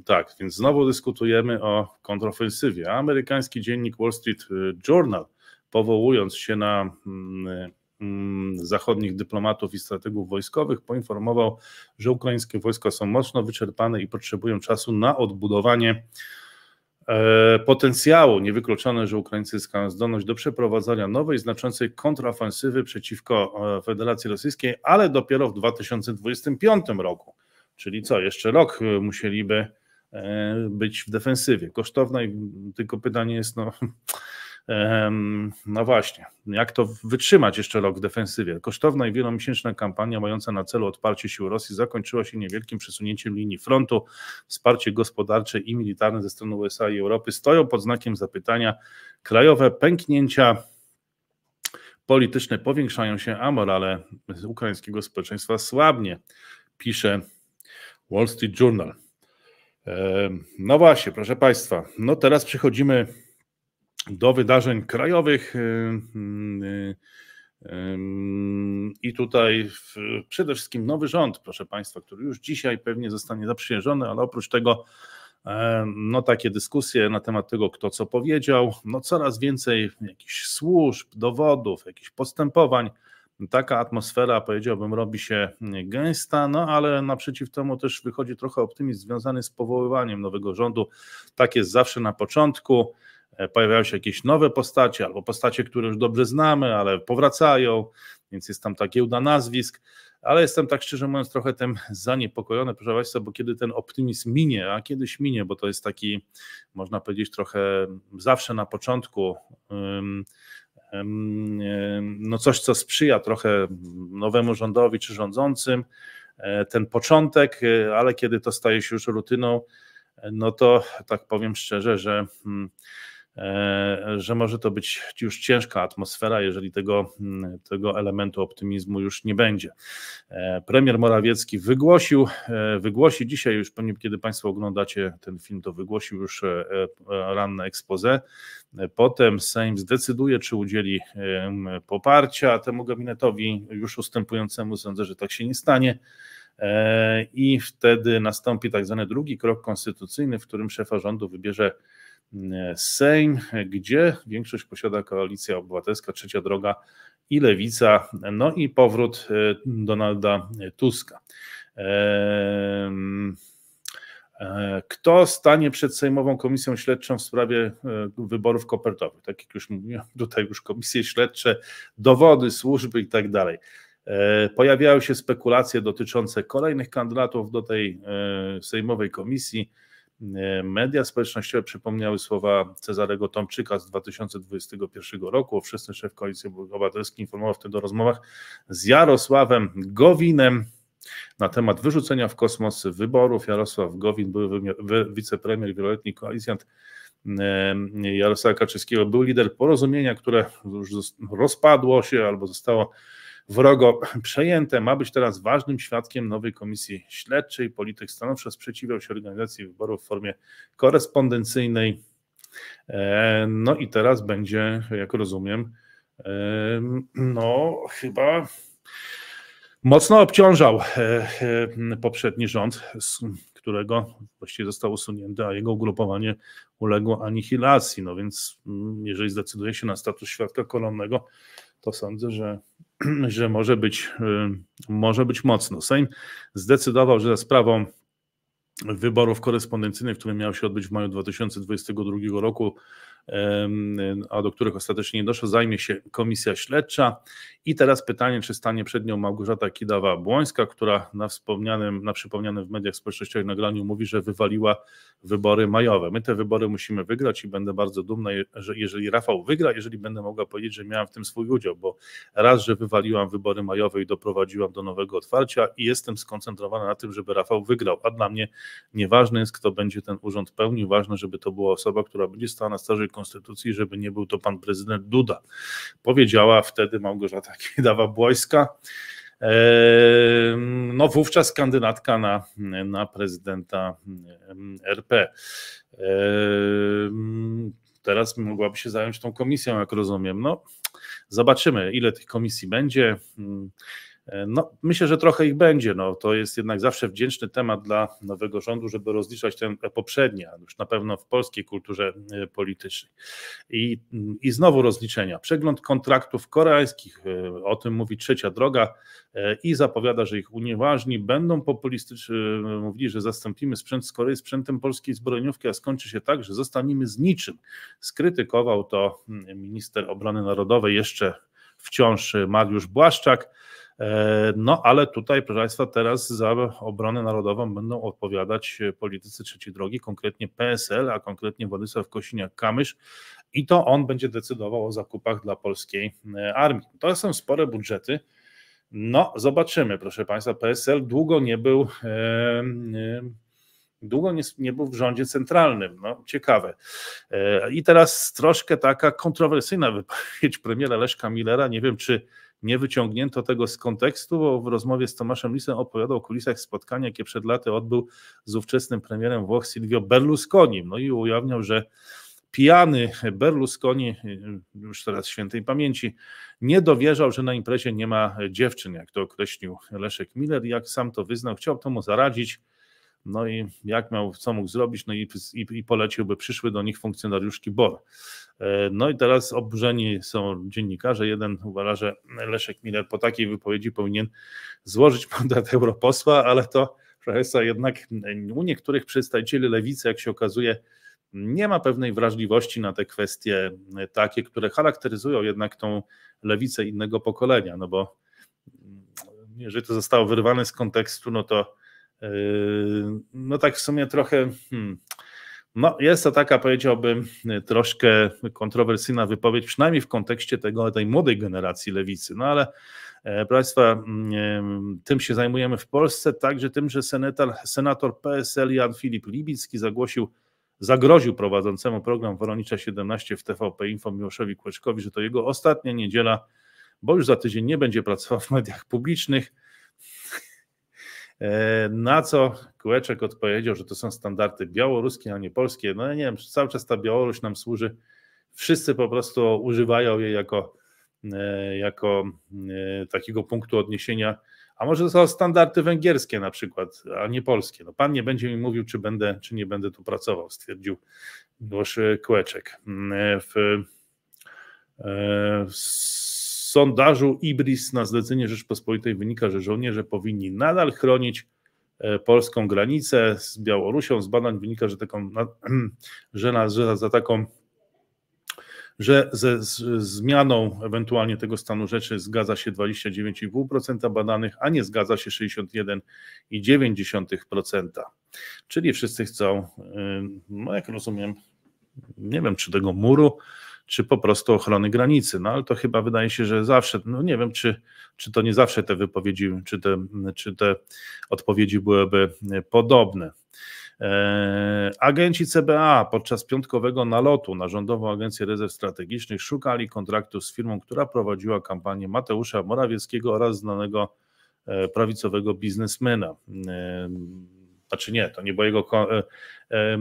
tak, więc znowu dyskutujemy o kontrofensywie. Amerykański dziennik Wall Street Journal, powołując się na mm, Mm, zachodnich dyplomatów i strategów wojskowych, poinformował, że ukraińskie wojska są mocno wyczerpane i potrzebują czasu na odbudowanie e, potencjału. Niewykluczone, że Ukraińcy zyskają zdolność do przeprowadzania nowej, znaczącej kontrofensywy przeciwko e, Federacji Rosyjskiej, ale dopiero w 2025 roku. Czyli co, jeszcze rok e, musieliby być w defensywie. Kosztowna, tylko pytanie jest, no, No właśnie, jak to wytrzymać jeszcze rok w defensywie? Kosztowna i wielomiesięczna kampania mająca na celu odparcie sił Rosji zakończyła się niewielkim przesunięciem linii frontu. Wsparcie gospodarcze i militarne ze strony USA i Europy stoją pod znakiem zapytania. Krajowe pęknięcia polityczne powiększają się, a morale ukraińskiego społeczeństwa słabnie, pisze Wall Street Journal. No właśnie, proszę Państwa, no teraz przechodzimy do wydarzeń krajowych. Y, y, y, I tutaj przede wszystkim nowy rząd, proszę Państwa, który już dzisiaj pewnie zostanie zaprzyjeżony, ale oprócz tego e, no takie dyskusje na temat tego, kto co powiedział, no coraz więcej jakichś służb, dowodów, jakichś postępowań. Taka atmosfera, powiedziałbym, robi się gęsta, no ale naprzeciw temu też wychodzi trochę optymizm związany z powoływaniem nowego rządu. Tak jest zawsze na początku. E, pojawiają się jakieś nowe postacie, albo postacie, które już dobrze znamy, ale powracają, więc jest tam takie uda nazwisk. Ale jestem tak szczerze mówiąc trochę tym zaniepokojony, proszę Państwa, bo kiedy ten optymizm minie, a kiedyś minie, bo to jest taki, można powiedzieć, trochę zawsze na początku. Um, no coś, co sprzyja trochę nowemu rządowi czy rządzącym, e, ten początek, e, ale kiedy to staje się już rutyną, no to tak powiem szczerze, że hmm, E, że może to być już ciężka atmosfera, jeżeli tego, mm, tego elementu optymizmu już nie będzie. E, premier Morawiecki wygłosił, e, wygłosi dzisiaj, już kiedy Państwo oglądacie ten film, to wygłosił już ranne expose. Potem Sejm zdecyduje, czy udzieli poparcia temu gabinetowi już ustępującemu. Sądzę, że tak się nie stanie i wtedy nastąpi tak zwany drugi krok konstytucyjny, w którym szefa rządu wybierze Sejm, gdzie większość posiada koalicja obywatelska, trzecia droga i lewica, no i powrót e, Donalda Tuska. E, e, kto stanie przed Sejmową Komisją Śledczą w sprawie wyborów kopertowych? Tak jak już mówiłem, tutaj już komisje śledcze, dowody, służby i tak dalej. Pojawiały się spekulacje dotyczące kolejnych kandydatów do tej Sejmowej Komisji. E, media społecznościowe przypomniały słowa Cezarego Tomczyka z 2021 roku. Wszyscy szef Koalicji Obywatelskiej informował wtedy o rozmowach z Jarosławem Gowinem na temat wyrzucenia w kosmos wyborów. Jarosław Gowin, były wicepremier, wieloletni koalicjant e, Jarosława Kaczyńskiego, był lider porozumienia, które już rozpadło się albo zostało wrogo przejęte. Ma być teraz ważnym świadkiem nowej komisji śledczej. Polityk stanowczo sprzeciwiał się organizacji wyborów w formie korespondencyjnej. E, no i teraz będzie, jak rozumiem, no chyba mocno obciążał e, e, poprzedni rząd, z którego właściwie został usunięty, a jego ugrupowanie uległo anihilacji. No więc mm, jeżeli zdecyduje się na status świadka kolonnego, to sądzę, że, że może, być, y, może być mocno. Sejm zdecydował, że za sprawą wyborów korespondencyjnych, które miały się odbyć w maju 2022 roku, a do których ostatecznie nie doszło, zajmie się komisja śledcza. I teraz pytanie, czy stanie przed nią Małgorzata Kidawa-Błońska, która na wspomnianym, na przypomnianym w mediach społecznościowych nagraniu mówi, że wywaliła wybory majowe. My te wybory musimy wygrać i będę bardzo dumna, jeżeli Rafał wygra, jeżeli będę mogła powiedzieć, że miałam w tym swój udział, bo raz, że wywaliłam wybory majowe i doprowadziłam do nowego otwarcia i jestem skoncentrowana na tym, żeby Rafał wygrał, a dla mnie nieważne jest, kto będzie ten urząd pełnił, ważne, żeby to była osoba, która będzie stała na straży konstytucji, żeby nie był to pan prezydent Duda. Powiedziała wtedy Małgorzata Kiedawa-Błońska, no wówczas kandydatka na, na prezydenta RP. Teraz mogłaby się zająć tą komisją, jak rozumiem. No, zobaczymy, ile tych komisji będzie. E, no, myślę, że trochę ich będzie. No, to jest jednak zawsze wdzięczny temat dla nowego rządu, żeby rozliczać ten poprzedni, już na pewno w polskiej kulturze e, politycznej. I, I znowu rozliczenia. Przegląd kontraktów koreańskich, e, o tym mówi trzecia droga i zapowiada, że ich unieważni, będą populistyczni, mówili, że zastąpimy sprzęt z Korei sprzętem polskiej zbrojeniówki, a skończy się tak, że zostaniemy z niczym. Skrytykował to mm, minister obrony narodowej jeszcze wciąż Mariusz Błaszczak. E, no ale tutaj, proszę Państwa, teraz za obronę narodową będą odpowiadać e, politycy trzeciej drogi, konkretnie PSL, a konkretnie Władysław Kosiniak-Kamysz i to on będzie decydował o zakupach dla polskiej e, armii. To są spore budżety. No, zobaczymy, proszę Państwa. PSL długo nie był. Yy, długo nie, nie, był w rządzie centralnym. No, ciekawe. I teraz troszkę taka kontrowersyjna wypowiedź premiera Leszka Millera. Nie wiem, czy nie wyciągnięto tego z kontekstu, bo w rozmowie z Tomaszem Lisem opowiadał o kulisach spotkania, jakie przed laty odbył z ówczesnym premierem Włoch Silvio Berlusconim. No i ujawniał, że pijany Berlusconi, już teraz świętej pamięci, nie dowierzał, że na imprezie nie ma dziewczyn, jak to określił Leszek Miller. Jak sam to wyznał, chciał temu zaradzić no i jak miał, co mógł zrobić? No i, i, i poleciłby przyszły do nich funkcjonariuszki BOR. E, no i teraz oburzeni są dziennikarze. Jeden uważa, że Leszek Miller po takiej wypowiedzi powinien złożyć mandat europosła, ale to Państwa, jednak u niektórych przedstawicieli lewicy, jak się okazuje, nie ma pewnej wrażliwości na te kwestie takie, które charakteryzują jednak tą lewicę innego pokolenia, no bo mm, jeżeli to zostało wyrwane z kontekstu, no to Yy, no tak w sumie trochę. Hmm, no, jest to taka, powiedziałbym, troszkę kontrowersyjna wypowiedź, przynajmniej w kontekście tego, tej młodej generacji lewicy. No ale, e, proszę Państwa, mm, e, tym się zajmujemy w Polsce, także tym, że senator, senator PSL Jan Filip Libicki zagłosił, zagroził prowadzącemu program Woronicza 17 w TVP Info Miłoszowi Kłeczkowi, że to jego ostatnia niedziela, bo już za tydzień nie będzie pracował w mediach publicznych. E, na co Kółeczek odpowiedział, że to są standardy białoruskie, a nie polskie. No ja nie wiem, cały czas ta Białoruś nam służy. Wszyscy po prostu używają jej jako, e, jako e, takiego punktu odniesienia. A może to są standardy węgierskie na przykład, a nie polskie. No pan nie będzie mi mówił, czy będę, czy nie będę tu pracował, stwierdził Miłosz Kółeczek. W, w sondażu IBRIS na zlecenie Rzeczpospolitej wynika, że żołnierze powinni nadal chronić e, polską granicę z Białorusią. Z badań wynika, że, taką, że, na, że za taką że ze zmianą ewentualnie tego stanu rzeczy zgadza się 29,5% badanych, a nie zgadza się 61,9%. Czyli wszyscy chcą, e, no jak rozumiem, nie wiem czy tego muru, czy po prostu ochrony granicy. No ale to chyba wydaje się, że zawsze, no nie wiem, czy, czy to nie zawsze te wypowiedzi, czy te, czy te odpowiedzi byłyby podobne. E, agenci CBA podczas piątkowego nalotu na Rządową Agencję Rezerw Strategicznych szukali kontraktu z firmą, która prowadziła kampanię Mateusza Morawieckiego oraz znanego e, prawicowego biznesmena. E, znaczy nie, to nie było jego e, e, e,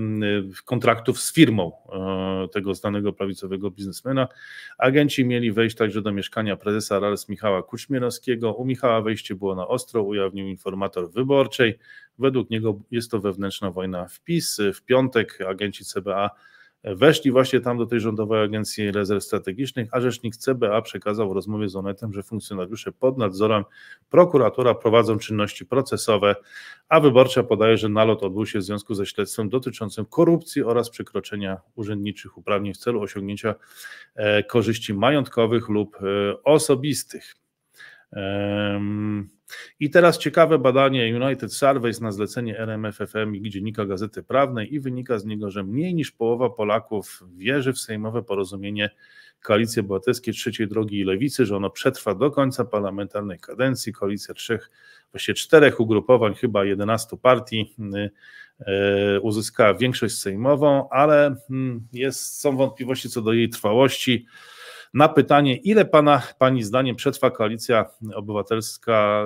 kontraktów z firmą tego znanego prawicowego biznesmena. Agenci mieli wejść także do mieszkania prezesa RALS Michała Kuczmierowskiego. U Michała wejście było na ostro, ujawnił informator wyborczej. Według niego jest to wewnętrzna wojna w PiS. W piątek agenci CBA weszli właśnie tam do tej Rządowej Agencji Rezerw Strategicznych, a rzecznik CBA przekazał w rozmowie z Onetem, że funkcjonariusze pod nadzorem prokuratora prowadzą czynności procesowe, a wyborcza podaje, że nalot odbył się w związku ze śledztwem dotyczącym korupcji oraz przekroczenia urzędniczych uprawnień w celu osiągnięcia e, korzyści majątkowych lub e, osobistych. Um, i teraz ciekawe badanie United Surveys na zlecenie RMFFM i Dziennika Gazety Prawnej i wynika z niego, że mniej niż połowa Polaków wierzy w sejmowe porozumienie Koalicji Obywatelskiej Trzeciej Drogi i Lewicy, że ono przetrwa do końca parlamentarnej kadencji. Koalicja trzech, właściwie czterech ugrupowań, chyba 11 partii y, y, uzyskała większość sejmową, ale mm, jest, są wątpliwości co do jej trwałości na pytanie, ile pana, pani zdaniem przetrwa koalicja obywatelska,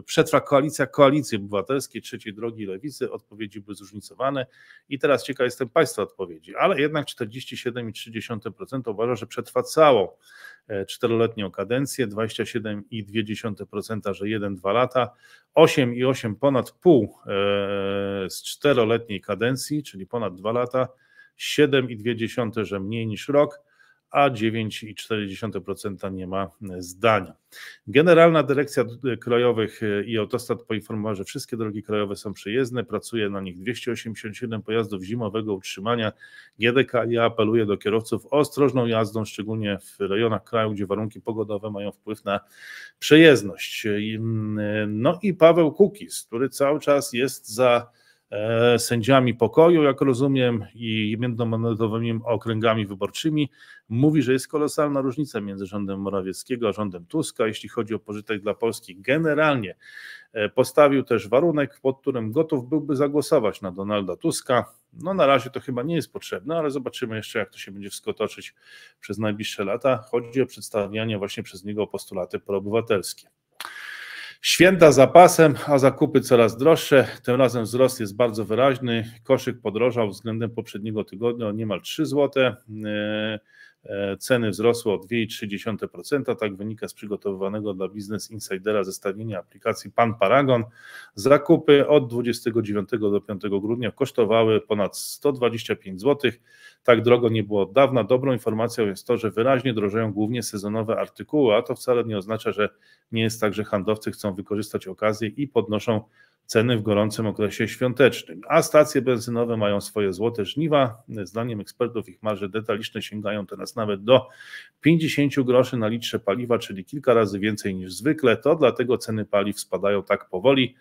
e, przetrwa koalicja koalicji obywatelskiej, trzeciej drogi lewicy, odpowiedzi były zróżnicowane i teraz ciekaw jestem państwa odpowiedzi, ale jednak 47,3% uważa, że przetrwa całą e, czteroletnią kadencję, 27,2%, że 1-2 lata, 8,8 ponad pół e, z czteroletniej kadencji, czyli ponad 2 lata, 7,2, że mniej niż rok, a 9,4% nie ma zdania. Generalna Dyrekcja Krajowych i Autostrad poinformowała, że wszystkie drogi krajowe są przyjezdne, pracuje na nich 287 pojazdów zimowego utrzymania GDK ja apeluje do kierowców o ostrożną jazdą, szczególnie w rejonach kraju, gdzie warunki pogodowe mają wpływ na przejezdność. Mm, no i Paweł Kukis, który cały czas jest za E, sędziami pokoju, jak rozumiem, i międzynarodowymi okręgami wyborczymi, mówi, że jest kolosalna różnica między rządem Morawieckiego a rządem Tuska, jeśli chodzi o pożytek dla Polski. Generalnie e, postawił też warunek, pod którym gotów byłby zagłosować na Donalda Tuska. No na razie to chyba nie jest potrzebne, ale zobaczymy jeszcze, jak to się będzie wszystko toczyć przez najbliższe lata. Chodzi o przedstawianie właśnie przez niego postulaty proobywatelskie. Święta za pasem, a zakupy coraz droższe. Tym razem wzrost jest bardzo wyraźny. Koszyk podrożał względem poprzedniego tygodnia o niemal 3 zł. E, ceny wzrosły o 2,3%, tak wynika z przygotowywanego dla Business Insidera zestawienia aplikacji Pan Paragon. Zakupy od 29 do 5 grudnia kosztowały ponad 125 zł. Tak drogo nie było od dawna. Dobrą informacją jest to, że wyraźnie drożeją głównie sezonowe artykuły, a to wcale nie oznacza, że nie jest tak, że handlowcy chcą wykorzystać okazję i podnoszą ceny w gorącym okresie świątecznym. A stacje benzynowe mają swoje złote żniwa. Zdaniem ekspertów ich marże detaliczne sięgają teraz nawet do 50 groszy na litrze paliwa, czyli kilka razy więcej niż zwykle. To dlatego ceny paliw spadają tak powoli.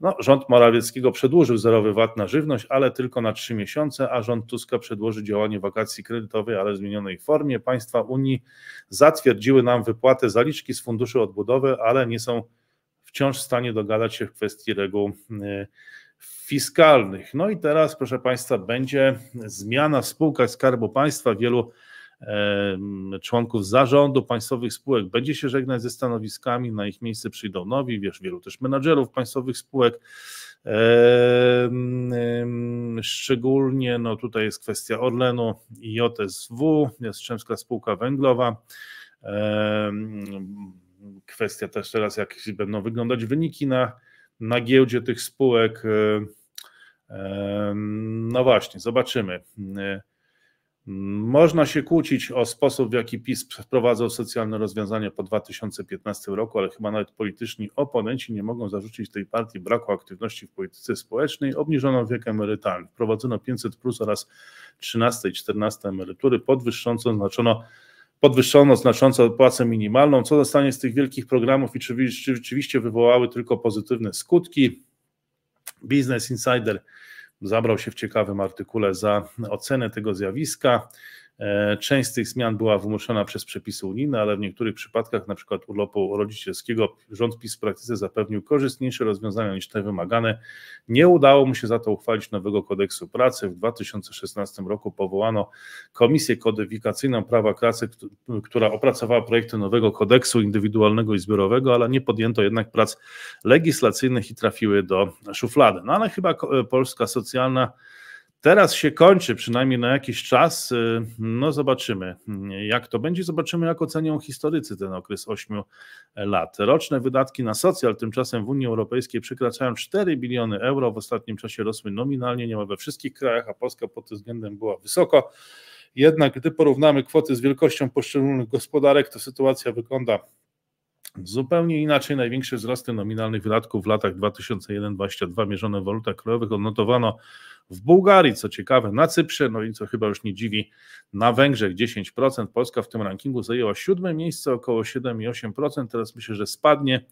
No, rząd Morawieckiego przedłużył zerowy VAT na żywność, ale tylko na trzy miesiące, a rząd Tuska przedłoży działanie wakacji kredytowej, ale w zmienionej formie. Państwa Unii zatwierdziły nam wypłatę zaliczki z Funduszu Odbudowy, ale nie są wciąż w stanie dogadać się w kwestii reguł y, fiskalnych. No i teraz, proszę Państwa, będzie zmiana w spółkach Skarbu Państwa. Wielu członków zarządu państwowych spółek będzie się żegnać ze stanowiskami, na ich miejsce przyjdą nowi, wiesz, wielu też menadżerów państwowych spółek. Szczególnie no, tutaj jest kwestia Orlenu i JSW, Jastrzębska Spółka Węglowa kwestia też teraz, jak będą wyglądać wyniki na, na giełdzie tych spółek. E, e, no właśnie, zobaczymy. E, można się kłócić o sposób, w jaki PiS wprowadzał socjalne rozwiązania po 2015 roku, ale chyba nawet polityczni oponenci nie mogą zarzucić tej partii braku aktywności w polityce społecznej. Obniżono wiek emerytalny, wprowadzono 500 plus oraz 13 i 14 emerytury, podwyższąco znaczono podwyższono znacząco płacę minimalną. Co zostanie z tych wielkich programów i czy rzeczywiście wywołały tylko pozytywne skutki? Business Insider zabrał się w ciekawym artykule za ocenę tego zjawiska. E, część z tych zmian była wymuszona przez przepisy unijne, ale w niektórych przypadkach, np. urlopu rodzicielskiego, rząd PiS w praktyce zapewnił korzystniejsze rozwiązania niż te wymagane. Nie udało mu się za to uchwalić nowego kodeksu pracy. W 2016 roku powołano Komisję Kodyfikacyjną Prawa Pracy, która opracowała projekty nowego kodeksu indywidualnego i zbiorowego, ale nie podjęto jednak prac legislacyjnych i trafiły do szuflady. No ale chyba Polska socjalna Teraz się kończy, przynajmniej na jakiś czas. Y, no zobaczymy, jak to będzie. Zobaczymy, jak ocenią historycy ten okres 8 lat. Roczne wydatki na socjal tymczasem w Unii Europejskiej przekraczają 4 biliony euro. W ostatnim czasie rosły nominalnie niemal we wszystkich krajach, a Polska pod tym względem była wysoko. Jednak gdy porównamy kwoty z wielkością poszczególnych gospodarek, to sytuacja wygląda Zupełnie inaczej największe wzrosty nominalnych wydatków w latach 2001-2022 mierzone w walutach krajowych odnotowano w Bułgarii, co ciekawe, na Cyprze, no i co chyba już nie dziwi, na Węgrzech 10%. Polska w tym rankingu zajęła siódme miejsce, około 7,8%. Teraz myślę, że spadnie,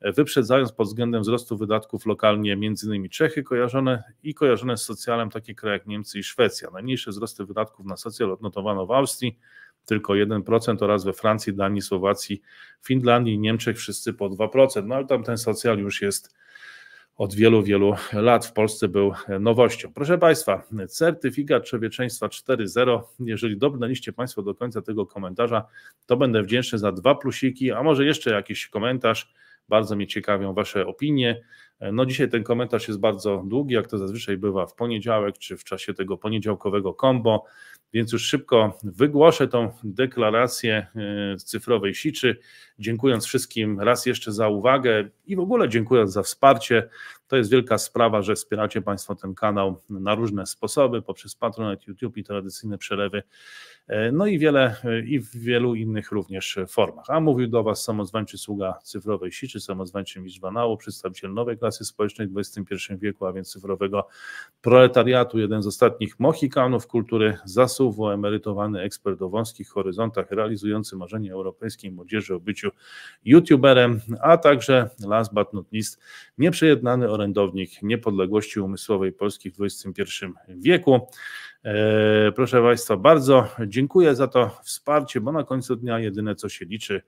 wyprzedzając pod względem wzrostu wydatków lokalnie m.in. Czechy kojarzone i kojarzone z socjalem takie kraje jak Niemcy i Szwecja. Najmniejsze wzrosty wydatków na socjal odnotowano w Austrii tylko 1% oraz we Francji, Danii, Słowacji, Finlandii i Niemczech wszyscy po 2%. No ale tam ten socjal już jest od wielu, wielu lat w Polsce był nowością. Proszę Państwa, certyfikat człowieczeństwa 4.0. Jeżeli dobrnęliście Państwo do końca tego komentarza, to będę wdzięczny za dwa plusiki, a może jeszcze jakiś komentarz. Bardzo mnie ciekawią Wasze opinie. No dzisiaj ten komentarz jest bardzo długi, jak to zazwyczaj bywa w poniedziałek, czy w czasie tego poniedziałkowego kombo. Więc już szybko wygłoszę tą deklarację z e, cyfrowej siczy, dziękując wszystkim raz jeszcze za uwagę i w ogóle dziękując za wsparcie. To jest wielka sprawa, że wspieracie Państwo ten kanał na różne sposoby, poprzez patronat YouTube i tradycyjne przelewy E, no i, wiele, i w wielu innych również formach. A mówił do Was samozwańczy sługa cyfrowej siczy, samozwańczy mistrz banału, przedstawiciel nowej klasy społecznej w XXI wieku, a więc cyfrowego proletariatu, jeden z ostatnich mohikanów kultury zasuwu, emerytowany ekspert o wąskich horyzontach, realizujący marzenie europejskiej młodzieży o byciu youtuberem, a także last but not least, nieprzejednany orędownik niepodległości umysłowej Polski w XXI wieku. E, proszę Państwa, bardzo dziękuję za to wsparcie, bo na końcu dnia jedyne co się liczy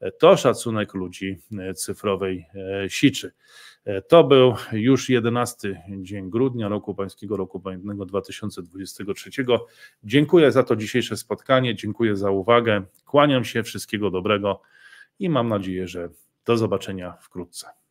e, to szacunek ludzi e, cyfrowej siczy. To był już jedenasty dzień grudnia roku pańskiego, roku pamiętnego 2023. Dziękuję za to dzisiejsze spotkanie, dziękuję za uwagę, kłaniam się, wszystkiego dobrego i mam nadzieję, że do zobaczenia wkrótce.